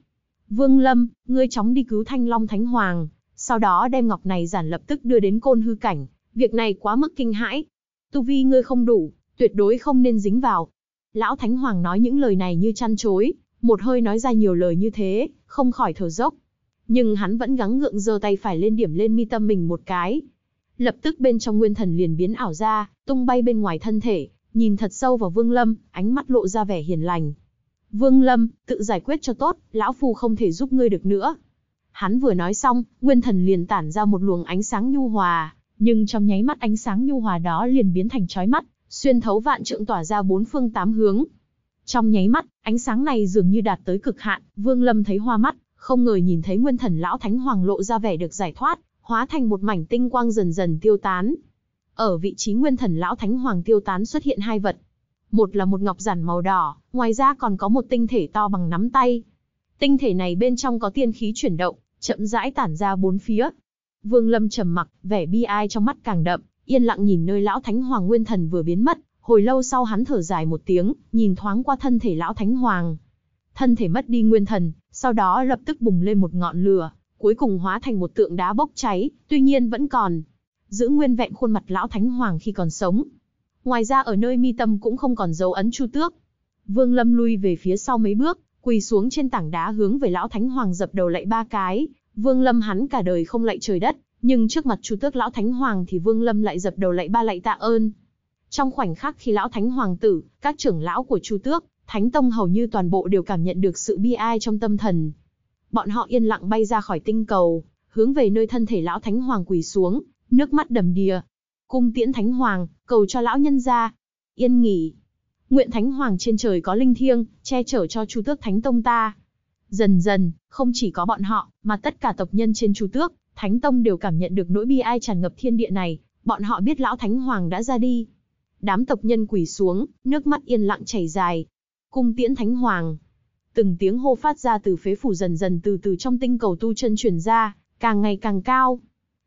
Vương Lâm, ngươi chóng đi cứu Thanh Long Thánh Hoàng, sau đó đem ngọc này giản lập tức đưa đến côn hư cảnh, việc này quá mức kinh hãi. Tu vi ngươi không đủ, tuyệt đối không nên dính vào, Lão Thánh Hoàng nói những lời này như chăn chối, một hơi nói ra nhiều lời như thế, không khỏi thở dốc. Nhưng hắn vẫn gắng gượng giơ tay phải lên điểm lên mi tâm mình một cái. Lập tức bên trong nguyên thần liền biến ảo ra, tung bay bên ngoài thân thể, nhìn thật sâu vào Vương Lâm, ánh mắt lộ ra vẻ hiền lành. Vương Lâm, tự giải quyết cho tốt, lão phu không thể giúp ngươi được nữa. Hắn vừa nói xong, nguyên thần liền tản ra một luồng ánh sáng nhu hòa, nhưng trong nháy mắt ánh sáng nhu hòa đó liền biến thành trói mắt, xuyên thấu vạn trượng tỏa ra bốn phương tám hướng. Trong nháy mắt, ánh sáng này dường như đạt tới cực hạn, Vương Lâm thấy hoa mắt, không ngờ nhìn thấy Nguyên Thần lão thánh hoàng lộ ra vẻ được giải thoát, hóa thành một mảnh tinh quang dần dần tiêu tán. Ở vị trí Nguyên Thần lão thánh hoàng tiêu tán xuất hiện hai vật, một là một ngọc giản màu đỏ, ngoài ra còn có một tinh thể to bằng nắm tay. Tinh thể này bên trong có tiên khí chuyển động, chậm rãi tản ra bốn phía. Vương Lâm trầm mặc, vẻ bi ai trong mắt càng đậm yên lặng nhìn nơi lão thánh hoàng nguyên thần vừa biến mất, hồi lâu sau hắn thở dài một tiếng, nhìn thoáng qua thân thể lão thánh hoàng. Thân thể mất đi nguyên thần, sau đó lập tức bùng lên một ngọn lửa, cuối cùng hóa thành một tượng đá bốc cháy, tuy nhiên vẫn còn. Giữ nguyên vẹn khuôn mặt lão thánh hoàng khi còn sống. Ngoài ra ở nơi mi tâm cũng không còn dấu ấn chu tước. Vương Lâm lui về phía sau mấy bước, quỳ xuống trên tảng đá hướng về lão thánh hoàng dập đầu lạy ba cái, Vương Lâm hắn cả đời không lạy trời đất, nhưng trước mặt Chu Tước lão thánh hoàng thì Vương Lâm lại dập đầu lạy ba lạy tạ ơn. Trong khoảnh khắc khi lão thánh hoàng tử, các trưởng lão của Chu Tước, Thánh tông hầu như toàn bộ đều cảm nhận được sự bi ai trong tâm thần. Bọn họ yên lặng bay ra khỏi tinh cầu, hướng về nơi thân thể lão thánh hoàng quỳ xuống, nước mắt đầm đìa. Cung tiễn thánh hoàng, cầu cho lão nhân ra yên nghỉ. Nguyện thánh hoàng trên trời có linh thiêng, che chở cho Chu Tước Thánh Tông ta. Dần dần, không chỉ có bọn họ, mà tất cả tộc nhân trên Chu Tước Thánh Tông đều cảm nhận được nỗi bi ai tràn ngập thiên địa này, bọn họ biết lão Thánh Hoàng đã ra đi. Đám tộc nhân quỳ xuống, nước mắt yên lặng chảy dài. Cung tiễn Thánh Hoàng. Từng tiếng hô phát ra từ phế phủ dần dần từ từ trong tinh cầu tu chân truyền ra, càng ngày càng cao.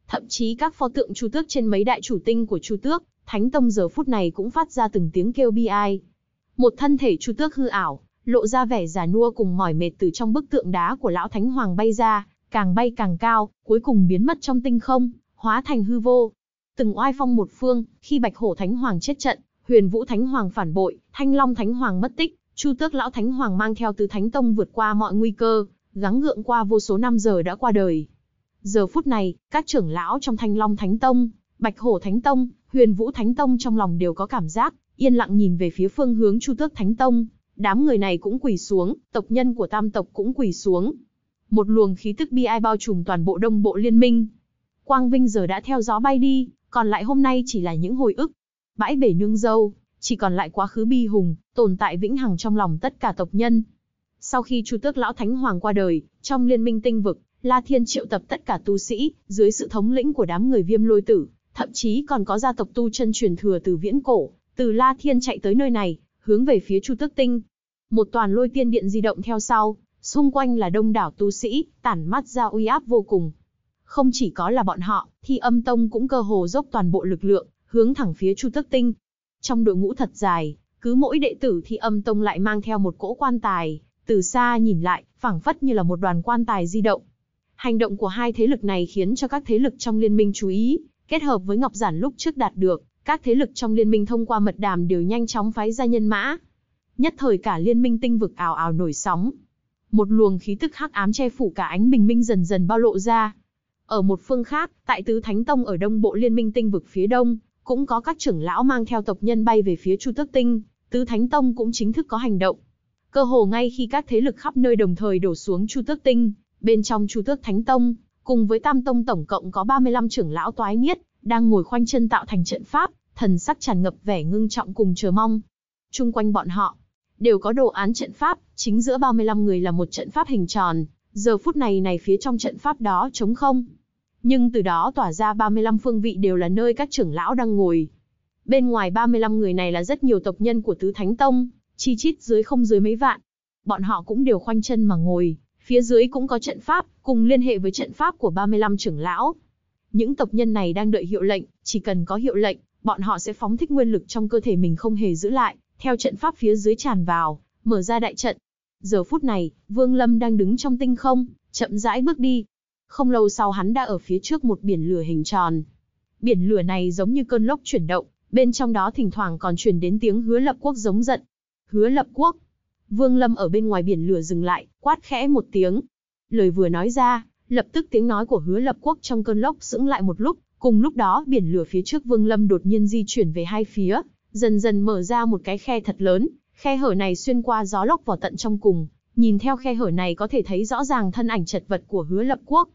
Thậm chí các pho tượng chu tước trên mấy đại chủ tinh của chu tước, Thánh Tông giờ phút này cũng phát ra từng tiếng kêu bi ai. Một thân thể chu tước hư ảo, lộ ra vẻ già nua cùng mỏi mệt từ trong bức tượng đá của lão Thánh Hoàng bay ra, càng bay càng cao, cuối cùng biến mất trong tinh không, hóa thành hư vô. Từng oai phong một phương, khi Bạch Hổ Thánh Hoàng chết trận, Huyền Vũ Thánh Hoàng phản bội, Thanh Long Thánh Hoàng mất tích, Chu Tước Lão Thánh Hoàng mang theo tứ Thánh Tông vượt qua mọi nguy cơ, gắng gượng qua vô số năm giờ đã qua đời. Giờ phút này, các trưởng lão trong Thanh Long Thánh Tông, Bạch Hổ Thánh Tông, Huyền Vũ Thánh Tông trong lòng đều có cảm giác, yên lặng nhìn về phía phương hướng Chu Tước Thánh Tông, đám người này cũng quỳ xuống, tộc nhân của tam tộc cũng quỳ xuống, một luồng khí tức bi ai bao trùm toàn bộ đông bộ liên minh. Quang Vinh giờ đã theo gió bay đi, còn lại hôm nay chỉ là những hồi ức. Bãi bể nương dâu, chỉ còn lại quá khứ bi hùng, tồn tại vĩnh hằng trong lòng tất cả tộc nhân. Sau khi Chu Tước Lão Thánh Hoàng qua đời, trong liên minh tinh vực, La Thiên triệu tập tất cả tu sĩ, dưới sự thống lĩnh của đám người viêm lôi tử, thậm chí còn có gia tộc tu chân truyền thừa từ viễn cổ, từ La Thiên chạy tới nơi này, hướng về phía Chu Tước Tinh. Một toàn lôi tiên điện di động theo sau, xung quanh là đông đảo tu sĩ, tản mát ra uy áp vô cùng. Không chỉ có là bọn họ, thì âm tông cũng cơ hồ dốc toàn bộ lực lượng, hướng thẳng phía Chu Tức Tinh. Trong đội ngũ thật dài, cứ mỗi đệ tử thì âm tông lại mang theo một cỗ quan tài, từ xa nhìn lại, phảng phất như là một đoàn quan tài di động. Hành động của hai thế lực này khiến cho các thế lực trong liên minh chú ý, kết hợp với Ngọc Giản lúc trước đạt được, các thế lực trong liên minh thông qua mật đàm đều nhanh chóng phái ra nhân mã. Nhất thời cả liên minh tinh vực ảo ảo nổi sóng, một luồng khí tức hắc ám che phủ cả ánh bình minh dần dần bao lộ ra. Ở một phương khác, tại Tứ Thánh Tông ở Đông Bộ Liên minh tinh vực phía Đông, cũng có các trưởng lão mang theo tộc nhân bay về phía Chu Tước Tinh, Tứ Thánh Tông cũng chính thức có hành động. Cơ hồ ngay khi các thế lực khắp nơi đồng thời đổ xuống Chu Tước Tinh, bên trong Chu Tước Thánh Tông, cùng với Tam Tông tổng cộng có 35 trưởng lão toái niết, đang ngồi khoanh chân tạo thành trận pháp, thần sắc tràn ngập vẻ ngưng trọng cùng chờ mong. Trung quanh bọn họ, đều có đồ án trận pháp, chính giữa 35 người là một trận pháp hình tròn, giờ phút này này phía trong trận pháp đó trống không. Nhưng từ đó tỏa ra 35 phương vị đều là nơi các trưởng lão đang ngồi. Bên ngoài 35 người này là rất nhiều tộc nhân của Tứ Thánh Tông, chi chít dưới không dưới mấy vạn. Bọn họ cũng đều khoanh chân mà ngồi, phía dưới cũng có trận pháp, cùng liên hệ với trận pháp của 35 trưởng lão. Những tộc nhân này đang đợi hiệu lệnh, chỉ cần có hiệu lệnh, bọn họ sẽ phóng thích nguyên lực trong cơ thể mình không hề giữ lại, theo trận pháp phía dưới tràn vào, mở ra đại trận. Giờ phút này, Vương Lâm đang đứng trong tinh không, chậm rãi bước đi. Không lâu sau hắn đã ở phía trước một biển lửa hình tròn. Biển lửa này giống như cơn lốc chuyển động, bên trong đó thỉnh thoảng còn truyền đến tiếng hứa lập quốc giống giận. Hứa lập quốc. Vương Lâm ở bên ngoài biển lửa dừng lại, quát khẽ một tiếng. Lời vừa nói ra, lập tức tiếng nói của hứa lập quốc trong cơn lốc sững lại một lúc, cùng lúc đó biển lửa phía trước Vương Lâm đột nhiên di chuyển về hai phía, dần dần mở ra một cái khe thật lớn, khe hở này xuyên qua gió lốc vào tận trong cùng, nhìn theo khe hở này có thể thấy rõ ràng thân ảnh chật vật của hứa lập quốc.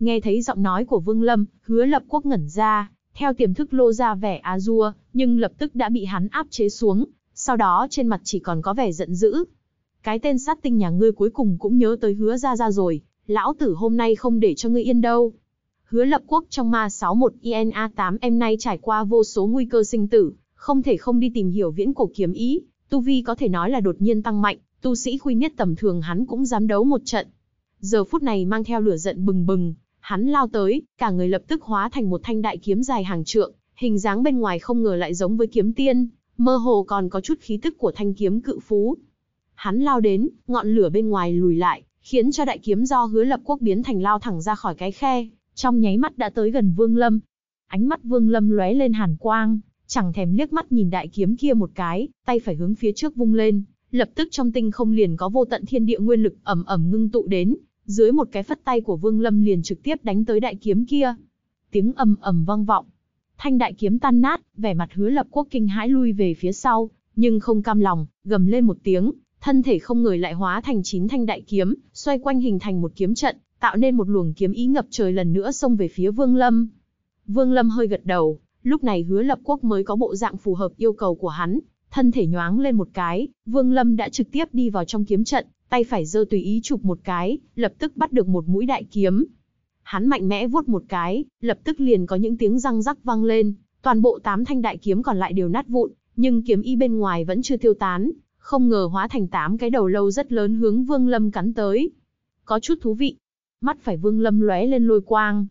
Nghe thấy giọng nói của Vương Lâm, hứa lập quốc ngẩn ra, theo tiềm thức lô ra vẻ a dua, nhưng lập tức đã bị hắn áp chế xuống, sau đó trên mặt chỉ còn có vẻ giận dữ. Cái tên sát tinh nhà ngươi cuối cùng cũng nhớ tới hứa ra ra rồi, lão tử hôm nay không để cho ngươi yên đâu. Hứa lập quốc trong ma 61 INA 8 em nay trải qua vô số nguy cơ sinh tử, không thể không đi tìm hiểu viễn cổ kiếm ý, tu vi có thể nói là đột nhiên tăng mạnh, tu sĩ khuy niết tầm thường hắn cũng dám đấu một trận. Giờ phút này mang theo lửa giận bừng bừng, hắn lao tới, cả người lập tức hóa thành một thanh đại kiếm dài hàng trượng, hình dáng bên ngoài không ngờ lại giống với kiếm tiên, mơ hồ còn có chút khí tức của thanh kiếm cự phú. Hắn lao đến, ngọn lửa bên ngoài lùi lại, khiến cho đại kiếm do hứa lập quốc biến thành lao thẳng ra khỏi cái khe, trong nháy mắt đã tới gần Vương Lâm. Ánh mắt Vương Lâm lóe lên hàn quang, chẳng thèm liếc mắt nhìn đại kiếm kia một cái, tay phải hướng phía trước vung lên, lập tức trong tinh không liền có vô tận thiên địa nguyên lực ầm ầm ngưng tụ đến, dưới một cái phất tay của Vương Lâm liền trực tiếp đánh tới đại kiếm kia. Tiếng ầm ầm vang vọng, thanh đại kiếm tan nát, vẻ mặt Hứa Lập Quốc kinh hãi lui về phía sau, nhưng không cam lòng, gầm lên một tiếng, thân thể không người lại hóa thành chín thanh đại kiếm, xoay quanh hình thành một kiếm trận, tạo nên một luồng kiếm ý ngập trời lần nữa xông về phía Vương Lâm. Vương Lâm hơi gật đầu, Lúc này hứa lập quốc mới có bộ dạng phù hợp yêu cầu của hắn, thân thể nhoáng lên một cái, Vương Lâm đã trực tiếp đi vào trong kiếm trận, tay phải giơ tùy ý chụp một cái, lập tức bắt được một mũi đại kiếm. Hắn mạnh mẽ vuốt một cái, lập tức liền có những tiếng răng rắc vang lên, toàn bộ tám thanh đại kiếm còn lại đều nát vụn, nhưng kiếm y bên ngoài vẫn chưa tiêu tán, không ngờ hóa thành tám cái đầu lâu rất lớn hướng Vương Lâm cắn tới. Có chút thú vị. Mắt phải Vương Lâm lóe lên lôi quang,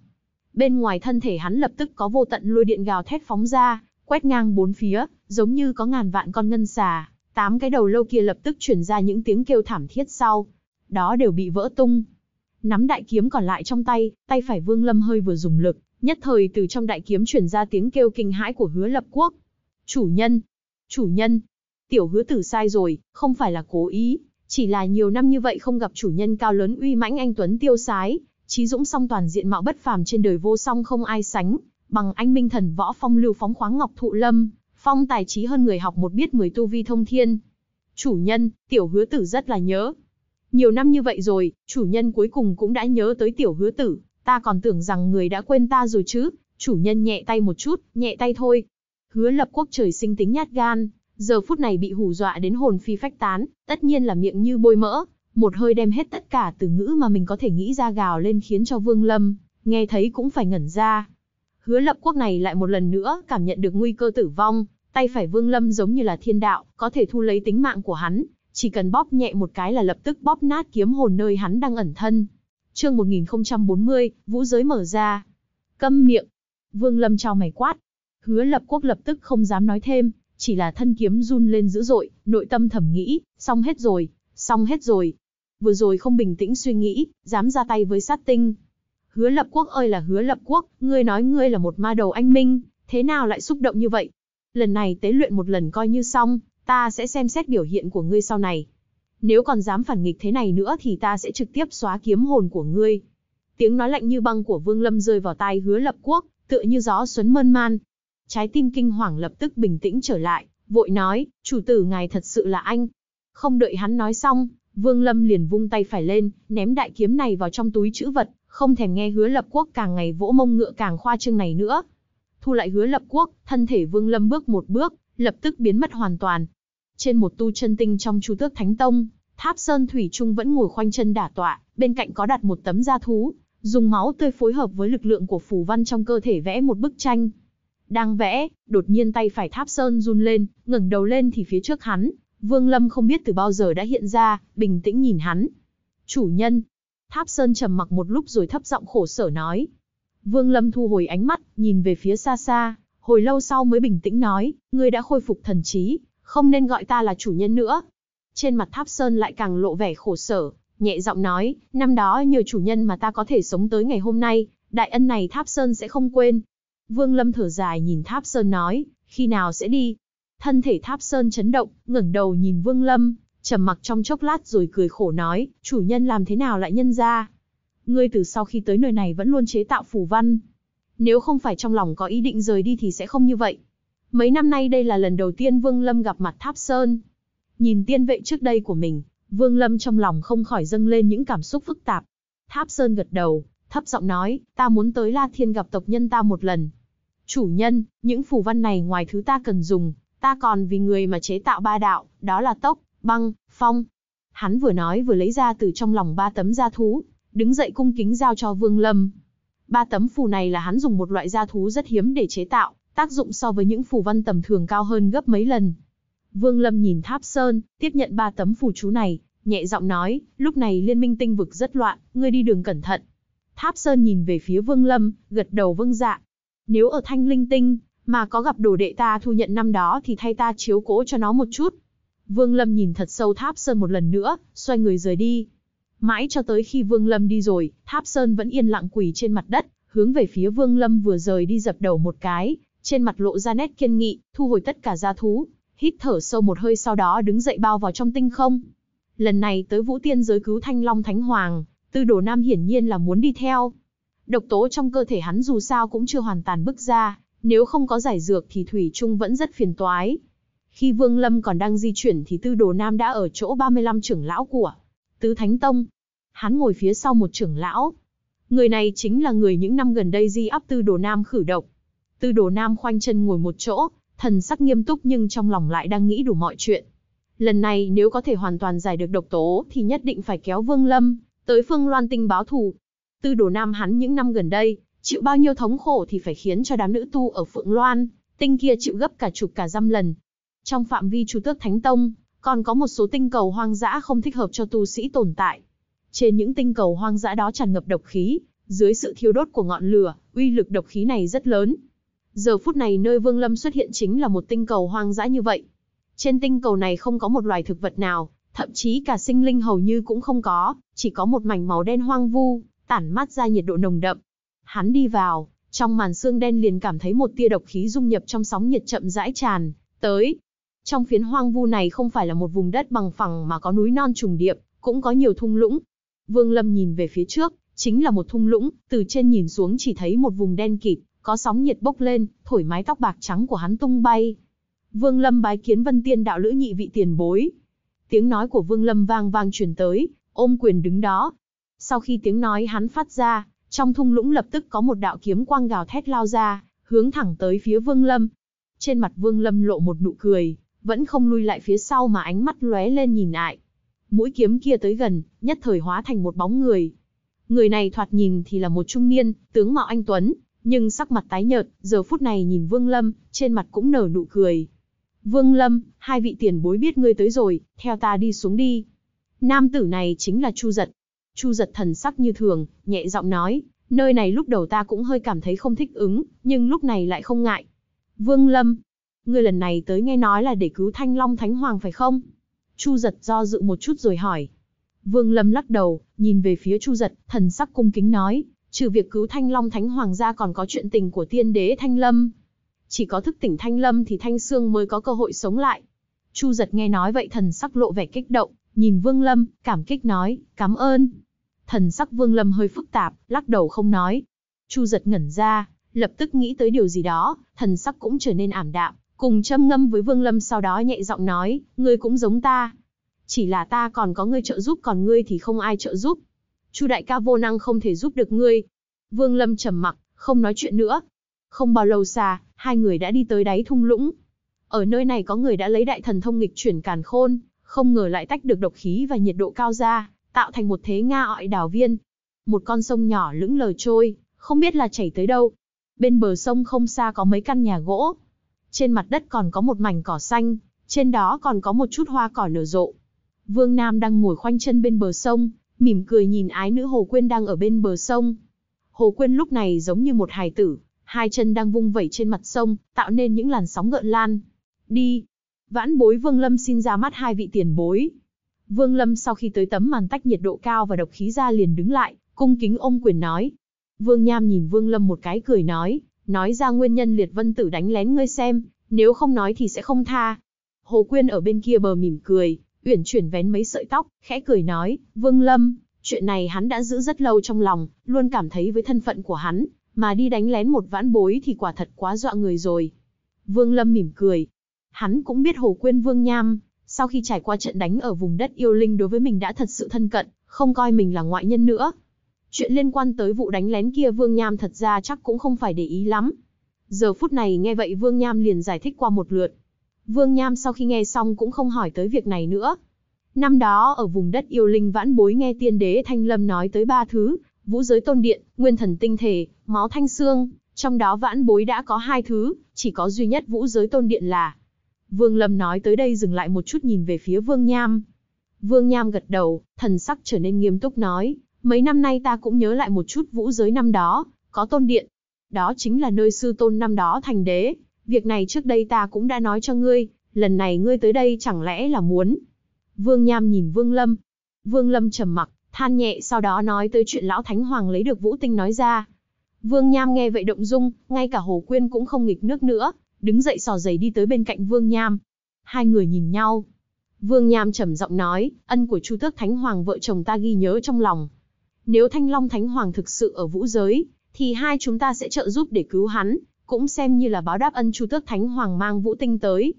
bên ngoài thân thể hắn lập tức có vô tận lôi điện gào thét phóng ra, quét ngang bốn phía, giống như có ngàn vạn con ngân xà, tám cái đầu lâu kia lập tức chuyển ra những tiếng kêu thảm thiết sau, đó đều bị vỡ tung. Nắm đại kiếm còn lại trong tay, tay phải Vương Lâm hơi vừa dùng lực, nhất thời từ trong đại kiếm chuyển ra tiếng kêu kinh hãi của Hứa Lập Quốc. "Chủ nhân, chủ nhân, tiểu Hứa tử sai rồi, không phải là cố ý, chỉ là nhiều năm như vậy không gặp chủ nhân cao lớn uy mãnh anh tuấn tiêu sái, Trí Dũng song toàn diện mạo bất phàm trên đời vô song không ai sánh, bằng anh minh thần võ phong lưu phóng khoáng ngọc thụ lâm, phong tài trí hơn người học một biết mười tu vi thông thiên. Chủ nhân, tiểu hứa tử rất là nhớ. Nhiều năm như vậy rồi, chủ nhân cuối cùng cũng đã nhớ tới tiểu hứa tử, ta còn tưởng rằng người đã quên ta rồi chứ, chủ nhân nhẹ tay một chút, nhẹ tay thôi. Hứa lập quốc trời sinh tính nhát gan, giờ phút này bị hù dọa đến hồn phi phách tán, tất nhiên là miệng như bôi mỡ, một hơi đem hết tất cả từ ngữ mà mình có thể nghĩ ra gào lên khiến cho Vương Lâm, nghe thấy cũng phải ngẩn ra. Hứa lập quốc này lại một lần nữa cảm nhận được nguy cơ tử vong, tay phải Vương Lâm giống như là thiên đạo, có thể thu lấy tính mạng của hắn, chỉ cần bóp nhẹ một cái là lập tức bóp nát kiếm hồn nơi hắn đang ẩn thân. Chương 1040, vũ giới mở ra. Câm miệng. Vương Lâm trao mày quát. Hứa lập quốc lập tức không dám nói thêm, chỉ là thân kiếm run lên dữ dội, nội tâm thầm nghĩ, xong hết rồi, xong hết rồi, vừa rồi không bình tĩnh suy nghĩ, dám ra tay với sát tinh. Hứa lập quốc ơi là hứa lập quốc, ngươi nói ngươi là một ma đầu anh minh, thế nào lại xúc động như vậy? Lần này tế luyện một lần coi như xong, ta sẽ xem xét biểu hiện của ngươi sau này. Nếu còn dám phản nghịch thế này nữa thì ta sẽ trực tiếp xóa kiếm hồn của ngươi. Tiếng nói lạnh như băng của Vương Lâm rơi vào tai hứa lập quốc, tựa như gió xuấn mơn man. Trái tim kinh hoàng lập tức bình tĩnh trở lại, vội nói, chủ tử ngài thật sự là anh. Không đợi hắn nói xong, Vương Lâm liền vung tay phải lên, ném đại kiếm này vào trong túi chữ vật, không thèm nghe hứa lập quốc càng ngày vỗ mông ngựa càng khoa trương này nữa. Thu lại hứa lập quốc, thân thể Vương Lâm bước một bước, lập tức biến mất hoàn toàn. Trên một tu chân tinh trong Chu Tước Thánh Tông, Tháp Sơn Thủy Trung vẫn ngồi khoanh chân đả tọa, bên cạnh có đặt một tấm da thú, dùng máu tươi phối hợp với lực lượng của phù văn trong cơ thể vẽ một bức tranh. Đang vẽ, đột nhiên tay phải Tháp Sơn run lên, ngẩng đầu lên thì phía trước hắn Vương Lâm không biết từ bao giờ đã hiện ra, bình tĩnh nhìn hắn. Chủ nhân. Tháp Sơn trầm mặc một lúc rồi thấp giọng khổ sở nói. Vương Lâm thu hồi ánh mắt, nhìn về phía xa xa, hồi lâu sau mới bình tĩnh nói, ngươi đã khôi phục thần trí, không nên gọi ta là chủ nhân nữa. Trên mặt Tháp Sơn lại càng lộ vẻ khổ sở, nhẹ giọng nói, năm đó nhờ chủ nhân mà ta có thể sống tới ngày hôm nay, đại ân này Tháp Sơn sẽ không quên. Vương Lâm thở dài nhìn Tháp Sơn nói, khi nào sẽ đi? Thân thể tháp sơn chấn động, ngẩng đầu nhìn Vương Lâm, trầm mặc trong chốc lát rồi cười khổ nói, chủ nhân làm thế nào lại nhân ra? Ngươi từ sau khi tới nơi này vẫn luôn chế tạo phù văn. Nếu không phải trong lòng có ý định rời đi thì sẽ không như vậy. Mấy năm nay đây là lần đầu tiên Vương Lâm gặp mặt Tháp Sơn. Nhìn tiên vệ trước đây của mình, Vương Lâm trong lòng không khỏi dâng lên những cảm xúc phức tạp. Tháp Sơn gật đầu, thấp giọng nói, ta muốn tới La Thiên gặp tộc nhân ta một lần. Chủ nhân, những phù văn này ngoài thứ ta cần dùng, Ta còn vì người mà chế tạo ba đạo, đó là tốc, băng, phong. Hắn vừa nói vừa lấy ra từ trong lòng ba tấm gia thú, đứng dậy cung kính giao cho Vương Lâm. Ba tấm phù này là hắn dùng một loại gia thú rất hiếm để chế tạo, tác dụng so với những phù văn tầm thường cao hơn gấp mấy lần. Vương Lâm nhìn Tháp Sơn, tiếp nhận ba tấm phù chú này, nhẹ giọng nói, lúc này liên minh tinh vực rất loạn, ngươi đi đường cẩn thận. Tháp Sơn nhìn về phía Vương Lâm, gật đầu vâng dạ. Nếu ở Thanh Linh Tinh, mà có gặp đồ đệ ta thu nhận năm đó thì thay ta chiếu cố cho nó một chút. Vương Lâm nhìn thật sâu Tháp Sơn một lần nữa, xoay người rời đi. Mãi cho tới khi Vương Lâm đi rồi, Tháp Sơn vẫn yên lặng quỳ trên mặt đất, hướng về phía Vương Lâm vừa rời đi dập đầu một cái, trên mặt lộ ra nét kiên nghị, thu hồi tất cả gia thú, hít thở sâu một hơi sau đó đứng dậy bao vào trong tinh không. Lần này tới Vũ Tiên giới cứu Thanh Long Thánh Hoàng, Tư Đồ Nam hiển nhiên là muốn đi theo. Độc tố trong cơ thể hắn dù sao cũng chưa hoàn toàn bức ra, nếu không có giải dược thì Thủy Trung vẫn rất phiền toái. Khi Vương Lâm còn đang di chuyển thì Tư Đồ Nam đã ở chỗ 35 trưởng lão của Tứ Thánh Tông. Hắn ngồi phía sau một trưởng lão. Người này chính là người những năm gần đây di áp Tư Đồ Nam khử độc. Tư Đồ Nam khoanh chân ngồi một chỗ, thần sắc nghiêm túc nhưng trong lòng lại đang nghĩ đủ mọi chuyện. Lần này nếu có thể hoàn toàn giải được độc tố thì nhất định phải kéo Vương Lâm tới Phương Loan Tinh báo thù. Tư Đồ Nam hắn những năm gần đây Chịu bao nhiêu thống khổ thì phải khiến cho đám nữ tu ở Phượng Loan, tinh kia chịu gấp cả chục cả trăm lần. Trong phạm vi Chu Tước Thánh Tông, còn có một số tinh cầu hoang dã không thích hợp cho tu sĩ tồn tại. Trên những tinh cầu hoang dã đó tràn ngập độc khí, dưới sự thiêu đốt của ngọn lửa, uy lực độc khí này rất lớn. Giờ phút này nơi Vương Lâm xuất hiện chính là một tinh cầu hoang dã như vậy. Trên tinh cầu này không có một loài thực vật nào, thậm chí cả sinh linh hầu như cũng không có, chỉ có một mảnh màu đen hoang vu, tản mát ra nhiệt độ nồng đậm, Hắn đi vào, trong màn xương đen liền cảm thấy một tia độc khí dung nhập trong sóng nhiệt chậm rãi tràn tới. Trong phiến hoang vu này không phải là một vùng đất bằng phẳng mà có núi non trùng điệp, cũng có nhiều thung lũng. Vương Lâm nhìn về phía trước, chính là một thung lũng, từ trên nhìn xuống chỉ thấy một vùng đen kịt, có sóng nhiệt bốc lên, thổi mái tóc bạc trắng của hắn tung bay. Vương Lâm bái kiến Vân Tiên đạo lữ nhị vị tiền bối. Tiếng nói của Vương Lâm vang vang truyền tới, ôm quyền đứng đó. Sau khi tiếng nói hắn phát ra, trong thung lũng lập tức có một đạo kiếm quang gào thét lao ra, hướng thẳng tới phía Vương Lâm. Trên mặt Vương Lâm lộ một nụ cười, vẫn không lui lại phía sau mà ánh mắt lóe lên nhìn lại. Mũi kiếm kia tới gần, nhất thời hóa thành một bóng người. Người này thoạt nhìn thì là một trung niên, tướng mạo anh tuấn, nhưng sắc mặt tái nhợt, giờ phút này nhìn Vương Lâm, trên mặt cũng nở nụ cười. Vương Lâm, hai vị tiền bối biết ngươi tới rồi, theo ta đi xuống đi. Nam tử này chính là Chu Giật, Chu giật thần sắc như thường, nhẹ giọng nói, nơi này lúc đầu ta cũng hơi cảm thấy không thích ứng, nhưng lúc này lại không ngại. Vương Lâm, ngươi lần này tới nghe nói là để cứu Thanh Long Thánh Hoàng phải không? Chu giật do dự một chút rồi hỏi. Vương Lâm lắc đầu, nhìn về phía Chu giật, thần sắc cung kính nói, trừ việc cứu Thanh Long Thánh Hoàng ra còn có chuyện tình của tiên đế Thanh Lâm. Chỉ có thức tỉnh Thanh Lâm thì Thanh Sương mới có cơ hội sống lại. Chu giật nghe nói vậy thần sắc lộ vẻ kích động, nhìn Vương Lâm, cảm kích nói, cảm ơn. Thần sắc Vương Lâm hơi phức tạp, lắc đầu không nói. Chu giật ngẩn ra, lập tức nghĩ tới điều gì đó, thần sắc cũng trở nên ảm đạm, cùng châm ngâm với Vương Lâm sau đó nhẹ giọng nói, ngươi cũng giống ta. Chỉ là ta còn có ngươi trợ giúp còn ngươi thì không ai trợ giúp. Chu đại ca vô năng không thể giúp được ngươi. Vương Lâm trầm mặc, không nói chuyện nữa. Không bao lâu xa, hai người đã đi tới đáy thung lũng. Ở nơi này có người đã lấy đại thần thông nghịch chuyển càn khôn, không ngờ lại tách được độc khí và nhiệt độ cao ra, tạo thành một thế nga ọi đảo viên. Một con sông nhỏ lững lờ trôi, không biết là chảy tới đâu. Bên bờ sông không xa có mấy căn nhà gỗ. Trên mặt đất còn có một mảnh cỏ xanh, trên đó còn có một chút hoa cỏ nở rộ. Vương Nam đang ngồi khoanh chân bên bờ sông, mỉm cười nhìn ái nữ Hồ Quyên đang ở bên bờ sông. Hồ Quyên lúc này giống như một hài tử, hai chân đang vung vẩy trên mặt sông, tạo nên những làn sóng gợn lan. Đi, Vãn bối Vương Lâm xin ra mắt hai vị tiền bối. Vương Lâm sau khi tới tấm màn tách nhiệt độ cao và độc khí ra liền đứng lại, cung kính ôm quyền nói. Vương Nham nhìn Vương Lâm một cái cười nói, nói ra nguyên nhân liệt vân tử đánh lén ngươi xem, nếu không nói thì sẽ không tha. Hồ Quyên ở bên kia bờ mỉm cười, uyển chuyển vén mấy sợi tóc, khẽ cười nói, Vương Lâm, chuyện này hắn đã giữ rất lâu trong lòng, luôn cảm thấy với thân phận của hắn, mà đi đánh lén một vãn bối thì quả thật quá dọa người rồi. Vương Lâm mỉm cười, Hắn cũng biết Hồ Quyên Vương Nham, sau khi trải qua trận đánh ở vùng đất yêu linh đối với mình đã thật sự thân cận, không coi mình là ngoại nhân nữa. Chuyện liên quan tới vụ đánh lén kia Vương Nham thật ra chắc cũng không phải để ý lắm. Giờ phút này nghe vậy Vương Nham liền giải thích qua một lượt. Vương Nham sau khi nghe xong cũng không hỏi tới việc này nữa. Năm đó ở vùng đất yêu linh vãn bối nghe tiên đế Thanh Lâm nói tới ba thứ, vũ giới tôn điện, nguyên thần tinh thể, máu thanh xương, trong đó vãn bối đã có hai thứ, chỉ có duy nhất vũ giới tôn điện là Vương Lâm nói tới đây dừng lại một chút nhìn về phía Vương Nham. Vương Nham gật đầu, thần sắc trở nên nghiêm túc nói, mấy năm nay ta cũng nhớ lại một chút vũ giới năm đó, có tôn điện. Đó chính là nơi sư tôn năm đó thành đế, việc này trước đây ta cũng đã nói cho ngươi, lần này ngươi tới đây chẳng lẽ là muốn. Vương Nham nhìn Vương Lâm. Vương Lâm trầm mặc, than nhẹ sau đó nói tới chuyện lão thánh hoàng lấy được vũ tinh nói ra. Vương Nham nghe vậy động dung, ngay cả Hồ Quyên cũng không nghịch nước nữa, đứng dậy sò giày đi tới bên cạnh Vương Nham. Hai người nhìn nhau. Vương Nham trầm giọng nói, ân của Chu Tước Thánh Hoàng vợ chồng ta ghi nhớ trong lòng. Nếu Thanh Long Thánh Hoàng thực sự ở vũ giới, thì hai chúng ta sẽ trợ giúp để cứu hắn, cũng xem như là báo đáp ân Chu Tước Thánh Hoàng mang vũ tinh tới.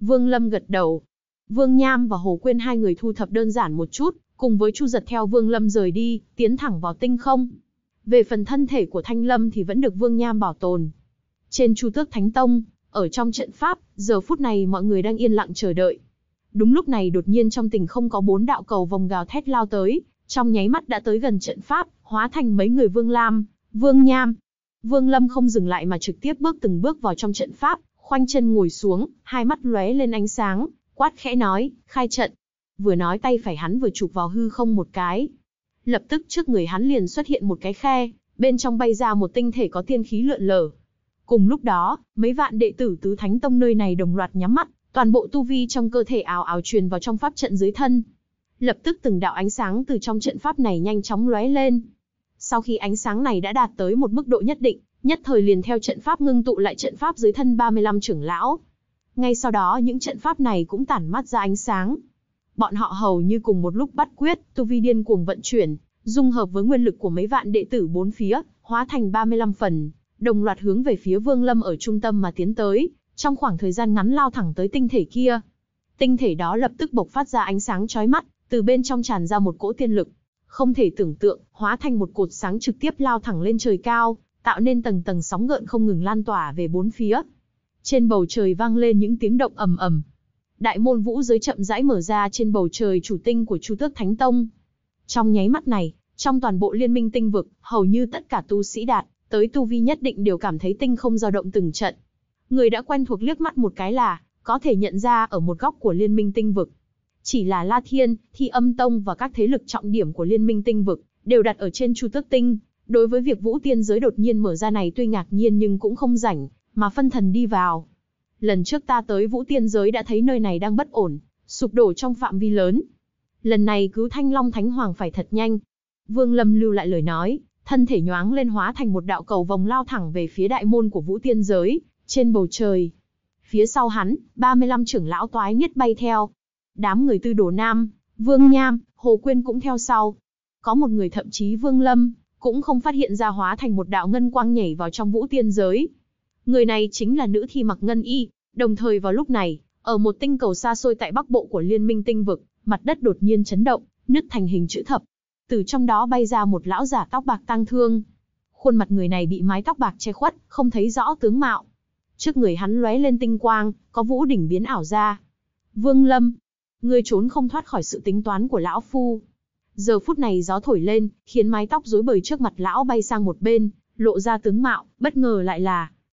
Vương Lâm gật đầu. Vương Nham và Hồ Quyên hai người thu thập đơn giản một chút, cùng với Chu Giật theo Vương Lâm rời đi, tiến thẳng vào tinh không. Về phần thân thể của Thanh Lâm thì vẫn được Vương Nham bảo tồn. Trên Chu Tước Thánh Tông, ở trong trận pháp, giờ phút này mọi người đang yên lặng chờ đợi. Đúng lúc này đột nhiên trong tình không có bốn đạo cầu vòng gào thét lao tới, trong nháy mắt đã tới gần trận pháp, hóa thành mấy người Vương Lam, Vương Nham. Vương Lâm không dừng lại mà trực tiếp bước từng bước vào trong trận pháp, khoanh chân ngồi xuống, hai mắt lóe lên ánh sáng, quát khẽ nói, khai trận. Vừa nói tay phải hắn vừa chụp vào hư không một cái. Lập tức trước người hắn liền xuất hiện một cái khe, bên trong bay ra một tinh thể có tiên khí lượn lờ, Cùng lúc đó, mấy vạn đệ tử tứ thánh tông nơi này đồng loạt nhắm mắt, toàn bộ tu vi trong cơ thể ảo ảo truyền vào trong pháp trận dưới thân. Lập tức từng đạo ánh sáng từ trong trận pháp này nhanh chóng lóe lên. Sau khi ánh sáng này đã đạt tới một mức độ nhất định, nhất thời liền theo trận pháp ngưng tụ lại trận pháp dưới thân 35 trưởng lão. Ngay sau đó những trận pháp này cũng tản mát ra ánh sáng. Bọn họ hầu như cùng một lúc bắt quyết, tu vi điên cuồng vận chuyển, dung hợp với nguyên lực của mấy vạn đệ tử bốn phía, hóa thành 35 phần đồng loạt hướng về phía Vương Lâm ở trung tâm mà tiến tới, trong khoảng thời gian ngắn lao thẳng tới tinh thể kia. Tinh thể đó lập tức bộc phát ra ánh sáng chói mắt, từ bên trong tràn ra một cỗ tiên lực, không thể tưởng tượng, hóa thành một cột sáng trực tiếp lao thẳng lên trời cao, tạo nên tầng tầng sóng gợn không ngừng lan tỏa về bốn phía. Trên bầu trời vang lên những tiếng động ầm ầm. Đại môn vũ giới chậm rãi mở ra trên bầu trời chủ tinh của Chu Tước Thánh Tông. Trong nháy mắt này, trong toàn bộ liên minh tinh vực, hầu như tất cả tu sĩ đạt tới tu vi nhất định đều cảm thấy tinh không dao động từng trận. Người đã quen thuộc liếc mắt một cái là, có thể nhận ra ở một góc của liên minh tinh vực. Chỉ là La Thiên, Thi Âm Tông và các thế lực trọng điểm của liên minh tinh vực, đều đặt ở trên Chu Tước Tinh. Đối với việc Vũ Tiên giới đột nhiên mở ra này tuy ngạc nhiên nhưng cũng không rảnh, mà phân thần đi vào. Lần trước ta tới Vũ Tiên giới đã thấy nơi này đang bất ổn, sụp đổ trong phạm vi lớn. Lần này cứu Thanh Long Thánh Hoàng phải thật nhanh. Vương Lâm lưu lại lời nói, thân thể nhoáng lên hóa thành một đạo cầu vòng lao thẳng về phía đại môn của Vũ Tiên giới, trên bầu trời. Phía sau hắn, 35 trưởng lão toái nghiết bay theo. Đám người Tư Đồ Nam, Vương Nham, Hồ Quyên cũng theo sau. Có một người thậm chí Vương Lâm, cũng không phát hiện ra hóa thành một đạo ngân quang nhảy vào trong Vũ Tiên giới. Người này chính là nữ thi mặc ngân y, đồng thời vào lúc này, ở một tinh cầu xa xôi tại bắc bộ của Liên minh tinh vực, mặt đất đột nhiên chấn động, nứt thành hình chữ thập, từ trong đó bay ra một lão giả tóc bạc tăng thương. Khuôn mặt người này bị mái tóc bạc che khuất, không thấy rõ tướng mạo. Trước người hắn lóe lên tinh quang, có vũ đỉnh biến ảo ra. Vương Lâm, ngươi trốn không thoát khỏi sự tính toán của lão phu. Giờ phút này gió thổi lên, khiến mái tóc rối bời trước mặt lão bay sang một bên, lộ ra tướng mạo, bất ngờ lại là